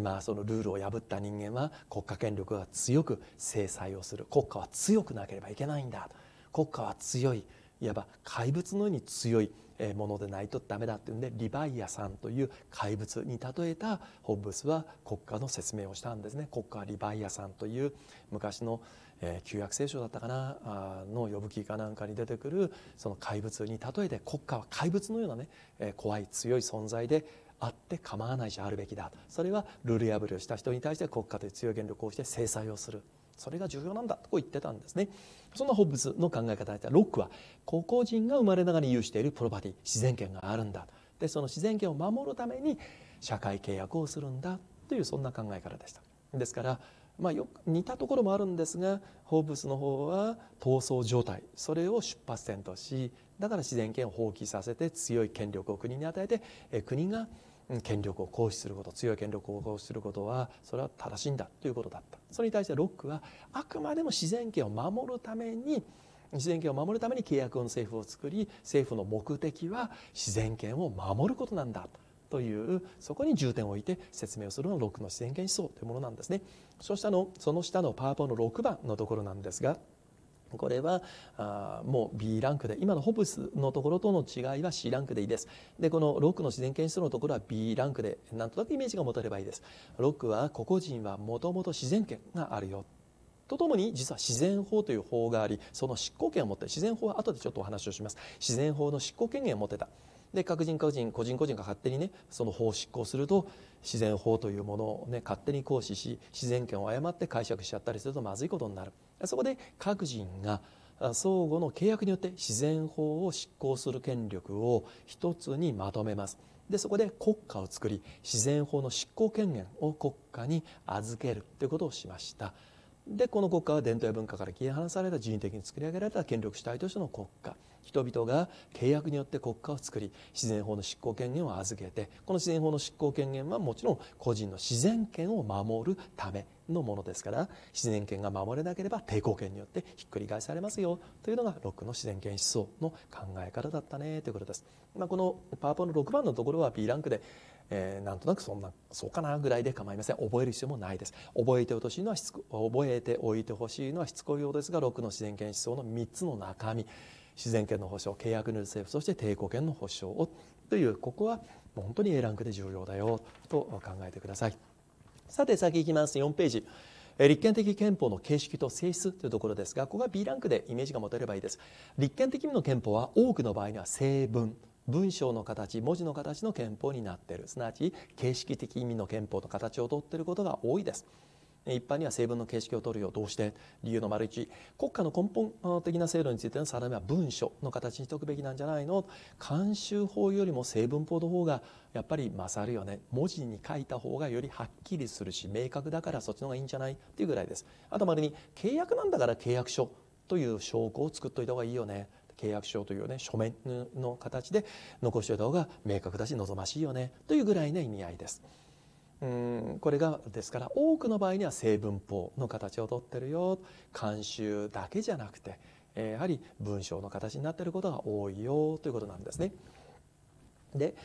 まあ、そのルールを破った人間は国家権力が強く制裁をする国家は強くなければいけないんだ国家は強いいわば怪物のように強いものでないとダメだっていうんでリバイアさんという怪物に例えたホッブスは国家の説明をしたんですね国家はリバイアさんという昔の旧約聖書だったかなの呼ぶ記かなんかに出てくるその怪物に例えて国家は怪物のようなね怖い強い存在であって構わないしあるべきだそれはルール破りをした人に対して国家という強い権力をして制裁をするそれが重要なんだとこう言ってたんですねそんなホッブズの考え方でロックは個々人が生まれながらに有しているプロパティ自然権があるんだでその自然権を守るために社会契約をするんだというそんな考え方でしたですからまあ、よく似たところもあるんですがホーブスの方は闘争状態それを出発点としだから自然権を放棄させて強い権力を国に与えて国が権力を行使すること強い権力を行使することはそれは正しいんだということだったそれに対してロックはあくまでも自然権を守るために自然権を守るために契約の政府を作り政府の目的は自然権を守ることなんだというそこに重点を置いて説明をするのがロックの自然権思想というものなんですね。そしてあのその下のパワーポの6番のところなんですがこれはあもう B ランクで今のホブスのところとの違いは C ランクでいいですでこのロックの自然検出のところは B ランクでなんとなくイメージが持てればいいですロックは個々人はもともと自然権があるよとともに実は自然法という法がありその執行権を持って自然法は後でちょっとお話をします自然法の執行権限を持ってたで各人各人個人個人が勝手にねその法を執行すると自然法というものをね勝手に行使し自然権を誤って解釈しちゃったりするとまずいことになるそこで各人が相互の契約によって自然法を執行する権力を一つにまとめますでそこで国家を作り自然法の執行権限を国家に預けるということをしましたでこの国家は伝統や文化から切り離された人為的に作り上げられた権力主体としての国家人々が契約によって国家を作り自然法の執行権限を預けてこの自然法の執行権限はもちろん個人の自然権を守るためのものですから自然権が守れなければ抵抗権によってひっくり返されますよというのが6の自然権思想の考え方だったねということです。まあ、このパワポの6番のところは B ランクでえー、なんとなくそんなそうかなぐらいで構いません覚える必要もないです覚えてほしいのはしつ覚えておいてほしいのはしつこいようですが6の自然権思想の3つの中身自然権の保障契約による政府そして抵抗権の保障をというここはもう本当に A ランクで重要だよと考えてくださいさて先行きます4ページ立憲的憲法の形式と性質というところですがここが B ランクでイメージが持てればいいです立憲的の憲法は多くの場合には成文文章の形文字の形の憲法になっているすなわち形式的意味の憲法の形をとっていることが多いです一般には成分の形式を取るようどうして理由の丸1国家の根本的な制度についての定めは文書の形にしておくべきなんじゃないの慣習法よりも成分法の方がやっぱり勝るよね文字に書いた方がよりはっきりするし明確だからそっちの方がいいんじゃないっていうぐらいですあとまるに契約なんだから契約書という証拠を作っといた方がいいよね契約書というね書面の形で残しておいた方が明確だし望ましいよねというぐらいの意味合いです。うんこれがですから多くの場合には成文法の形をとってるよ慣習だけじゃなくてやはり文章の形になっていることが多いよということなんですね。で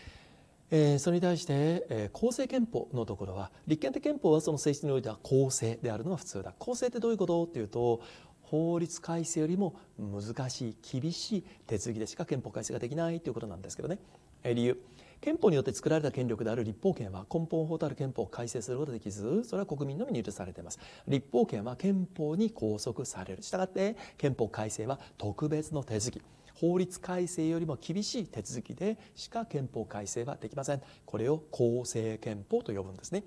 えー、それに対して、えー、公正憲法のところは立憲って憲法はその性質においては公正であるのが普通だ公正ってどういうことっていうと法律改正よりも難しい厳しい手続きでしか憲法改正ができないということなんですけどね、えー、理由憲法によって作られた権力である立法権は根本法たる憲法を改正することができずそれは国民のみに許されています立法権は憲法に拘束されるしたがって憲法改正は特別の手続き法律改正よりも厳しい手続きでしか憲法改正はできませんこれを公正憲法と呼ぶんですね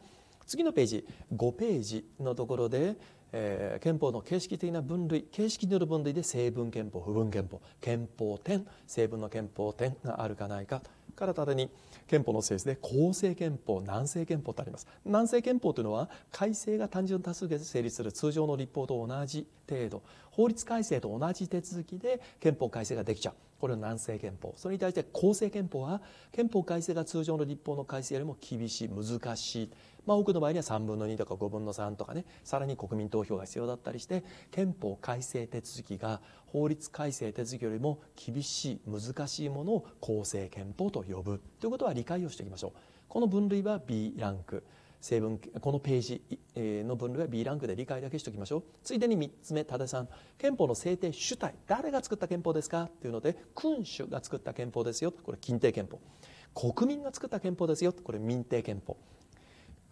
次のページ5ページのところでえー、憲法の形式的な分類形式による分類で成分憲法不分憲法憲法点成分の憲法点があるかないかからただに憲法の性質で公正憲法南西憲法とあります南西憲法というのは改正が単純多数決で成立する通常の立法と同じ程度法律改正と同じ手続きで憲法改正ができちゃうこれを南西憲法それに対して公正憲法は憲法改正が通常の立法の改正よりも厳しい難しいまあ、多くの場合には3分の2とか5分の3とかねさらに国民投票が必要だったりして憲法改正手続きが法律改正手続きよりも厳しい難しいものを公正憲法と呼ぶということは理解をしていきましょう。この分類は B ランク成分このページの分類は B ランクで理解だけしておきましょうついでに3つ目多田さん憲法の制定主体誰が作った憲法ですかっていうので君主が作った憲法ですよこれ禁定憲法国民が作った憲法ですよこれ民定憲法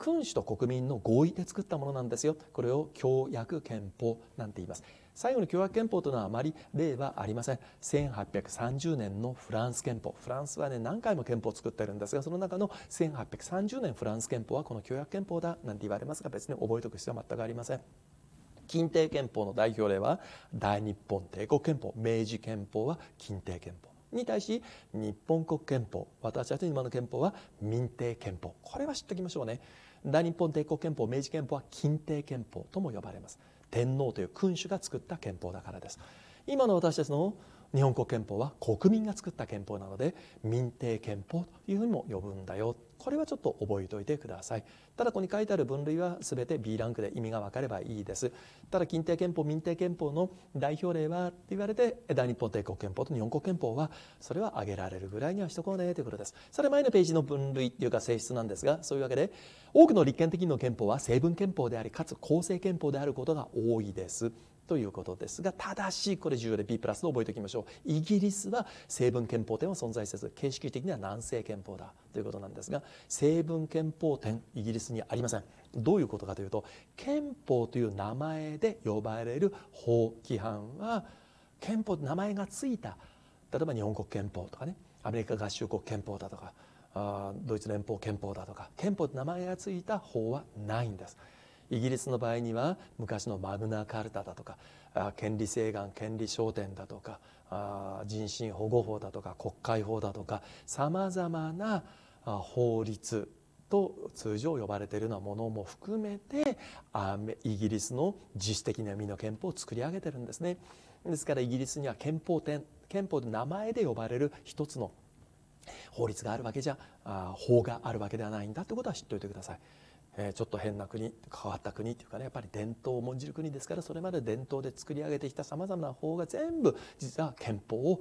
君主と国民の合意で作ったものなんですよこれを教約憲法なんて言います最後の共約憲法というのはあまり例はありません1830年のフランス憲法フランスはね何回も憲法を作ってるんですがその中の1830年フランス憲法はこの共約憲法だなんて言われますが別に覚えておく必要は全くありません近帝憲法の代表例は大日本帝国憲法明治憲法は近帝憲法に対し日本国憲法私たちの今の憲法は民定憲法これは知っておきましょうね大日本帝国憲法明治憲法は近帝憲法とも呼ばれます天皇という君主が作った憲法だからです今の私たちの日本国憲法は国民が作った憲法なので民定憲法というふうにも呼ぶんだよこれはちょっと覚えておいてくださいただここに書いてある分類は全て B ランクで意味が分かればいいですただ近定憲法民定憲法の代表例はって言われて大日本帝国憲法と日本国憲法はそれは挙げられるぐらいにはしとこうねということですそれ前のページの分類っていうか性質なんですがそういうわけで多くの立憲的の憲法は成文憲法でありかつ構成憲法であることが多いですということですがただしこれ重要で B プラスの覚えておきましょうイギリスは成分憲法典は存在せず形式的には南西憲法だということなんですが成分憲法典イギリスにありませんどういうことかというと憲法という名前で呼ばれる法規範は憲法名前が付いた例えば日本国憲法とかねアメリカ合衆国憲法だとかドイツ連邦憲法だとか憲法って名前が付いた法はないんです。イギリスの場合には昔のマグナカルタだとか権利請願権利焦点だとか人身保護法だとか国会法だとかさまざまな法律と通常呼ばれているようなものも含めてイギリスの自主的な身の憲法を作り上げているんですね。ですからイギリスには憲法典憲法の名前で呼ばれる一つの法律があるわけじゃ法があるわけではないんだということは知っておいてください。えちょっと変な国変わった国っていうかねやっぱり伝統を重んじる国ですからそれまで伝統で作り上げてきたさまざまな法が全部実は憲法を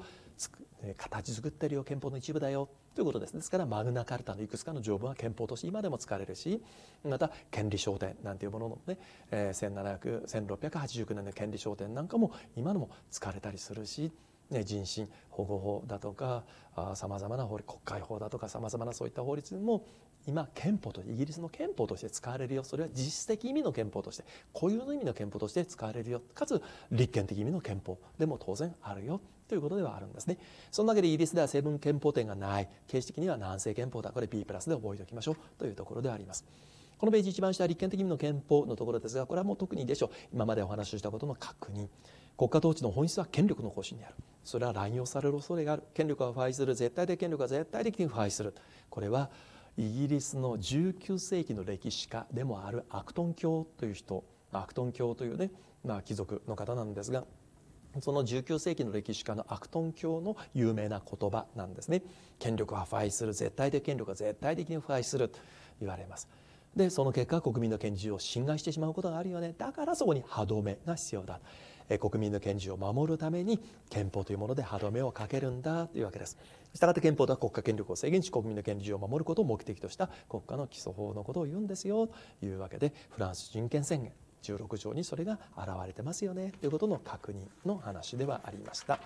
形作ってるよ憲法の一部だよということですですからマグナカルタのいくつかの条文は憲法として今でも使われるしまた権利証典なんていうもののね、えー、1689年の権利証典なんかも今のも使われたりするしね、人身保護法だとかさまざまな法律国会法だとかさまざまなそういった法律も今憲法とイギリスの憲法として使われるよそれは実質的意味の憲法として固有の意味の憲法として使われるよかつ立憲的意味の憲法でも当然あるよということではあるんですね。そのけでイギリスでは成分憲法点がない形式的には南西憲法だこれ B プラスで覚えておきましょうというところであります。このページ一番下は立憲的意味の憲法のところですがこれはもう特にでしょう今までお話ししたことの確認国家統治の本質は権力の方針にあるそれは乱用される恐れがある権力は腐敗する絶対的権力は絶対的に腐敗するこれはイギリスの19世紀の歴史家でもあるアクトン教という人アクトン教というね、まあ、貴族の方なんですがその19世紀の歴史家のアクトン教の有名な言葉なんですね。権力は腐敗する絶対的権力は絶対的に腐敗すると言われます。でその結果国民の権利を侵害してしまうことがあるよねだからそこに歯止めが必要だ国民の権利を守るために憲法というもので歯止めをかけるんだというわけです。したがって憲法では国家権力を制限し国民の権利を守ることを目的とした国家の基礎法のことを言うんですよというわけでフランス人権宣言16条にそれが現れてますよねということの確認の話ではありました。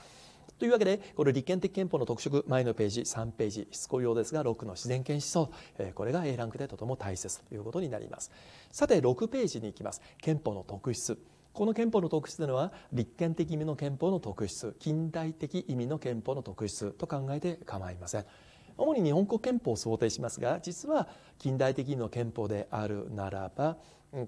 というわけでこれ立憲的憲法の特色前のページ3ページしつこいようですが6の自然権思想これが A ランクでとても大切ということになりますさて6ページに行きます憲法の特質この憲法の特質というのは立憲的意味の憲法の特質近代的意味の憲法の特質と考えて構いません主に日本国憲法を想定しますが実は近代的意味の憲法であるならば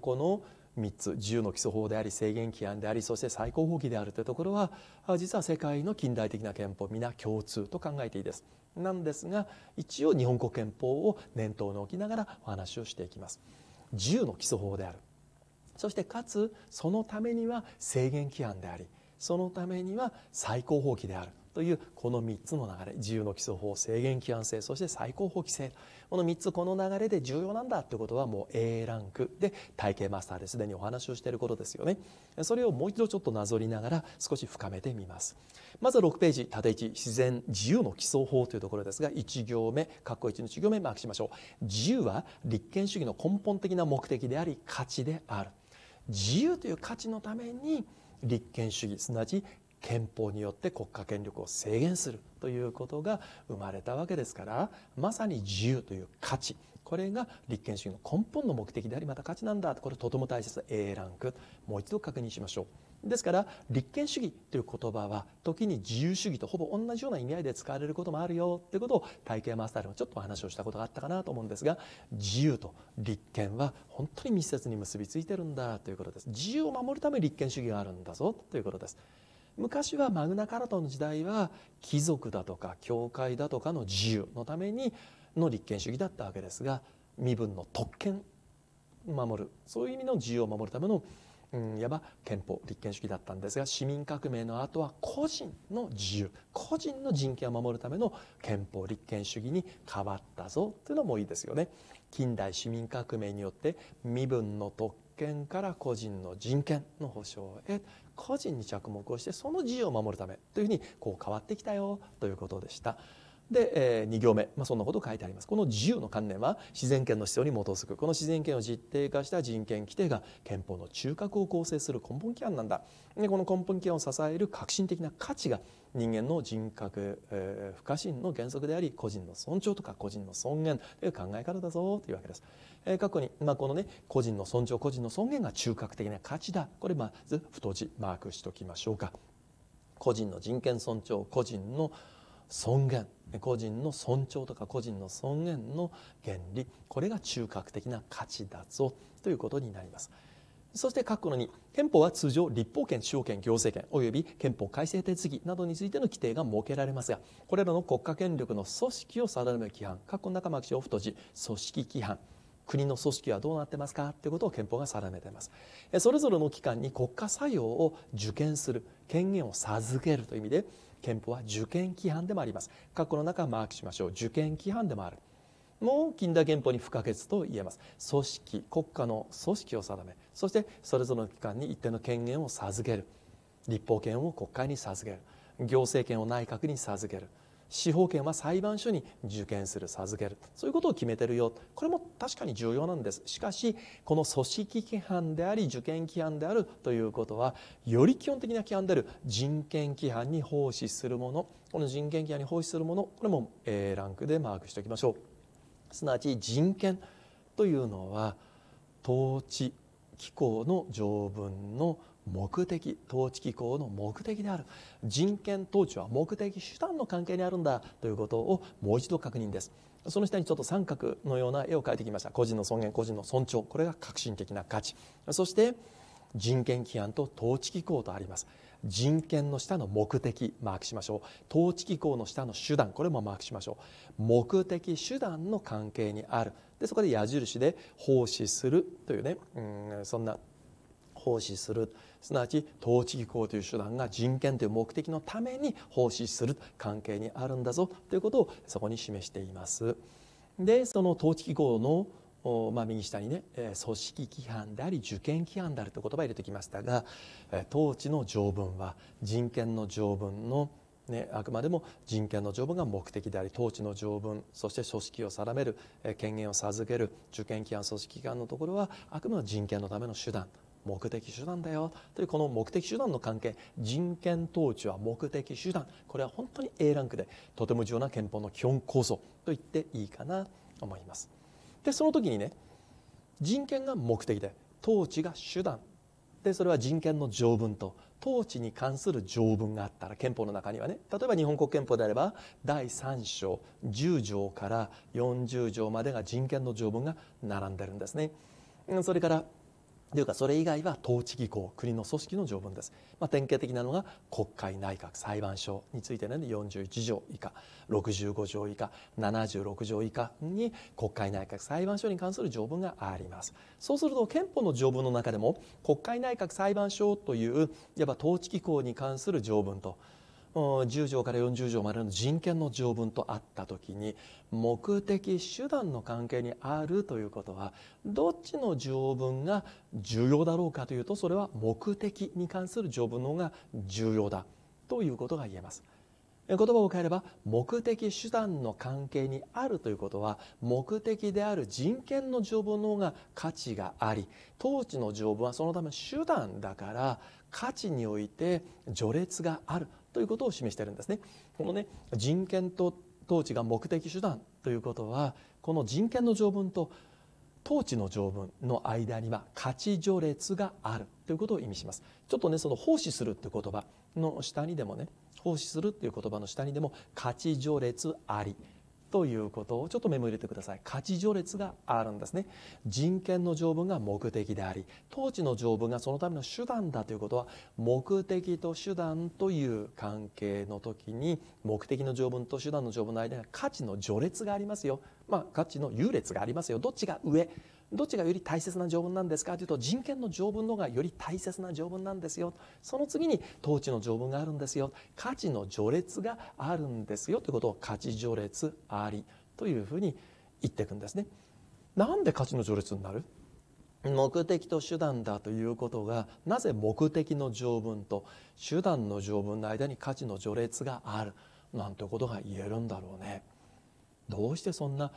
この3つ自由の基礎法であり制限規範でありそして最高法規であるというところは実は世界の近代的な憲法皆共通と考えていいですなんですが一応日本国憲法を念頭に置きながらお話をしていきます自由の基礎法であるそしてかつそのためには制限規範でありそのためには最高法規であるというこの3つの流れ自由の基礎法制限規範性そして最高法規制この3つこの流れで重要なんだということはもう A ランクで体系マスターですでにお話をしていることですよねそれをもう一度ちょっとなぞりながら少し深めてみますまず6ページ縦1自然自由の基礎法というところですが1行目括弧1の1行目マークしましょう自由は立憲主義の根本的な目的であり価値である自由という価値のために立憲主義すなわち憲法によって国家権力を制限するということが生まれたわけですからまさに自由という価値これが立憲主義の根本の目的でありまた価値なんだこれとても大切 A ランクもう一度確認しましょう。ですから立憲主義という言葉は時に自由主義とほぼ同じような意味合いで使われることもあるよということを体系マスターでもちょっとお話をしたことがあったかなと思うんですが自由と立憲は本当に密接に結びついてるんだということです自由を守るため立憲主義があるんだぞということです昔はマグナカルトの時代は貴族だとか教会だとかの自由のためにの立憲主義だったわけですが身分の特権守るそういう意味の自由を守るためのうん、いわば憲法立憲主義だったんですが市民革命の後は個人の自由個人の人権を守るための憲法立憲主義に変わったぞというのもいいですよね。近代市民革命によって身分の特権から個人の人権の保障へ個人に着目をしてその自由を守るためというふうにこう変わってきたよということでした。で、え2行目、まあ、そんなこと書いてありますこの自由の観念は自然権の必要に基づくこの自然権を実定化した人権規定が憲法の中核を構成する根本規範なんだでこの根本規範を支える革新的な価値が人間の人格、えー、不可侵の原則であり個人の尊重とか個人の尊厳という考え方だぞというわけです、えー、過去に、まあ、このね個人の尊重個人の尊厳が中核的な価値だこれまず太字マークしておきましょうか個人の人権尊重個人の尊厳個人の尊重とか個人の尊厳の原理これが中核的な価値だぞということになります。そして括弧の2憲法は通常立法権主要権行政権及び憲法改正手続きなどについての規定が設けられますがこれらの国家権力の組織を定める規範括弧の中巻を太字組織規範国の組織はどうなってますかということを憲法が定めていますそれぞれの機関に国家作用を受験する権限を授けるという意味で憲法は受験規範でもあります過去の中はマークしましょう受験規範でもあるもう近代憲法に不可欠と言えます組織国家の組織を定めそしてそれぞれの機関に一定の権限を授ける立法権を国会に授ける行政権を内閣に授ける司法権は裁判所に受験する授けるそういうことを決めてるよこれも確かに重要なんですしかしこの組織規範であり受験規範であるということはより基本的な規範である人権規範に奉仕するものこの人権規範に奉仕するものこれも A ランクでマークしておきましょうすなわち人権というのは統治機構の条文の目的統治機構の目的である人権統治は目的手段の関係にあるんだということをもう一度確認ですその下にちょっと三角のような絵を描いてきました個人の尊厳個人の尊重これが革新的な価値そして人権規範と統治機構とあります人権の下の目的マークしましょう統治機構の下の手段これもマークしましょう目的手段の関係にあるでそこで矢印で奉仕するというねうんそんな奉仕するすなわち統治機構という手段が人権という目的のために奉仕する関係にあるんだぞということをそこに示しています。でその統治機構のまあ、右下にね組織規範であり受験規範であるという言葉を入れてきましたが統治の条文は人権の条文のね、あくまでも人権の条文が目的であり統治の条文そして組織を定める権限を授ける受験規範組織規範のところはあくまでも人権のための手段目的手段だよというこの目的手段の関係人権統治は目的手段これは本当に A ランクでとても重要な憲法の基本構想と言っていいかなと思います。でその時にね人権が目的で統治が手段でそれは人権の条文と統治に関する条文があったら憲法の中にはね例えば日本国憲法であれば第3章10条から40条までが人権の条文が並んでるんですね。それからというかそれ以外は統治機構国の組織の条文です、まあ、典型的なのが国会内閣裁判所についての、で41条以下65条以下76条以下に国会内閣裁判所に関する条文がありますそうすると憲法の条文の中でも国会内閣裁判所といういわば統治機構に関する条文と10条から40条までの人権の条文とあった時に目的手段の関係にあるということはどっちの条文が重要だろうかというとそれは目的に関する条文の方が重要だということが言えます。言葉を変えれば目的手段の関係にあるということは目的である人権の条文の方が価値があり統治の条文はそのため手段だから価値において序列があるということを示してるんですね。このね人権と統治が目的手段ということはこの人権の条文と統治の条文の間には価値序列があるということを意味しますちょっとねその奉仕するって言葉の下にでもね奉仕するっていう言葉の下にでも価値序列ありということをちょっとメモ入れてください値序列があるんですね人権の条文が目的であり統治の条文がそのための手段だということは目的と手段という関係の時に目的の条文と手段の条文の間に価値の序列がありますよまあ価値の優劣がありますよどっちが上どっちがより大切な条文なんですかというと人権の条文の方がより大切な条文なんですよその次に統治の条文があるんですよ価値の序列があるんですよということを価値序列ありというふうに言っていくんですね。なんで価値の序列になる目的と手段だということがなぜ目的の条文と手段の条文の間に価値の序列があるなんてことが言えるんだろうね。どうしてそんな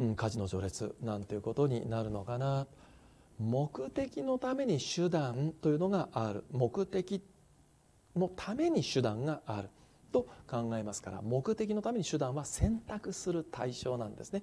うん、家事の序列なんていうことになるのかな目的のために手段というのがある目的のために手段があると考えますから目的のために手段は選択する対象なんですね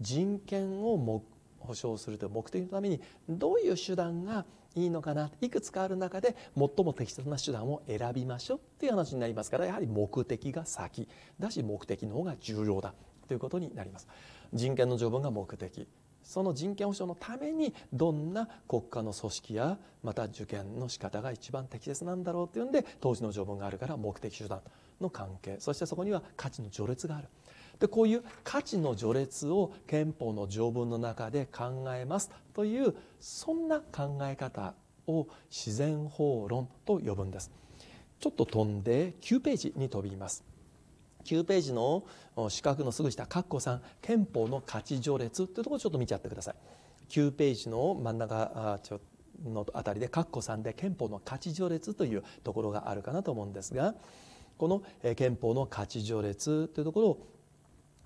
人権を保障するという目的のためにどういう手段がいいのかないくつかある中で最も適切な手段を選びましょうっていう話になりますからやはり目的が先だし目的の方が重要だということになります。人権の条文が目的その人権保障のためにどんな国家の組織やまた受験の仕方が一番適切なんだろうというんで当時の条文があるから目的手段の関係そしてそこには価値の序列がある。でこういう価値の序列を憲法の条文の中で考えますというそんな考え方を自然法論と呼ぶんです。ちょっと飛んで9ページに飛びます。9ページの四角のすぐ下括弧3憲法の価値序列というところをちょっと見ちゃってください9ページの真ん中のあたりで括弧3で憲法の価値序列というところがあるかなと思うんですがこの憲法の価値序列というところを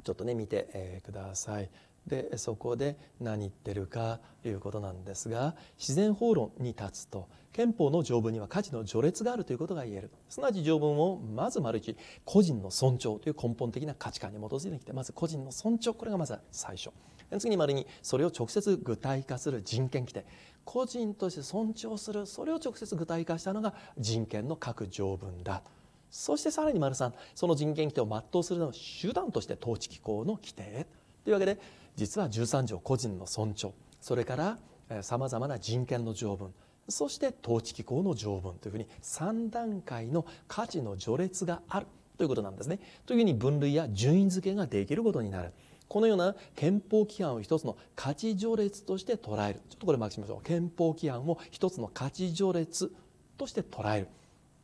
ちょっとね見てください。でそこで何言ってるかということなんですが自然法論に立つと憲法の条文には価値の序列があるということが言えるすなわち条文をまず丸一個人の尊重という根本的な価値観に基づいてきてまず個人の尊重これがまず最初次に丸二それを直接具体化する人権規定個人として尊重するそれを直接具体化したのが人権の各条文だそしてさらに丸三その人権規定を全うするの手段として統治機構の規定というわけで実は13条個人の尊重それからさまざまな人権の条文そして統治機構の条文というふうに3段階の価値の序列があるということなんですね。というふうに分類や順位付けができることになる。このような憲法規範を一つの価値序列として捉える。ちょっとこれマークしましょう。憲法規範を一つの価値序列として捉える。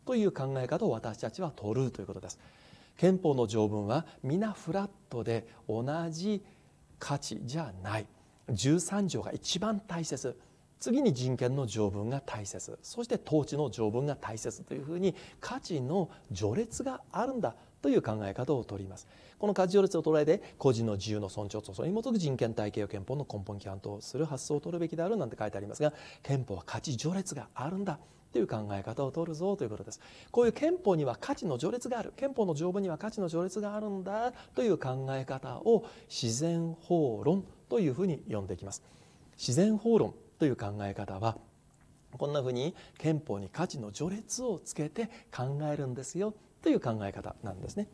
という考え方を私たちは取るということです。憲法の条文は皆フラットで同じ価値じゃない13条が一番大切次に人権の条文が大切そして統治の条文が大切というふうに価値の序列があるんだという考え方をとりますこの価値序列を捉えて個人の自由の尊重とそれに基づく人権体系を憲法の根本規範とする発想を取るべきであるなんて書いてありますが憲法は価値序列があるんだという考え方を取るぞということです。こういう憲法には価値の序列がある憲法の条文には価値の序列があるんだという考え方を自然法論というふうに呼んでいきます。自然法論という考え方はこんなふうに憲法に価値の序列をつけて考えるんですよという考え方なんですね。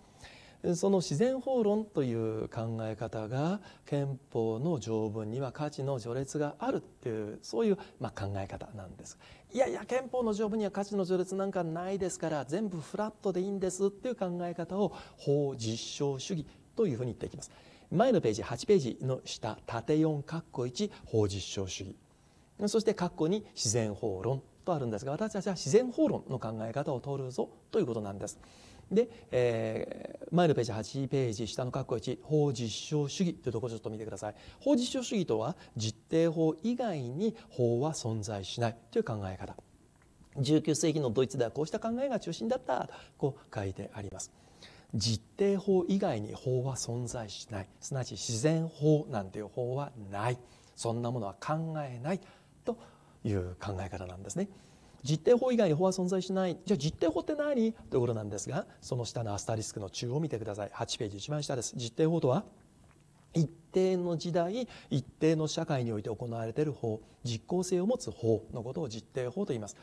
その自然法論という考え方が憲法の条文には価値の序列があるっていうそういうま考え方なんですいやいや憲法の条文には価値の序列なんかないですから全部フラットでいいんですっていう考え方を法実証主義というふうに言っていきます前のページ8ページの下縦4括弧1法実証主義そして括弧2自然法論とあるんですが私たちは自然法論の考え方を取るぞということなんです。で、えー、前のページ8ページ下の括弧1法実証主義というところをちょっと見てください法実証主義とは実定法以外に法は存在しないという考え方19世紀のドイツではこうした考えが中心だったとこう書いてあります実定法以外に法は存在しないすなわち自然法なんていう法はないそんなものは考えないという考え方なんですね。実定法以外に法は存在しないじゃあ実定法って何ということなんですがその下のアスタリスクの中を見てください8ページ一番下です実定法とは一定の時代一定の社会において行われている法実効性を持つ法のことを実定法と言います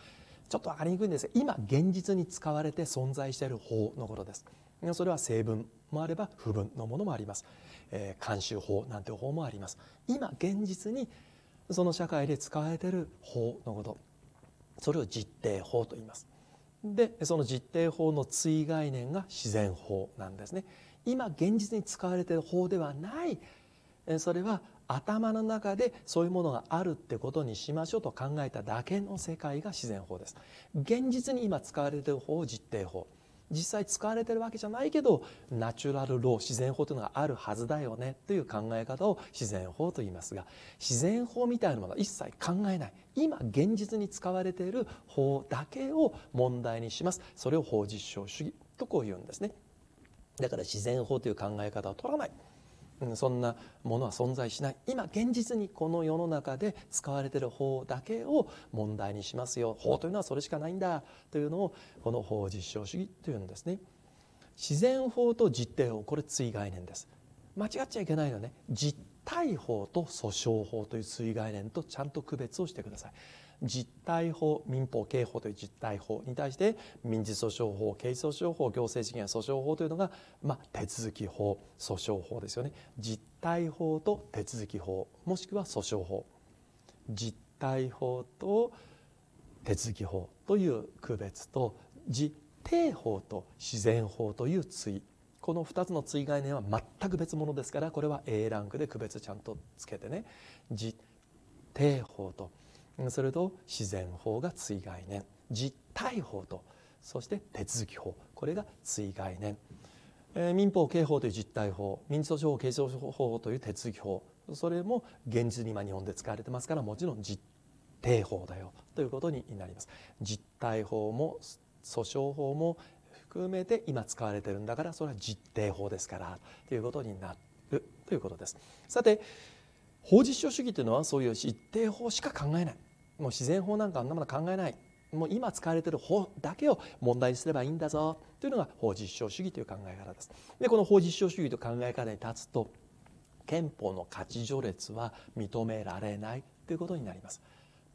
ちょっと分かりにくいんですが今現実に使われて存在している法のことですそれは成分もあれば不分のものもあります、えー、慣習法なんていう法もあります今現実にその社会で使われている法のことそれを実定法と言いますでその実定法の追概念が自然法なんですね今現実に使われている法ではないそれは頭の中でそういうものがあるってことにしましょうと考えただけの世界が自然法です現実に今使われている法を実定法実際使われてるわけじゃないけどナチュラルロー自然法というのがあるはずだよねという考え方を自然法と言いますが自然法みたいなものは一切考えない今現実に使われている法だけを問題にしますそれを法実証主義とこう言うんですねだから自然法という考え方を取らない。そんなものは存在しない今現実にこの世の中で使われている法だけを問題にしますよ法というのはそれしかないんだというのをこの法実証主義というんですね自然法と実定法これ追概念です間違っちゃいけないのね実体法と訴訟法という追概念とちゃんと区別をしてください実態法民法刑法という実態法に対して民事訴訟法刑事訴訟法行政事件訴訟法というのが、まあ、手続き法訴訟法ですよね実態法と手続き法もしくは訴訟法実態法と手続き法という区別と実定法と自然法という対この2つの対概念は全く別物ですからこれは A ランクで区別ちゃんとつけてね実定法とそれと自然法が追概念実体法とそして手続き法これが追概念、えー、民法刑法という実体法民事訴訟法刑事訴訟法という手続き法それも現実に今日本で使われてますからもちろん実定法だよということになります実体法も訴訟法も含めて今使われてるんだからそれは実定法ですからということになるということですさて法実証主義というのはそういう一定法しか考えないもう自然法なんかあんなもの考えないもう今使われている法だけを問題にすればいいんだぞというのが法実証主義という考え方ですでこの法実証主義という考え方に立つと憲法の価値序列は認められないということになります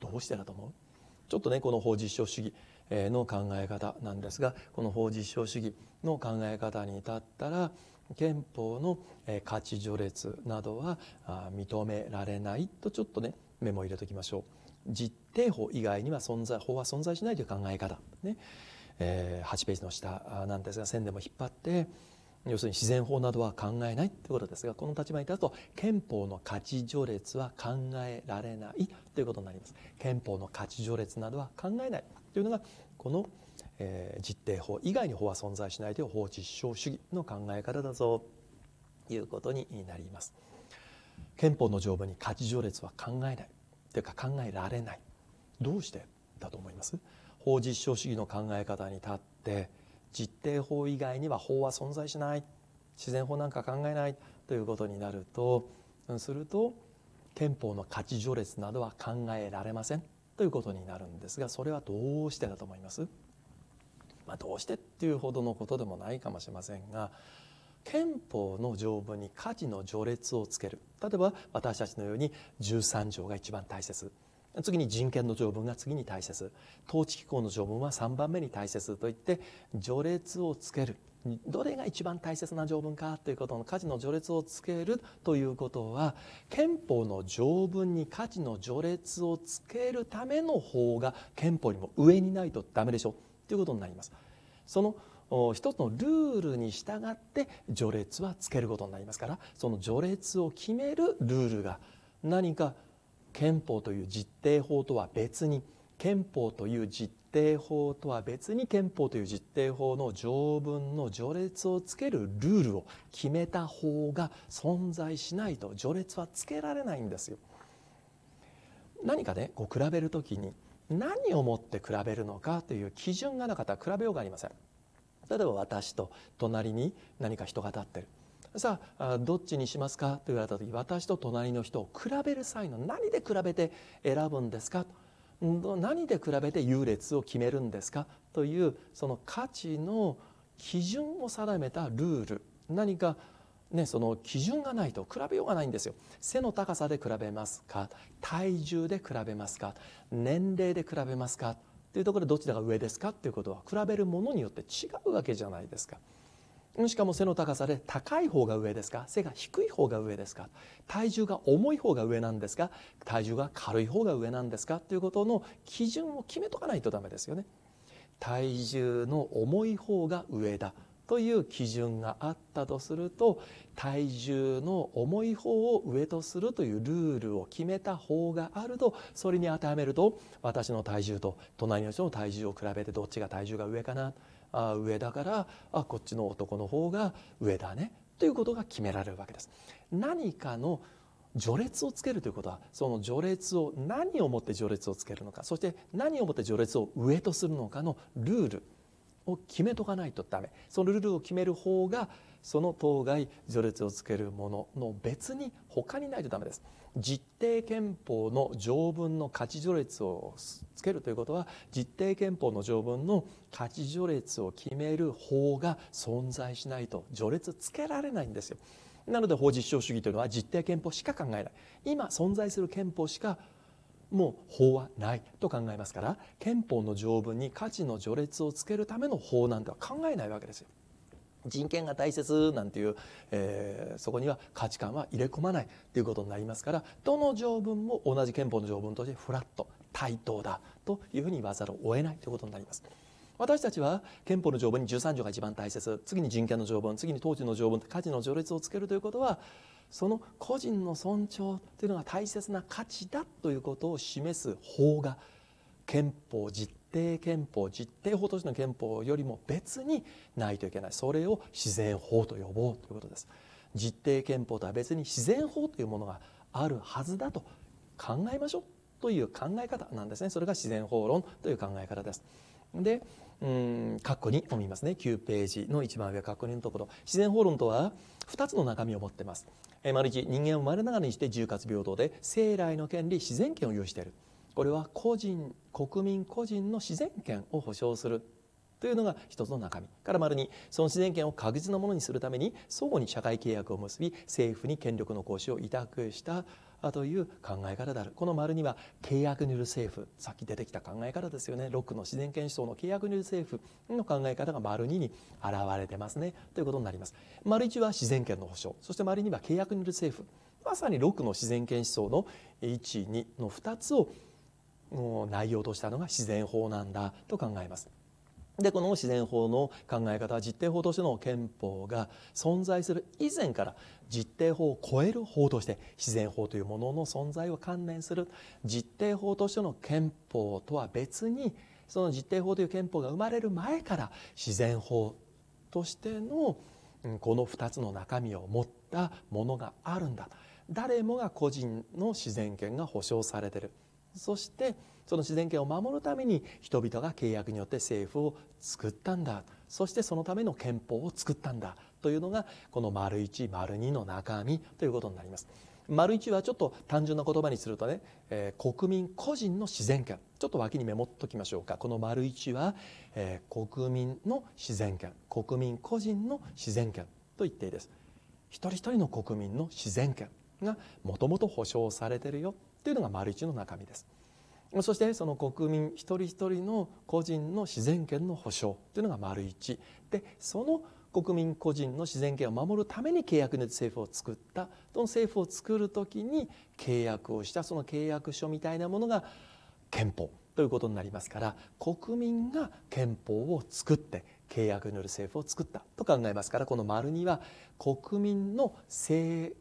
どうしてだと思うちょっとねこの法実証主義の考え方なんですがこの法実証主義の考え方に至ったら憲法の価値序列などは認められないとちょっとねメモ入れときましょう実定法以外には存在法は存在しないという考え方、ねえー、8ページの下なんですが線でも引っ張って要するに自然法などは考えないということですがこの立場に立つと憲法の価値序列は考えられないということになります憲法の価値序列などは考えないというのがこの「えー、実定法以外に法は存在しないという法実証主義の考え方だぞということになります。憲法の条文に価値序列は考えないというか考えられないどうしてだと思います法実証主義の考え方に立って実定法以外には法は存在しない自然法なんか考えないということになるとすると憲法の価値序列などは考えられませんということになるんですがそれはどうしてだと思いますまあ、どうしてっていうほどのことでもないかもしれませんが憲法の条文に家事の序列をつける例えば私たちのように13条が一番大切次に人権の条文が次に大切統治機構の条文は3番目に大切といって序列をつけるどれが一番大切な条文かということの家事の序列をつけるということは憲法の条文に家事の序列をつけるための法が憲法にも上にないとダメでしょう。ということになります。その一つのルールに従って序列はつけることになりますからその序列を決めるルールが何か憲法という実定法とは別に憲法という実定法とは別に憲法という実定法の条文の序列をつけるルールを決めた法が存在しないと序列はつけられないんですよ。何かねこう比べる時に何をもって比べるのかという基準がなかったら比べようがありません例えば私と隣に何か人が立ってるさあどっちにしますかと言われた時私と隣の人を比べる際の何で比べて選ぶんですか何で比べて優劣を決めるんですかというその価値の基準を定めたルール何かね、その基準がないと比べようがないんですよ背の高さで比べますか体重で比べますか年齢で比べますかっていうところでどちらが上ですかっていうことは比べるものによって違うわけじゃないですかしかも背の高さで高い方が上ですか背が低い方が上ですか体重が重い方が上なんですか体重が軽い方が上なんですかっていうことの基準を決めとかないとダメですよね体重の重い方が上だという基準があったとすると体重の重い方を上とするというルールを決めた方があるとそれに当てはめると私の体重と隣の人の体重を比べてどっちが体重が上かなあ上だからあこっちの男の方が上だねということが決められるわけです。何かの序列をつけるということはその序列を何をもって序列をつけるのかそして何をもって序列を上とするのかのルールを決めとかないとダメそのルールを決める方がその当該序列をつけるものの別に他にないとダメです実定憲法の条文の価値序列をつけるということは実定憲法の条文の価値序列を決める法が存在しないと序列つけられないんですよなので法実証主義というのは実定憲法しか考えない今存在する憲法しかもう法はないと考えますから憲法の条文に価値の序列をつけるための法なんては考えないわけですよ。人権が大切なんていう、えー、そこには価値観は入れ込まないということになりますからどの条文も同じ憲法の条文としてフラット対等だというふうに言わざるを得ないということになります。私たちは憲法の条文に13条が一番大切次に人権の条文次に当時の条文価値の序列をつけるということはその個人の尊重というのが大切な価値だということを示す法が憲法実定憲法実定法としての憲法よりも別にないといけないそれを自然法と呼ぼうということです。実定憲法とは別に自然法というものがあるはずだと考えましょうという考え方なんですねそれが自然法論という考え方です。でうん括弧にも見ますね9ページの一番上括弧2のところ自然法論とは2つの中身を持っています。え丸1人間を生まれながらにして重活平等で生来の権利自然権を有しているこれは個人国民個人の自然権を保障するというのが一つの中身から丸にその自然権を確実なものにするために相互に社会契約を結び政府に権力の行使を委託したという考え方であるこの丸には契約による政府さっき出てきた考え方ですよね6の自然権思想の契約による政府の考え方が丸2に現れてますねということになります丸1は自然権の保障そして丸2は契約による政府まさに6の自然権思想の12の2つを内容としたのが自然法なんだと考えますでこの自然法の考え方は実定法としての憲法が存在する以前から実定法を超える法として自然法というものの存在を関連する実定法としての憲法とは別にその実定法という憲法が生まれる前から自然法としてのこの2つの中身を持ったものがあるんだ誰もが個人の自然権が保障されてるそしてその自然権を守るために人々が契約によって政府を作ったんだそしてそのための憲法を作ったんだというのがこの丸1丸2の中身ということになります。丸1はちょっと単純な言葉にするとね、えー、国民個人の自然権ちょっと脇にメモっときましょうかこの丸1は、えー、国民の自然権国民個人の自然権と言っていいです一人一人の国民の自然権がもともと保障されてるよというのが丸1の中身ですそしてその国民一人一人の個人の自然権の保障というのが丸1でその国民個人の自然権を守るために契約によ政府を作ったその政府を作る時に契約をしたその契約書みたいなものが憲法ということになりますから国民が憲法を作って契約による政府を作ったと考えますからこの丸2は国民の政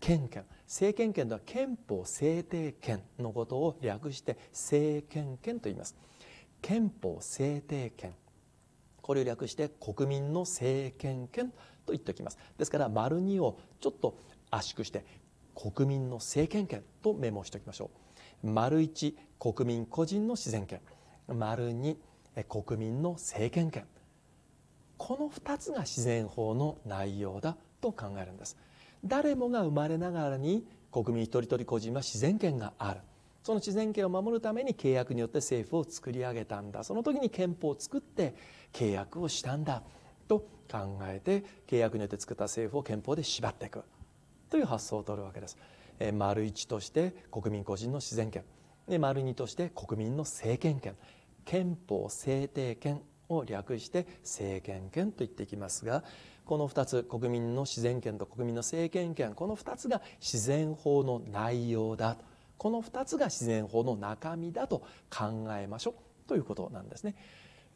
権権政権権とは憲法制定権のことを略して政権権と言います憲法制定権これを略して国民の政権権と言っておきますですから丸2をちょっと圧縮して国民の政権権とメモしておきましょう丸1国民個人の自然権丸2国民の政権権この2つが自然法の内容だと考えるんです。誰もが生まれながらに国民一人一人個人は自然権があるその自然権を守るために契約によって政府を作り上げたんだその時に憲法を作って契約をしたんだと考えて契約によって作った政府を憲法で縛っていくという発想を取るわけです。え丸一として国民個人の自然権で丸二として国民の政権権憲法制定権を略して政権権と言っていきますがこの2つ国民の自然権と国民の政権権この2つが自然法の内容だこの2つが自然法の中身だと考えましょうということなんですね。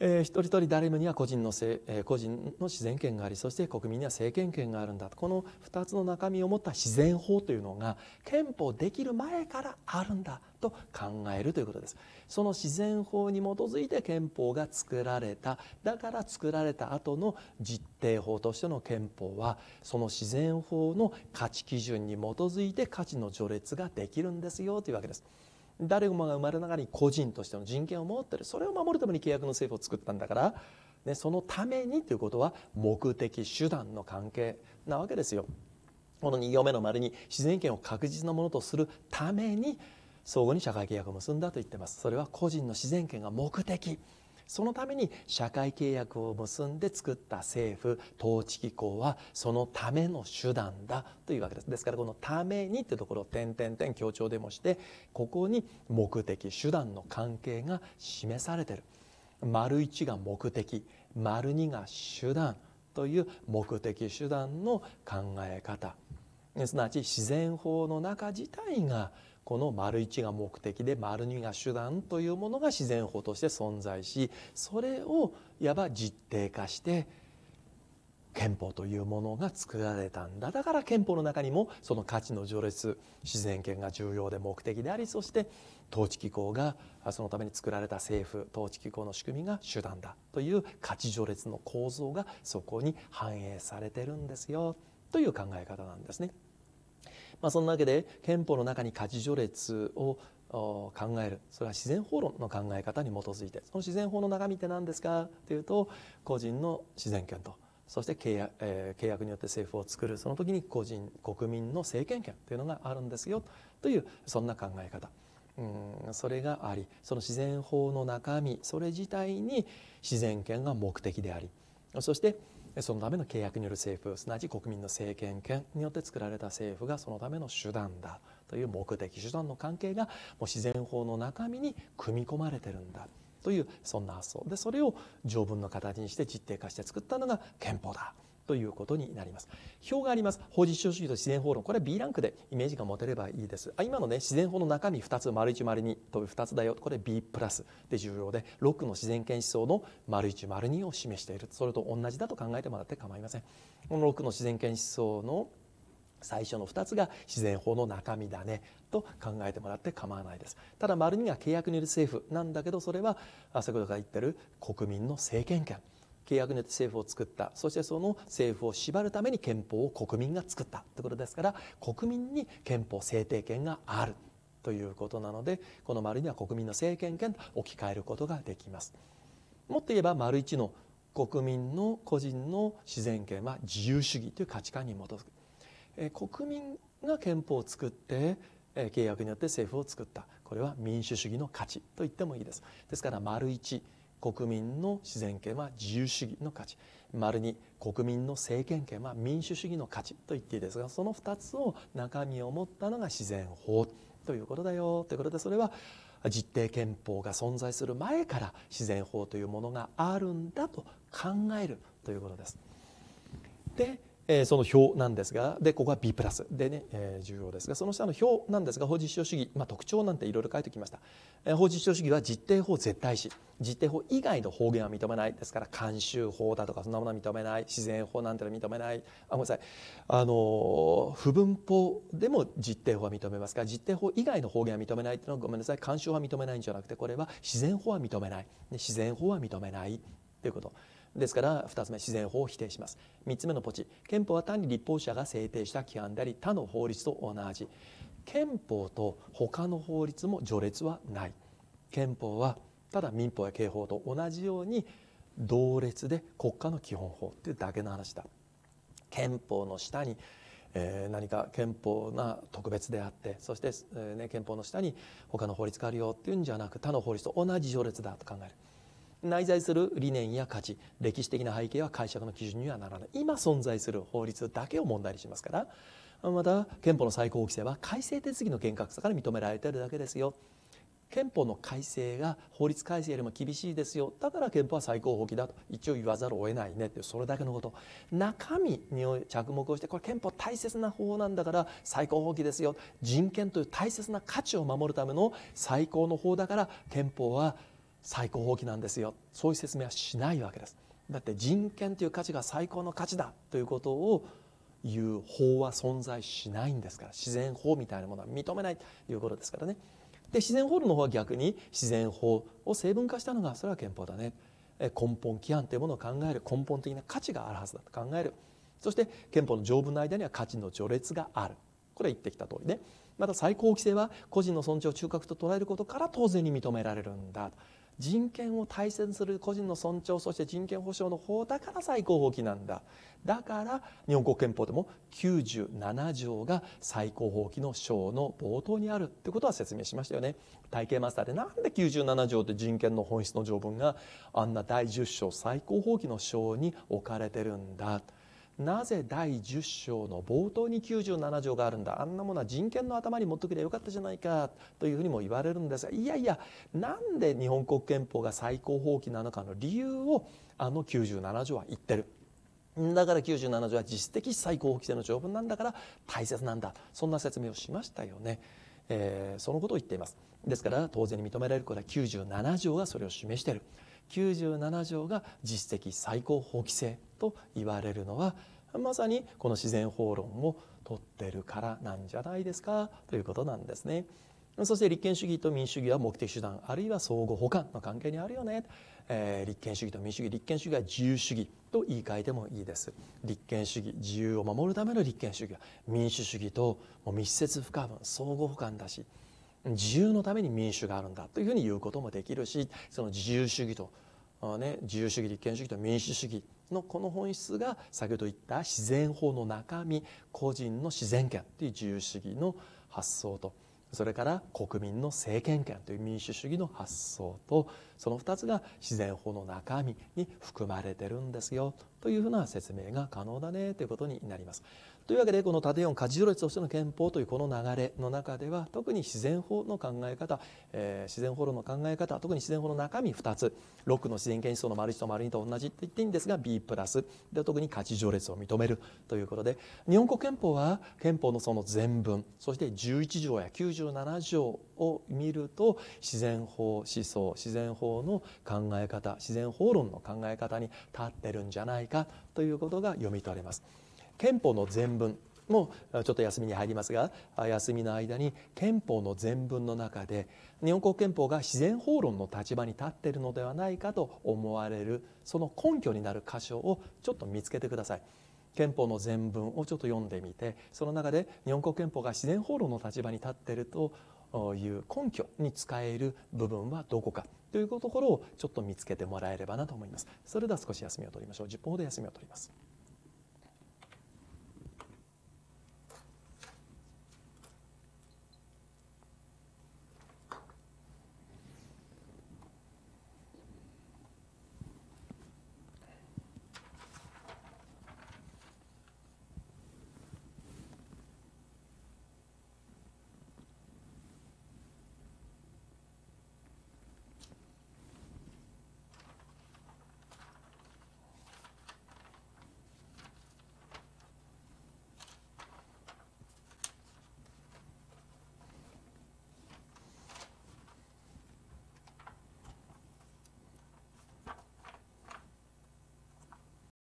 え一人一人誰もには個人のせ、え個人の自然権がありそして国民には政権権があるんだこの2つの中身を持った自然法というのが憲法できる前からあるんだと考えるということですその自然法に基づいて憲法が作られただから作られた後の実定法としての憲法はその自然法の価値基準に基づいて価値の序列ができるんですよというわけです。誰もが生まれながらに個人としての人権を持ってるそれを守るために契約の政府を作ったんだから、ね、そのためにということは目的手段の関係なわけですよ。この2行目の丸に自然権を確実なものとするために相互に社会契約を結んだと言ってますそれは個人の自然権が目的そのために社会契約を結んで作った政府統治機構はそのための手段だというわけですですからこの「ために」ってところを点々点強調でもしてここに目的手段の関係が示されてる丸一が目的丸二が手段という目的手段の考え方すなわち自然法の中自体がこの丸一が目的で丸二が手段というものが自然法として存在しそれをいわば実定化して憲法というものが作られたんだだから憲法の中にもその価値の序列自然権が重要で目的でありそして統治機構がそのために作られた政府統治機構の仕組みが手段だという価値序列の構造がそこに反映されてるんですよという考え方なんですね。まあ、そんなわけで憲法の中に家事序列を考えるそれは自然法論の考え方に基づいてその自然法の中身って何ですかというと個人の自然権とそして契約,、えー、契約によって政府を作るその時に個人国民の政権権というのがあるんですよというそんな考え方うんそれがありその自然法の中身それ自体に自然権が目的でありそしてそのための契約による政府すなわち国民の政権権によって作られた政府がそのための手段だという目的手段の関係がもう自然法の中身に組み込まれてるんだというそんな発想でそれを条文の形にして実定化して作ったのが憲法だということになります。表があります。法実証主義と自然法論。これは B ランクでイメージが持てればいいです。あ今のね、自然法の中身2つ、丸1丸2という2つだよ。これ B プラスで重要で、6の自然権思想の丸1丸2を示している。それと同じだと考えてもらって構いません。この6の自然権思想の最初の2つが自然法の中身だねと考えてもらって構わないですただ丸2が契約による政府なんだけどそれは先ほどから言ってる国民の政権権契約によって政府を作ったそしてその政府を縛るために憲法を国民が作ったということですから国民に憲法制定権があるということなのでこの丸には国民の政権権と置き換えることができます。もっと言えば丸一の国民の個人の自然権は自由主義という価値観に基づく、え国民が憲法を作って、え契約によって政府を作ったこれは民主主義の価値と言ってもいいですですから丸一国民の自然権は自由主義の価値丸に国民の政権権は民主主義の価値と言っていいですがその2つを中身を持ったのが自然法ということだよということでそれは実定憲法が存在する前から自然法というものがあるんだと考えるということです。でえその表なんですがでここは B プラスでね、え重要ですがその下の表なんですが法実証主義、まあ、特徴なんていろいろ書いてきました、え法実証主義は実定法絶対し実定法以外の方言は認めないですから慣習法だとかそんなものは認めない自然法なんてのは認めないあごめんなさいあの不分法でも実定法は認めますら実定法以外の方言は認めないっていうのはごめんなさい慣習法は認めないんじゃなくてこれは自然法は認めない自然法は認めないということ。ですから2つ目自然法を否定します3つ目のポチ憲法は単に立法者が制定した規範であり他の法律と同じ憲法と他の法律も序列はない憲法はただ民法や刑法と同じように同列で国家の基本法というだけの話だ憲法の下にえー、何か憲法が特別であってそして、えーね、憲法の下に他の法律があるよっていうんじゃなく他の法律と同じ序列だと考える。内在する理念や価値歴史的な背景は解釈の基準にはならない今存在する法律だけを問題にしますからまた憲法の最高規制は改正手続きの厳格さから認められているだけですよ憲法の改正が法律改正よりも厳しいですよだから憲法は最高法規だと一応言わざるを得ないねってそれだけのこと中身に着目をしてこれ憲法大切な法なんだから最高法規ですよ人権という大切な価値を守るための最高の法だから憲法は最高法規なんですよそういう説明はしないわけですだって人権という価値が最高の価値だということを言う法は存在しないんですから自然法みたいなものは認めないということですからねで自然法の方は逆に自然法を成分化したのがそれは憲法だね根本規範というものを考える根本的な価値があるはずだと考えるそして憲法の条文の間には価値の序列があるこれは言ってきた通りねまた最高規制は個人の尊重を中核と捉えることから当然に認められるんだ人権を大切にする個人の尊重そして人権保障の法だから最高法規なんだだから日本国憲法でも97条が最高法規の章の冒頭にあるってことは説明しましたよね体系マスターでなんで97条って人権の本質の条文があんな第10章最高法規の章に置かれてるんだなぜ第10章の冒頭に97条があるんだあんなものは人権の頭に持ってくれゃよかったじゃないかというふうにも言われるんですがいやいやなんで日本国憲法が最高法規なのかの理由をあの97条は言ってる。だから97条は実質的最高法規制の条文なんだから大切なんだそんな説明をしましたよね。えー、そのことを言っていますですから当然に認められることは97条がそれを示している97条が実質的最高法規制と言われるのはまさにこの自然法論を取ってるからなんじゃないですかということなんですね。そして立憲主義と民主主義は目的手段あるいは相互補完の関係にあるよね、えー、立憲主義と民主主義立憲主義は自由主義と言い換えてもいいです立憲主義自由を守るための立憲主義は民主主義と密接不可分相互補完だし自由のために民主があるんだというふうに言うこともできるしその自由主義とね、自由主義立憲主義と民主主義のこの本質が先ほど言った自然法の中身個人の自然権という自由主義の発想とそれから国民の政権権という民主主義の発想とその2つが自然法の中身に含まれてるんですよというふうな説明が可能だねということになります。というわけでこの縦4価値序列としての憲法というこの流れの中では特に自然法の考え方、えー、自然法論の考え方特に自然法の中身2つ6の自然権思想の丸1と丸2と同じって言っていいんですが B プラスで特に価値序列を認めるということで日本国憲法は憲法のその全文そして11条や97条を見ると自然法思想自然法の考え方自然法論の考え方に立ってるんじゃないかということが読み取れます。憲法の全文もちょっと休みに入りますが休みの間に憲法の全文の中で日本国憲法が自然法論の立場に立っているのではないかと思われるその根拠になる箇所をちょっと見つけてください。憲法の全文をちょっと読んでみてその中で日本国憲法が自然法論の立場に立っているという根拠に使える部分はどこかというところをちょっと見つけてもらえればなと思います。それでは少し休みを取りましょう。10分ほど休みを取ります。